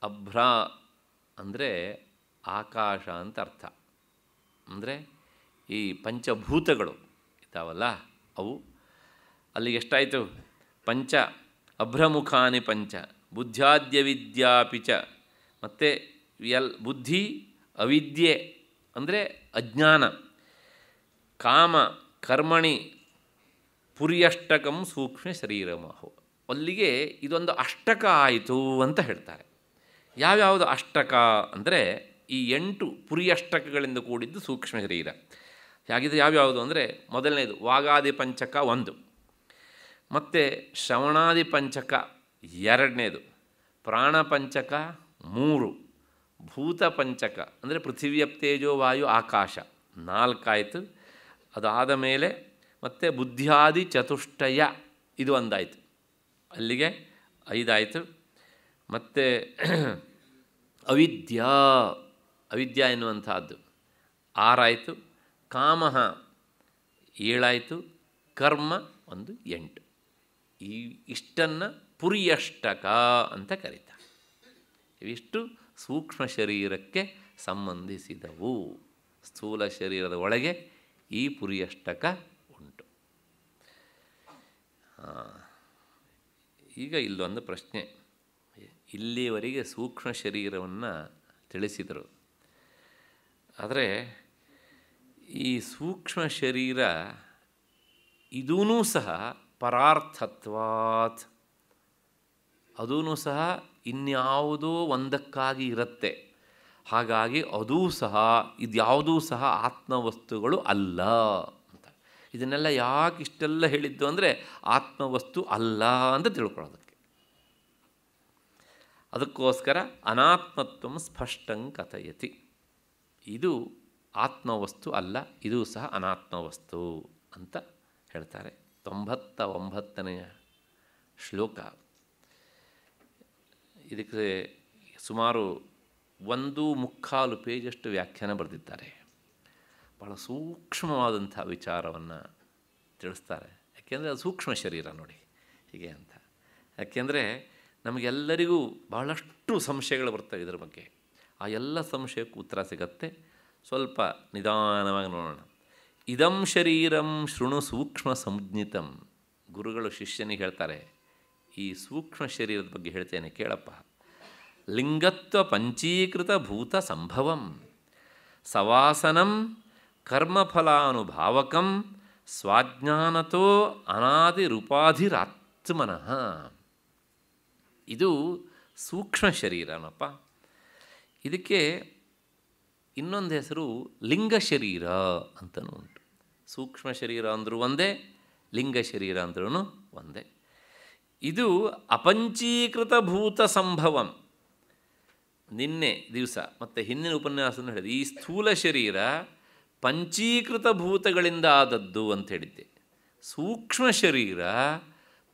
ಅಭ್ರ ಅಂದರೆ ಆಕಾಶ ಅಂತ ಅರ್ಥ ಅಂದರೆ ಈ ಪಂಚಭೂತಗಳು ಇದ್ದಾವಲ್ಲ ಅವು ಅಲ್ಲಿ ಎಷ್ಟಾಯಿತು ಪಂಚ ಅಭ್ರಮುಖಾನಿ ಪಂಚ ಬುದ್ಧ್ಯಾದ್ಯ ಮತ್ತು ಎಲ್ ಬುದ್ಧಿ ಅವಿದ್ಯೆ ಅಂದರೆ ಅಜ್ಞಾನ ಕಾಮ ಕರ್ಮಣಿ ಪುರಿಯಷ್ಟಕಂ ಸೂಕ್ಷ್ಮ ಶರೀರಮಾಹು ಅಲ್ಲಿಗೆ ಇದೊಂದು ಅಷ್ಟಕ ಆಯಿತು ಅಂತ ಹೇಳ್ತಾರೆ ಯಾವ್ಯಾವುದು ಅಷ್ಟಕ ಅಂದರೆ ಈ ಎಂಟು ಪುರಿಯಷ್ಟಕಗಳಿಂದ ಕೂಡಿದ್ದು ಸೂಕ್ಷ್ಮ ಶರೀರ ಹಾಗಿದ್ರೆ ಯಾವ್ಯಾವುದು ಅಂದರೆ ಮೊದಲನೇದು ವಾಗಾದಿ ಪಂಚಕ ಒಂದು ಮತ್ತು ಶ್ರವಣಾದಿ ಪಂಚಕ ಎರಡನೇದು ಪ್ರಾಣಪಂಚಕ ಮೂರು ಭೂತ ಪಂಚಕ ಅಂದರೆ ಪೃಥಿವಿಯ ತೇಜೋ ವಾಯು ಆಕಾಶ ನಾಲ್ಕಾಯಿತು ಅದಾದ ಮೇಲೆ ಮತ್ತು ಬುದ್ಧಿಯಾದಿ ಚತುಷ್ಟಯ ಇದು ಒಂದಾಯಿತು ಅಲ್ಲಿಗೆ ಐದಾಯಿತು ಮತ್ತು ಅವಿದ್ಯಾ ಅವಿದ್ಯಾ ಎನ್ನುವಂಥದ್ದು ಆರಾಯಿತು ಕಾಮಹ ಏಳಾಯಿತು ಕರ್ಮ ಒಂದು ಎಂಟು ಈ ಇಷ್ಟನ್ನು ಪುರಿಯಷ್ಟಕ ಅಂತ ಕರೀತಾರೆ ಇವಿಷ್ಟು ಸೂಕ್ಷ್ಮ ಶರೀರಕ್ಕೆ ಸಂಬಂಧಿಸಿದವು ಸ್ಥೂಲ ಶರೀರದ ಒಳಗೆ ಈ ಪುರಿಯಷ್ಟಕ ಉಂಟು ಈಗ ಇಲ್ಲೊಂದು ಪ್ರಶ್ನೆ ಇಲ್ಲಿಯವರೆಗೆ ಸೂಕ್ಷ್ಮ ಶರೀರವನ್ನು ತಿಳಿಸಿದರು ಆದರೆ ಈ ಸೂಕ್ಷ್ಮ ಶರೀರ ಇದೂ ಸಹ ಪರಾರ್ಥತ್ವಾತ್ ಅದೂ ಸಹ ಇನ್ಯಾವುದೋ ಒಂದಕ್ಕಾಗಿ ಇರುತ್ತೆ ಹಾಗಾಗಿ ಅದೂ ಸಹ ಇದ್ಯಾವುದೂ ಸಹ ಆತ್ಮವಸ್ತುಗಳು ಅಲ್ಲ ಅಂತ ಇದನ್ನೆಲ್ಲ ಯಾಕೆ ಇಷ್ಟೆಲ್ಲ ಹೇಳಿದ್ದು ಅಂದರೆ ಆತ್ಮವಸ್ತು ಅಲ್ಲ ಅಂತ ತಿಳ್ಕೊಳ್ಳೋದಕ್ಕೆ ಅದಕ್ಕೋಸ್ಕರ ಅನಾತ್ಮತ್ವ ಸ್ಪಷ್ಟಂ ಕಥಯತಿ ಇದು ಆತ್ಮವಸ್ತು ಅಲ್ಲ ಇದು ಸಹ ಅನಾತ್ಮವಸ್ತು ಅಂತ ಹೇಳ್ತಾರೆ ತೊಂಬತ್ತ ಒಂಬತ್ತನೆಯ ಶ್ಲೋಕ ಇದಕ್ಕೆ ಸುಮಾರು ಒಂದು ಮುಕ್ಕಾಲು ಪೇಜಷ್ಟು ವ್ಯಾಖ್ಯಾನ ಬರೆದಿದ್ದಾರೆ ಭಾಳ ಸೂಕ್ಷ್ಮವಾದಂಥ ವಿಚಾರವನ್ನು ತಿಳಿಸ್ತಾರೆ ಯಾಕೆಂದರೆ ಅದು ಸೂಕ್ಷ್ಮ ಶರೀರ ನೋಡಿ ಹೀಗೆ ಅಂತ ಯಾಕೆಂದರೆ ನಮಗೆಲ್ಲರಿಗೂ ಬಹಳಷ್ಟು ಸಂಶಯಗಳು ಬರ್ತವೆ ಇದರ ಬಗ್ಗೆ ಆ ಎಲ್ಲ ಸಂಶಯಕ್ಕೂ ಉತ್ತರ ಸಿಗತ್ತೆ ಸ್ವಲ್ಪ ನಿಧಾನವಾಗಿ ನೋಡೋಣ ಇದಂ ಶರೀರಂ ಶೃಣು ಸೂಕ್ಷ್ಮ ಸಂಜ್ಞಿತಂ ಗುರುಗಳು ಶಿಷ್ಯನಿಗೆ ಹೇಳ್ತಾರೆ ಈ ಸೂಕ್ಷ್ಮ ಶರೀರದ ಬಗ್ಗೆ ಹೇಳ್ತೇನೆ ಕೇಳಪ್ಪ ಲಿಂಗತ್ವ ಪಂಚೀಕೃತ ಭೂತ ಸಂಭವಂ ಸವಾಸನಂ ಕರ್ಮಫಲಾನುಭಾವಕಂ ಸ್ವಾಜ್ಞಾನತೋ ಅನಾದಿರುಪಾಧಿರಾತ್ಮನಃ ಇದು ಸೂಕ್ಷ್ಮ ಶರೀರನಪ್ಪ ಇದಕ್ಕೆ ಇನ್ನೊಂದು ಹೆಸರು ಲಿಂಗ ಶರೀರ ಅಂತಲೂ ಉಂಟು ಸೂಕ್ಷ್ಮ ಶರೀರ ಅಂದರೂ ಒಂದೇ ಲಿಂಗ ಶರೀರ ಅಂದ್ರೂ ಒಂದೇ ಇದು ಅಪಂಚೀಕೃತ ಭೂತ ಸಂಭವಂ ನಿನ್ನೆ ದಿವಸ ಮತ್ತು ಹಿಂದಿನ ಉಪನ್ಯಾಸವನ್ನು ಹೇಳಿದೆ ಈ ಸ್ಥೂಲ ಶರೀರ ಪಂಚೀಕೃತ ಭೂತಗಳಿಂದ ಆದದ್ದು ಅಂತ ಹೇಳಿದ್ದೆ ಸೂಕ್ಷ್ಮ ಶರೀರ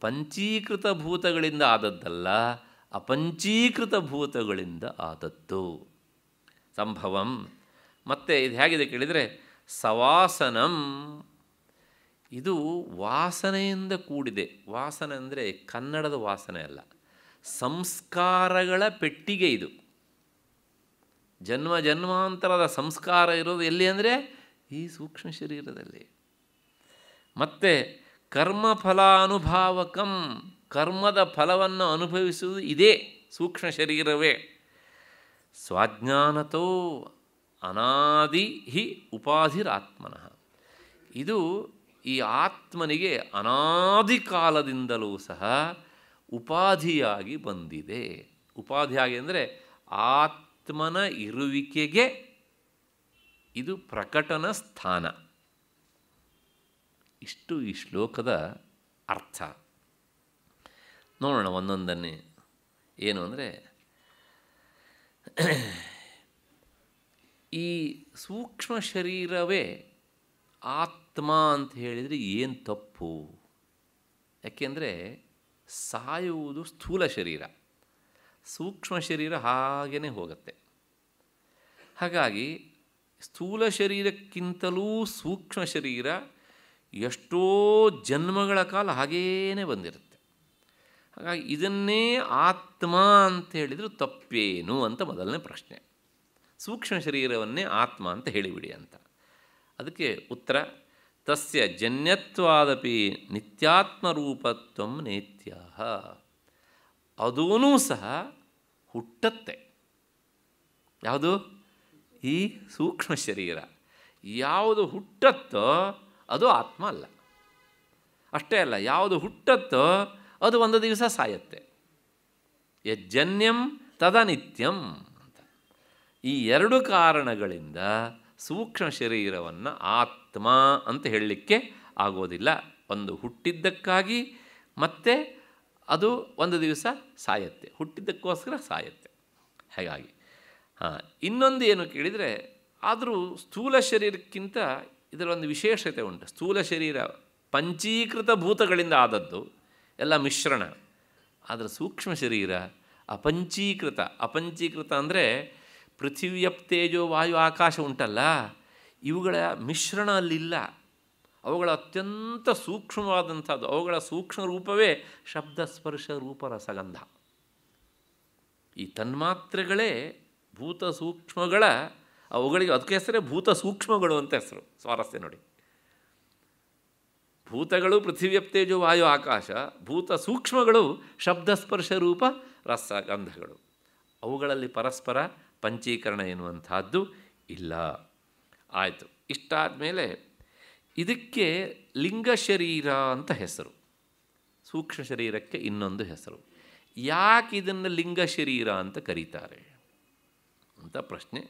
ಪಂಚೀಕೃತ ಭೂತಗಳಿಂದ ಆದದ್ದಲ್ಲ ಅಪಂಚೀಕೃತ ಭೂತಗಳಿಂದ ಆದದ್ದು ಸಂಭವಂ ಮತ್ತು ಇದು ಹೇಗಿದೆ ಕೇಳಿದರೆ ಸವಾಸನಂ ಇದು ವಾಸನೆಯಿಂದ ಕೂಡಿದೆ ವಾಸನೆ ಅಂದರೆ ಕನ್ನಡದ ವಾಸನೆ ಅಲ್ಲ ಸಂಸ್ಕಾರಗಳ ಪೆಟ್ಟಿಗೆ ಇದು ಜನ್ಮ ಜನ್ಮಾಂತರದ ಸಂಸ್ಕಾರ ಇರೋದು ಎಲ್ಲಿ ಅಂದರೆ ಈ ಸೂಕ್ಷ್ಮ ಶರೀರದಲ್ಲಿ ಮತ್ತು ಕರ್ಮಫಲಾನುಭಾವಕಂ ಕರ್ಮದ ಫಲವನ್ನು ಅನುಭವಿಸುವುದು ಇದೇ ಸೂಕ್ಷ್ಮ ಶರೀರವೇ ಸ್ವಾಜ್ಞಾನತೋ ಅನಾದಿ ಹಿ ಉಪಾಧಿರಾತ್ಮನಃ ಇದು ಈ ಆತ್ಮನಿಗೆ ಅನಾದಿ ಕಾಲದಿಂದಲೂ ಸಹ ಉಪಾಧಿಯಾಗಿ ಬಂದಿದೆ ಉಪಾಧಿಯಾಗಿ ಅಂದರೆ ಆತ್ಮನ ಇರುವಿಕೆಗೆ ಇದು ಪ್ರಕಟನ ಸ್ಥಾನ ಇಷ್ಟು ಈ ಶ್ಲೋಕದ ಅರ್ಥ ನೋಡೋಣ ಒಂದೊಂದನ್ನೇ ಏನು ಅಂದರೆ ಈ ಸೂಕ್ಷ್ಮ ಶರೀರವೇ ಆತ್ಮ ಆತ್ಮ ಅಂತ ಹೇಳಿದರೆ ಏನು ತಪ್ಪು ಯಾಕೆಂದರೆ ಸಾಯುವುದು ಸ್ಥೂಲ ಶರೀರ ಸೂಕ್ಷ್ಮ ಶರೀರ ಹಾಗೇ ಹೋಗುತ್ತೆ ಹಾಗಾಗಿ ಸ್ಥೂಲ ಶರೀರಕ್ಕಿಂತಲೂ ಸೂಕ್ಷ್ಮ ಶರೀರ ಎಷ್ಟೋ ಜನ್ಮಗಳ ಕಾಲ ಹಾಗೇ ಬಂದಿರುತ್ತೆ ಹಾಗಾಗಿ ಇದನ್ನೇ ಆತ್ಮ ಅಂತ ಹೇಳಿದರೆ ತಪ್ಪೇನು ಅಂತ ಮೊದಲನೇ ಪ್ರಶ್ನೆ ಸೂಕ್ಷ್ಮ ಶರೀರವನ್ನೇ ಆತ್ಮ ಅಂತ ಹೇಳಿಬಿಡಿ ಅಂತ ಅದಕ್ಕೆ ಉತ್ತರ ತಸ್ಯ ಜನ್ಯತ್ವಾದಪಿ ನಿತ್ಯಾತ್ಮರೂಪತ್ವ ನೇತ್ಯ ಅದೂ ಸಹ ಹುಟ್ಟತ್ತೆ ಯಾವುದು ಈ ಸೂಕ್ಷ್ಮ ಶರೀರ ಯಾವುದು ಹುಟ್ಟತ್ತೋ ಅದು ಆತ್ಮ ಅಲ್ಲ ಅಷ್ಟೇ ಅಲ್ಲ ಯಾವುದು ಹುಟ್ಟತ್ತೋ ಅದು ಒಂದು ದಿವಸ ಸಾಯತ್ತೆ ಯಜ್ಜನ್ಯಂ ತದನಿತ್ಯಂ ಅಂತ ಈ ಎರಡು ಕಾರಣಗಳಿಂದ ಸೂಕ್ಷ್ಮ ಶರೀರವನ್ನು ಆತ್ಮ ಅಂತ ಹೇಳಲಿಕ್ಕೆ ಆಗೋದಿಲ್ಲ ಒಂದು ಹುಟ್ಟಿದ್ದಕ್ಕಾಗಿ ಮತ್ತೆ ಅದು ಒಂದು ದಿವಸ ಸಾಯತ್ತೆ ಹುಟ್ಟಿದ್ದಕ್ಕೋಸ್ಕರ ಸಾಯತ್ತೆ ಹಾಗಾಗಿ ಹಾಂ ಇನ್ನೊಂದು ಏನು ಕೇಳಿದರೆ ಆದರೂ ಸ್ಥೂಲ ಶರೀರಕ್ಕಿಂತ ಇದರ ಒಂದು ವಿಶೇಷತೆ ಉಂಟು ಸ್ಥೂಲ ಶರೀರ ಪಂಚೀಕೃತ ಭೂತಗಳಿಂದ ಆದದ್ದು ಎಲ್ಲ ಮಿಶ್ರಣ ಆದರೆ ಸೂಕ್ಷ್ಮ ಶರೀರ ಅಪಂಚೀಕೃತ ಅಪಂಚೀಕೃತ ಅಂದರೆ ಪೃಥಿವಿಯಪ್ ವಾಯು ಆಕಾಶ ಉಂಟಲ್ಲ ಇವುಗಳ ಮಿಶ್ರಣ ಅಲ್ಲಿಲ್ಲ ಅವುಗಳ ಅತ್ಯಂತ ಸೂಕ್ಷ್ಮವಾದಂಥದ್ದು ಅವುಗಳ ಸೂಕ್ಷ್ಮ ರೂಪವೇ ಶಬ್ದ ಸ್ಪರ್ಶ ರಸಗಂಧ ಈ ತನ್ಮಾತ್ರೆಗಳೇ ಭೂತ ಸೂಕ್ಷ್ಮಗಳ ಅವುಗಳಿಗೆ ಅದಕ್ಕೆ ಹೆಸರೇ ಭೂತ ಸೂಕ್ಷ್ಮಗಳು ಅಂತ ಹೆಸರು ಸ್ವಾರಸ್ಯ ನೋಡಿ ಭೂತಗಳು ಪೃಥಿವ್ಯಪ್ತೇಜು ವಾಯು ಆಕಾಶ ಭೂತ ಸೂಕ್ಷ್ಮಗಳು ಶಬ್ದಸ್ಪರ್ಶ ರೂಪ ರಸಗಂಧಗಳು ಅವುಗಳಲ್ಲಿ ಪರಸ್ಪರ ಪಂಚೀಕರಣ ಎನ್ನುವಂಥದ್ದು ಇಲ್ಲ ಆಯಿತು ಇಷ್ಟಾದ ಮೇಲೆ ಇದಕ್ಕೆ ಲಿಂಗ ಶರೀರ ಅಂತ ಹೆಸರು ಸೂಕ್ಷ್ಮ ಶರೀರಕ್ಕೆ ಇನ್ನೊಂದು ಹೆಸರು ಯಾಕೆ ಇದನ್ನು ಲಿಂಗ ಶರೀರ ಅಂತ ಕರೀತಾರೆ ಅಂತ ಪ್ರಶ್ನೆ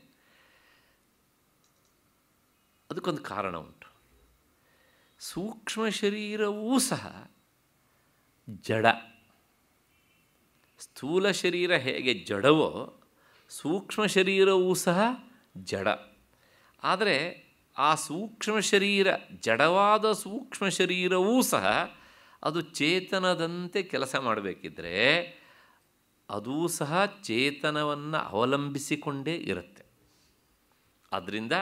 ಅದಕ್ಕೊಂದು ಕಾರಣ ಉಂಟು ಸೂಕ್ಷ್ಮ ಶರೀರವೂ ಸಹ ಜಡ ಸ್ಥೂಲ ಶರೀರ ಹೇಗೆ ಜಡವೋ ಸೂಕ್ಷ್ಮ ಶರೀರವೂ ಸಹ ಜಡ ಆದರೆ ಆ ಸೂಕ್ಷ್ಮ ಶರೀರ ಜಡವಾದ ಸೂಕ್ಷ್ಮ ಶರೀರವೂ ಸಹ ಅದು ಚೇತನದಂತೆ ಕೆಲಸ ಮಾಡಬೇಕಿದ್ರೆ ಅದೂ ಸಹ ಚೇತನವನ್ನು ಅವಲಂಬಿಸಿಕೊಂಡೇ ಇರುತ್ತೆ ಆದ್ದರಿಂದ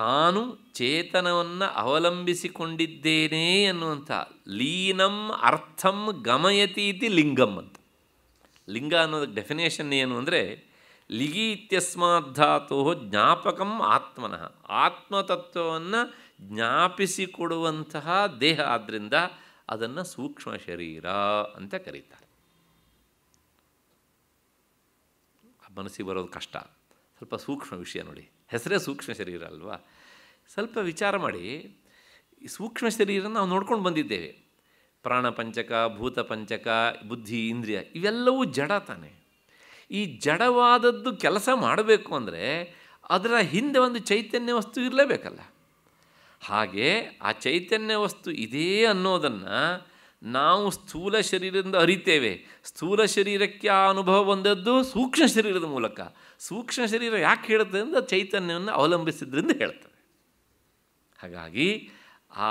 ತಾನು ಚೇತನವನ್ನು ಅವಲಂಬಿಸಿಕೊಂಡಿದ್ದೇನೆ ಅನ್ನುವಂಥ ಲೀನಂ ಅರ್ಥಂ ಗಮಯತಿ ಇತಿ ಲಿಂಗಂ ಅಂತ ಲಿಂಗ ಅನ್ನೋದಕ್ಕೆ ಡೆಫಿನೇಷನ್ ಏನು ಅಂದರೆ ಲಿಗಿ ಇತ್ಯಸ್ಮಾಧಾತು ಜ್ಞಾಪಕಂ ಆತ್ಮನಃ ಆತ್ಮತತ್ವವನ್ನು ಜ್ಞಾಪಿಸಿಕೊಡುವಂತಹ ದೇಹ ಆದ್ದರಿಂದ ಅದನ್ನು ಸೂಕ್ಷ್ಮ ಶರೀರ ಅಂತ ಕರೀತಾರೆ ಮನಸ್ಸಿಗೆ ಬರೋದು ಕಷ್ಟ ಸ್ವಲ್ಪ ಸೂಕ್ಷ್ಮ ವಿಷಯ ನೋಡಿ ಹೆಸರೇ ಸೂಕ್ಷ್ಮ ಶರೀರ ಅಲ್ವಾ ಸ್ವಲ್ಪ ವಿಚಾರ ಮಾಡಿ ಈ ಸೂಕ್ಷ್ಮ ಶರೀರನ ನಾವು ನೋಡ್ಕೊಂಡು ಬಂದಿದ್ದೇವೆ ಪ್ರಾಣಪಂಚಕ ಪಂಚಕ ಬುದ್ಧಿ ಇಂದ್ರಿಯ ಇವೆಲ್ಲವೂ ಜಡ ತಾನೆ ಈ ಜಡವಾದದ್ದು ಕೆಲಸ ಮಾಡಬೇಕು ಅಂದರೆ ಅದರ ಹಿಂದೆ ಒಂದು ಚೈತನ್ಯ ವಸ್ತು ಇರಲೇಬೇಕಲ್ಲ ಹಾಗೆ ಆ ಚೈತನ್ಯ ವಸ್ತು ಇದೇ ಅನ್ನೋದನ್ನು ನಾವು ಸ್ಥೂಲ ಶರೀರದಿಂದ ಅರಿತೇವೆ ಸ್ಥೂಲ ಶರೀರಕ್ಕೆ ಆ ಅನುಭವ ಬಂದದ್ದು ಸೂಕ್ಷ್ಮ ಶರೀರದ ಮೂಲಕ ಸೂಕ್ಷ್ಮ ಶರೀರ ಯಾಕೆ ಹೇಳುತ್ತೆ ಅಂದರೆ ಚೈತನ್ಯವನ್ನು ಅವಲಂಬಿಸಿದ್ರಿಂದ ಹೇಳ್ತದೆ ಹಾಗಾಗಿ ಆ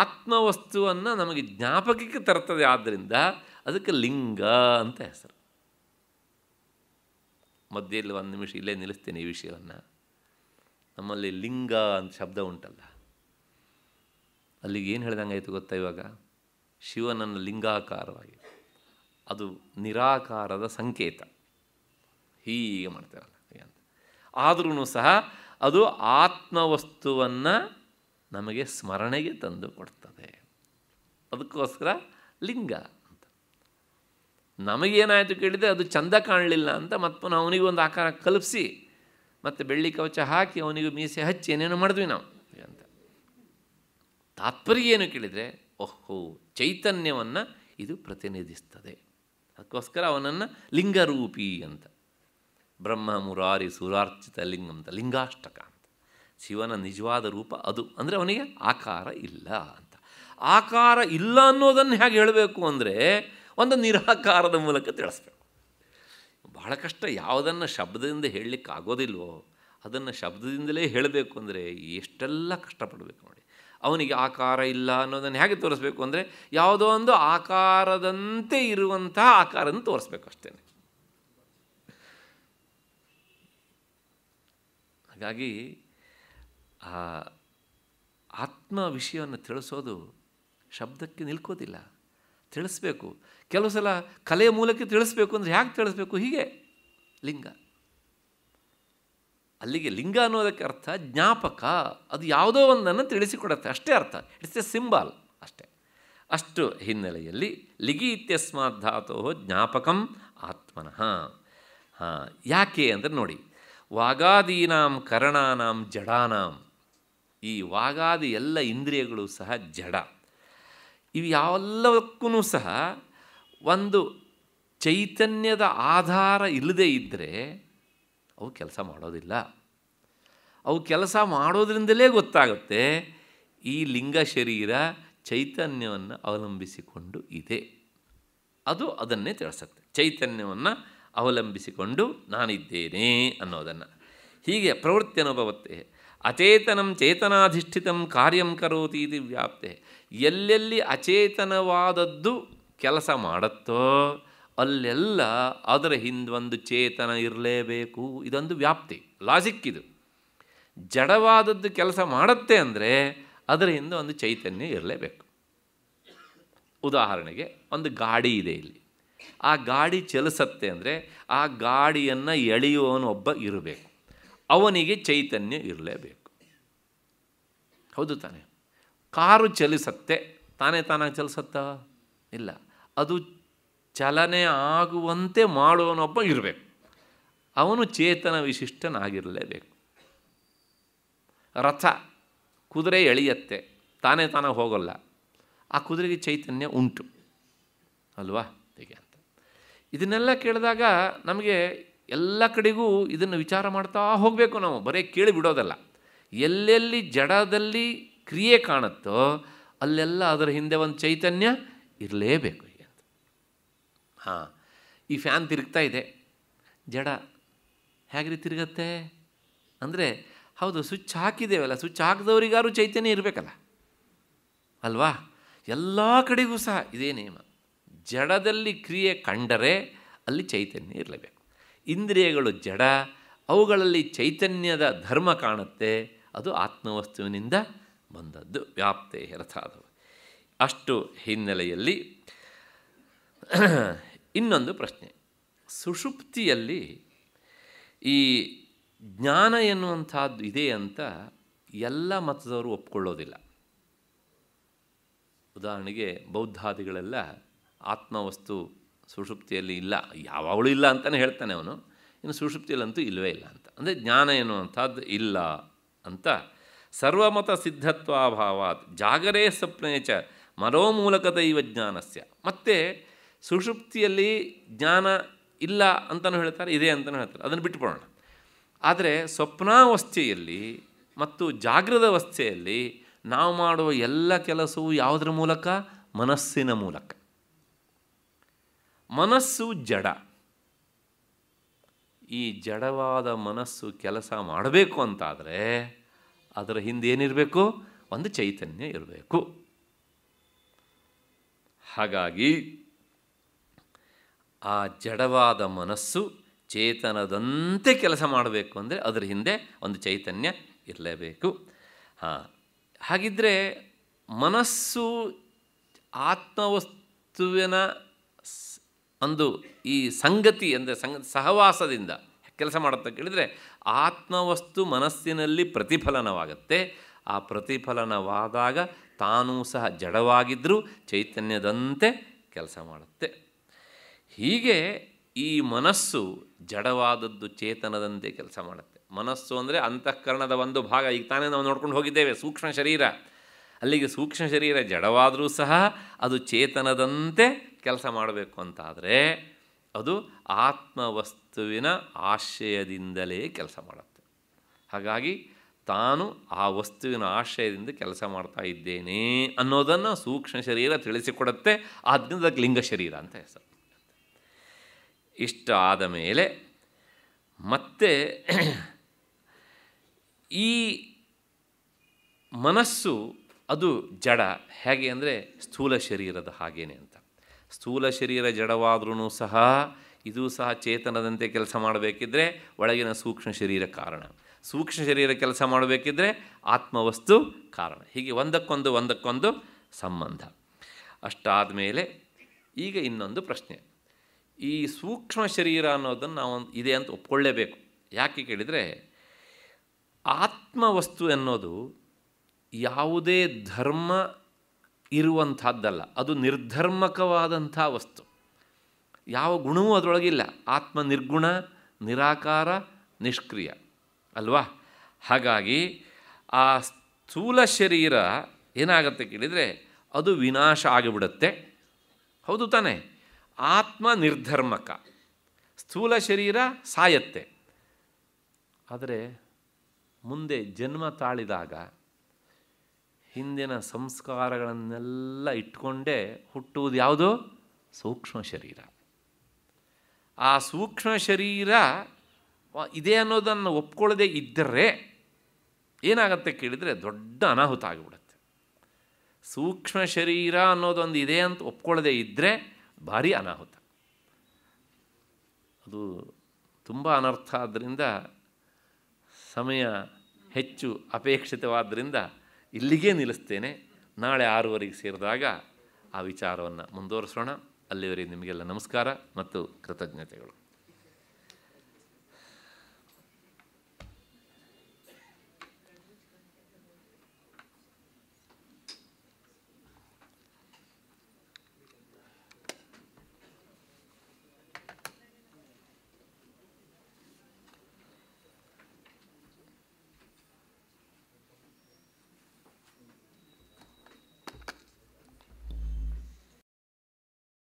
ಆತ್ಮವಸ್ತುವನ್ನು ನಮಗೆ ಜ್ಞಾಪಕಕ್ಕೆ ತರ್ತದೆ ಆದ್ದರಿಂದ ಅದಕ್ಕೆ ಲಿಂಗ ಅಂತ ಹೆಸರು ಮಧ್ಯೆಯಲ್ಲಿ ಒಂದು ನಿಮಿಷ ಇಲ್ಲೇ ನಿಲ್ಲಿಸ್ತೇನೆ ಈ ವಿಷಯವನ್ನು ನಮ್ಮಲ್ಲಿ ಲಿಂಗ ಅಂತ ಶಬ್ದ ಉಂಟಲ್ಲ ಅಲ್ಲಿಗೆ ಏನು ಹೇಳ್ದಂಗಾಯಿತು ಗೊತ್ತಾ ಇವಾಗ ಶಿವನನ್ನು ಲಿಂಗಾಕಾರವಾಗಿ ಅದು ನಿರಾಕಾರದ ಸಂಕೇತ ಹೀಗೆ ಮಾಡ್ತಾರಲ್ಲ ಅಂತ ಆದ್ರೂ ಸಹ ಅದು ಆತ್ಮವಸ್ತುವನ್ನು ನಮಗೆ ಸ್ಮರಣೆಗೆ ತಂದು ಕೊಡ್ತದೆ ಅದಕ್ಕೋಸ್ಕರ ಲಿಂಗ ನಮಗೇನಾಯಿತು ಕೇಳಿದರೆ ಅದು ಚಂದ ಕಾಣಲಿಲ್ಲ ಅಂತ ಮತ್ತೆ ಅವನಿಗೆ ಒಂದು ಆಕಾರ ಕಲ್ಪಿಸಿ ಮತ್ತು ಬೆಳ್ಳಿ ಕವಚ ಹಾಕಿ ಅವನಿಗೆ ಮೀಸೆ ಹಚ್ಚಿ ಏನೇನು ಮಾಡಿದ್ವಿ ನಾವು ಅಂತ ತಾತ್ಪರ್ಯ ಏನು ಕೇಳಿದರೆ ಓಹೋ ಚೈತನ್ಯವನ್ನು ಇದು ಪ್ರತಿನಿಧಿಸ್ತದೆ ಅದಕ್ಕೋಸ್ಕರ ಅವನನ್ನು ಲಿಂಗರೂಪಿ ಅಂತ ಬ್ರಹ್ಮ ಮುರಾರಿ ಸುರಾರ್ಚಿತ ಲಿಂಗ ಅಂತ ಲಿಂಗಾಷ್ಟಕ ಅಂತ ಶಿವನ ನಿಜವಾದ ರೂಪ ಅದು ಅಂದರೆ ಅವನಿಗೆ ಆಕಾರ ಇಲ್ಲ ಅಂತ ಆಕಾರ ಇಲ್ಲ ಅನ್ನೋದನ್ನು ಹೇಗೆ ಹೇಳಬೇಕು ಅಂದರೆ ಒಂದು ನಿರಾಕಾರದ ಮೂಲಕ ತಿಳಿಸ್ಬೇಕು ಬಹಳ ಕಷ್ಟ ಯಾವುದನ್ನು ಶಬ್ದದಿಂದ ಹೇಳಲಿಕ್ಕೆ ಆಗೋದಿಲ್ವೋ ಅದನ್ನು ಶಬ್ದದಿಂದಲೇ ಹೇಳಬೇಕು ಅಂದರೆ ಎಷ್ಟೆಲ್ಲ ಕಷ್ಟಪಡಬೇಕು ನೋಡಿ ಅವನಿಗೆ ಆಕಾರ ಇಲ್ಲ ಅನ್ನೋದನ್ನು ಹೇಗೆ ತೋರಿಸ್ಬೇಕು ಅಂದರೆ ಯಾವುದೋ ಒಂದು ಆಕಾರದಂತೆ ಇರುವಂತಹ ಆಕಾರನ ತೋರಿಸ್ಬೇಕು ಅಷ್ಟೇ ಹಾಗಾಗಿ ಆತ್ಮ ವಿಷಯವನ್ನು ತಿಳಿಸೋದು ಶಬ್ದಕ್ಕೆ ನಿಲ್ಕೋದಿಲ್ಲ ತಿಳಿಸ್ಬೇಕು ಕೆಲವು ಸಲ ಕಲೆಯ ಮೂಲಕ ತಿಳಿಸ್ಬೇಕು ಅಂದರೆ ಯಾಕೆ ತಿಳಿಸ್ಬೇಕು ಹೀಗೆ ಲಿಂಗ ಅಲ್ಲಿಗೆ ಲಿಂಗ ಅನ್ನೋದಕ್ಕೆ ಅರ್ಥ ಜ್ಞಾಪಕ ಅದು ಯಾವುದೋ ಒಂದನ್ನು ತಿಳಿಸಿಕೊಡುತ್ತೆ ಅಷ್ಟೇ ಅರ್ಥ ಇಟ್ಸ್ ಎ ಸಿಂಬಾಲ್ ಅಷ್ಟೇ ಅಷ್ಟು ಹಿನ್ನೆಲೆಯಲ್ಲಿ ಲಿಗಿ ಇತ್ಯಸ್ಮಾತ್ ಧಾತೋ ಜ್ಞಾಪಕಂ ಆತ್ಮನಃ ಹಾಂ ಯಾಕೆ ಅಂದರೆ ನೋಡಿ ವಾಗಾದೀನಾಂ ಕರಣಾನಾಂ ಜಡಾನಾಂ ಈ ವಾಗಾದಿ ಎಲ್ಲ ಇಂದ್ರಿಯಗಳು ಸಹ ಜಡ ಇವು ಯಾವೆಲ್ಲವಕ್ಕೂ ಸಹ ಒಂದು ಚೈತನ್ಯದ ಆಧಾರ ಇಲ್ಲದೇ ಇದ್ದರೆ ಅವು ಕೆಲಸ ಮಾಡೋದಿಲ್ಲ ಅವು ಕೆಲಸ ಮಾಡೋದ್ರಿಂದಲೇ ಗೊತ್ತಾಗುತ್ತೆ ಈ ಲಿಂಗ ಶರೀರ ಚೈತನ್ಯವನ್ನು ಅವಲಂಬಿಸಿಕೊಂಡು ಇದೆ ಅದು ಅದನ್ನೇ ತಿಳಿಸುತ್ತೆ ಚೈತನ್ಯವನ್ನು ಅವಲಂಬಿಸಿಕೊಂಡು ನಾನಿದ್ದೇನೆ ಅನ್ನೋದನ್ನು ಹೀಗೆ ಪ್ರವೃತ್ತಿ ಅನುಭವತ್ತೆ ಅಚೇತನಂ ಚೇತನಾಧಿಷ್ಠಿತ ಕಾರ್ಯಂ ಕರೋತಿ ಇದು ವ್ಯಾಪ್ತೆ ಎಲ್ಲೆಲ್ಲಿ ಅಚೇತನವಾದದ್ದು ಕೆಲಸ ಮಾಡುತ್ತೋ ಅಲ್ಲೆಲ್ಲ ಅದರ ಹಿಂದೊಂದು ಚೇತನ ಇರಲೇಬೇಕು ಇದೊಂದು ವ್ಯಾಪ್ತಿ ಲಾಜಿಕ್ ಇದು ಜಡವಾದದ್ದು ಕೆಲಸ ಮಾಡುತ್ತೆ ಅಂದರೆ ಅದರ ಹಿಂದೆ ಒಂದು ಚೈತನ್ಯ ಇರಲೇಬೇಕು ಉದಾಹರಣೆಗೆ ಒಂದು ಗಾಡಿ ಇದೆ ಇಲ್ಲಿ ಆ ಗಾಡಿ ಚಲಿಸತ್ತೆ ಅಂದರೆ ಆ ಗಾಡಿಯನ್ನು ಎಳೆಯುವವನೊಬ್ಬ ಇರಬೇಕು ಅವನಿಗೆ ಚೈತನ್ಯ ಇರಲೇಬೇಕು ಹೌದು ತಾನೆ ಕಾರು ಚಲಿಸತ್ತೆ ತಾನೇ ತಾನಾಗಿ ಚಲಿಸತ್ತಾ ಇಲ್ಲ ಅದು ಚಲನೆ ಆಗುವಂತೆ ಮಾಡುವನೊಬ್ಬ ಇರಬೇಕು ಅವನು ಚೇತನ ವಿಶಿಷ್ಟನಾಗಿರಲೇಬೇಕು ರಥ ಕುದುರೆ ಎಳೆಯತ್ತೆ ತಾನೇ ತಾನಾಗಿ ಹೋಗಲ್ಲ ಆ ಕುದುರೆಗೆ ಚೈತನ್ಯ ಉಂಟು ಅಲ್ವಾ ಹೇಗೆ ಅಂತ ಇದನ್ನೆಲ್ಲ ಕೇಳಿದಾಗ ನಮಗೆ ಎಲ್ಲ ಕಡೆಗೂ ಇದನ್ನು ವಿಚಾರ ಮಾಡ್ತಾ ಹೋಗಬೇಕು ನಾವು ಬರೀ ಕೇಳಿಬಿಡೋದಲ್ಲ ಎಲ್ಲೆಲ್ಲಿ ಜಡದಲ್ಲಿ ಕ್ರಿಯೆ ಕಾಣುತ್ತೋ ಅಲ್ಲೆಲ್ಲ ಅದರ ಹಿಂದೆ ಒಂದು ಚೈತನ್ಯ ಇರಲೇಬೇಕು ಅಂತ ಹಾಂ ಈ ಫ್ಯಾನ್ ತಿರುಗ್ತಾ ಇದೆ ಜಡ ಹೇಗ್ರಿ ತಿರುಗತ್ತೆ ಅಂದರೆ ಹೌದು ಸ್ವಿಚ್ ಹಾಕಿದ್ದೇವಲ್ಲ ಸ್ವಿಚ್ ಹಾಕಿದವರಿಗಾರು ಚೈತನ್ಯ ಇರಬೇಕಲ್ಲ ಅಲ್ವಾ ಎಲ್ಲ ಕಡೆಗೂ ಸಹ ಇದೇ ನಿಯಮ ಜಡದಲ್ಲಿ ಕ್ರಿಯೆ ಕಂಡರೆ ಅಲ್ಲಿ ಚೈತನ್ಯ ಇರಲೇಬೇಕು ಇಂದ್ರಿಯಗಳು ಜಡ ಅವುಗಳಲ್ಲಿ ಚೈತನ್ಯದ ಧರ್ಮ ಕಾಣುತ್ತೆ ಅದು ಆತ್ಮವಸ್ತುವಿನಿಂದ ಬಂದದ್ದು ವ್ಯಾಪ್ತೆ ಹೆರಥಾದವು ಅಷ್ಟು ಹಿನ್ನೆಲೆಯಲ್ಲಿ ಇನ್ನೊಂದು ಪ್ರಶ್ನೆ ಸುಷುಪ್ತಿಯಲ್ಲಿ ಈ ಜ್ಞಾನ ಎನ್ನುವಂಥದ್ದು ಇದೆ ಅಂತ ಎಲ್ಲ ಮತದವರು ಒಪ್ಕೊಳ್ಳೋದಿಲ್ಲ ಉದಾಹರಣೆಗೆ ಬೌದ್ಧಾದಿಗಳೆಲ್ಲ ಆತ್ಮವಸ್ತು ಸುಷುಪ್ತಿಯಲ್ಲಿ ಇಲ್ಲ ಯಾವಾಗಲೂ ಇಲ್ಲ ಅಂತಲೇ ಹೇಳ್ತಾನೆ ಅವನು ಇನ್ನು ಸುಷುಪ್ತಿಯಲ್ಲಂತೂ ಇಲ್ಲವೇ ಇಲ್ಲ ಅಂತ ಅಂದರೆ ಜ್ಞಾನ ಎನ್ನುವಂಥದ್ದು ಇಲ್ಲ ಅಂತ ಸರ್ವಮತ ಸಿದ್ಧತ್ವಾಭಾವಾತ್ ಜಾಗರೇ ಸ್ವಪ್ನೇ ಚ ದೈವ ಜ್ಞಾನಸ್ಯ ಮತ್ತು ಸುಷುಪ್ತಿಯಲ್ಲಿ ಜ್ಞಾನ ಇಲ್ಲ ಅಂತಲೂ ಹೇಳ್ತಾರೆ ಇದೆ ಅಂತಲೂ ಹೇಳ್ತಾರೆ ಅದನ್ನು ಬಿಟ್ಟುಕೊಳ್ಳೋಣ ಆದರೆ ಸ್ವಪ್ನಾವಸ್ಥೆಯಲ್ಲಿ ಮತ್ತು ಜಾಗೃತ ಅವಸ್ಥೆಯಲ್ಲಿ ನಾವು ಮಾಡುವ ಎಲ್ಲ ಕೆಲಸವು ಯಾವುದರ ಮೂಲಕ ಮನಸ್ಸಿನ ಮೂಲಕ ಮನಸ್ಸು ಜಡ ಈ ಜಡವಾದ ಮನಸ್ಸು ಕೆಲಸ ಮಾಡಬೇಕು ಅಂತಾದರೆ ಅದರ ಹಿಂದೆ ಏನಿರಬೇಕು ಒಂದು ಚೈತನ್ಯ ಇರಬೇಕು ಹಾಗಾಗಿ ಆ ಜಡವಾದ ಮನಸ್ಸು ಚೇತನದಂತೆ ಕೆಲಸ ಮಾಡಬೇಕು ಅಂದರೆ ಅದರ ಹಿಂದೆ ಒಂದು ಚೈತನ್ಯ ಇರಲೇಬೇಕು ಹಾಂ ಹಾಗಿದ್ದರೆ ಮನಸ್ಸು ಆತ್ಮವಸ್ತುವಿನ ಒಂದು ಈ ಸಂಗತಿ ಅಂದರೆ ಸಂಗ ಸಹವಾಸದಿಂದ ಕೆಲಸ ಮಾಡುತ್ತೆ ಕೇಳಿದರೆ ಆತ್ಮವಸ್ತು ಮನಸ್ಸಿನಲ್ಲಿ ಪ್ರತಿಫಲನವಾಗುತ್ತೆ ಆ ಪ್ರತಿಫಲನವಾದಾಗ ತಾನೂ ಸಹ ಜಡವಾಗಿದ್ದರೂ ಚೈತನ್ಯದಂತೆ ಕೆಲಸ ಮಾಡುತ್ತೆ ಹೀಗೆ ಈ ಮನಸ್ಸು ಜಡವಾದದ್ದು ಚೇತನದಂತೆ ಕೆಲಸ ಮಾಡುತ್ತೆ ಮನಸ್ಸು ಅಂದರೆ ಅಂತಃಕರಣದ ಒಂದು ಭಾಗ ಈಗ ತಾನೇ ನಾವು ನೋಡ್ಕೊಂಡು ಹೋಗಿದ್ದೇವೆ ಸೂಕ್ಷ್ಮ ಶರೀರ ಅಲ್ಲಿಗೆ ಸೂಕ್ಷ್ಮ ಶರೀರ ಜಡವಾದರೂ ಸಹ ಅದು ಚೇತನದಂತೆ ಕೆಲಸ ಮಾಡಬೇಕು ಅಂತಾದರೆ ಅದು ಆತ್ಮವಸ್ತು ವಸ್ತುವಿನ ಆಶಯದಿಂದಲೇ ಕೆಲಸ ಮಾಡುತ್ತೆ ಹಾಗಾಗಿ ತಾನು ಆ ವಸ್ತುವಿನ ಆಶಯದಿಂದ ಕೆಲಸ ಮಾಡ್ತಾ ಇದ್ದೇನೆ ಅನ್ನೋದನ್ನು ಸೂಕ್ಷ್ಮ ಶರೀರ ತಿಳಿಸಿಕೊಡುತ್ತೆ ಆದ್ದರಿಂದ ಅದಕ್ಕೆ ಲಿಂಗ ಶರೀರ ಅಂತ ಹೆಸರು ಇಷ್ಟ ಆದ ಮೇಲೆ ಮತ್ತೆ ಈ ಮನಸ್ಸು ಅದು ಜಡ ಹೇಗೆ ಅಂದರೆ ಸ್ಥೂಲ ಶರೀರದ ಹಾಗೇನೆ ಅಂತ ಸ್ಥೂಲ ಶರೀರ ಜಡವಾದ್ರೂ ಸಹ ಇದೂ ಸಹ ಚೇತನದಂತೆ ಕೆಲಸ ಮಾಡಬೇಕಿದ್ರೆ ಒಳಗಿನ ಸೂಕ್ಷ್ಮ ಶರೀರ ಕಾರಣ ಸೂಕ್ಷ್ಮ ಶರೀರ ಕೆಲಸ ಮಾಡಬೇಕಿದ್ರೆ ಆತ್ಮವಸ್ತು ಕಾರಣ ಹೀಗೆ ಒಂದಕ್ಕೊಂದು ಒಂದಕ್ಕೊಂದು ಸಂಬಂಧ ಅಷ್ಟಾದ ಮೇಲೆ ಈಗ ಇನ್ನೊಂದು ಪ್ರಶ್ನೆ ಈ ಸೂಕ್ಷ್ಮ ಶರೀರ ಅನ್ನೋದನ್ನು ನಾವು ಇದೆ ಅಂತ ಒಪ್ಕೊಳ್ಳೇಬೇಕು ಯಾಕೆ ಕೇಳಿದರೆ ಆತ್ಮವಸ್ತು ಅನ್ನೋದು ಯಾವುದೇ ಧರ್ಮ ಇರುವಂಥದ್ದಲ್ಲ ಅದು ನಿರ್ಧರ್ಮಕವಾದಂಥ ವಸ್ತು ಯಾವ ಗುಣವೂ ಅದರೊಳಗಿಲ್ಲ ಆತ್ಮ ನಿರ್ಗುಣ ನಿರಾಕಾರ ನಿಷ್ಕ್ರಿಯ ಅಲ್ವಾ ಹಾಗಾಗಿ ಆ ಸ್ಥೂಲ ಶರೀರ ಏನಾಗುತ್ತೆ ಕೇಳಿದರೆ ಅದು ವಿನಾಶ ಆಗಿಬಿಡುತ್ತೆ ಹೌದು ತಾನೇ ಆತ್ಮ ನಿರ್ಧರ್ಮಕ ಸ್ಥೂಲ ಶರೀರ ಸಾಯತ್ತೆ ಆದರೆ ಮುಂದೆ ಜನ್ಮ ತಾಳಿದಾಗ ಹಿಂದಿನ ಸಂಸ್ಕಾರಗಳನ್ನೆಲ್ಲ ಇಟ್ಕೊಂಡೇ ಹುಟ್ಟುವುದು ಯಾವುದು ಸೂಕ್ಷ್ಮ ಶರೀರ ಆ ಸೂಕ್ಷ್ಮ ಶರೀರ ಇದೆ ಅನ್ನೋದನ್ನು ಒಪ್ಕೊಳ್ಳದೆ ಇದ್ದರೆ ಏನಾಗತ್ತೆ ಕೇಳಿದರೆ ದೊಡ್ಡ ಅನಾಹುತ ಆಗಿಬಿಡುತ್ತೆ ಸೂಕ್ಷ್ಮ ಶರೀರ ಅನ್ನೋದೊಂದು ಇದೆ ಅಂತ ಒಪ್ಕೊಳ್ಳದೆ ಇದ್ದರೆ ಭಾರಿ ಅನಾಹುತ ಅದು ತುಂಬ ಅನರ್ಥ ಆದ್ದರಿಂದ ಸಮಯ ಹೆಚ್ಚು ಅಪೇಕ್ಷಿತವಾದ್ದರಿಂದ ಇಲ್ಲಿಗೇ ನಿಲ್ಲಿಸ್ತೇನೆ ನಾಳೆ ಆರೂವರೆಗೆ ಸೇರಿದಾಗ ಆ ವಿಚಾರವನ್ನು ಮುಂದುವರಿಸೋಣ ಅಲ್ಲಿವರೆಗೆ ನಿಮಗೆಲ್ಲ ನಮಸ್ಕಾರ ಮತ್ತು ಕೃತಜ್ಞತೆಗಳು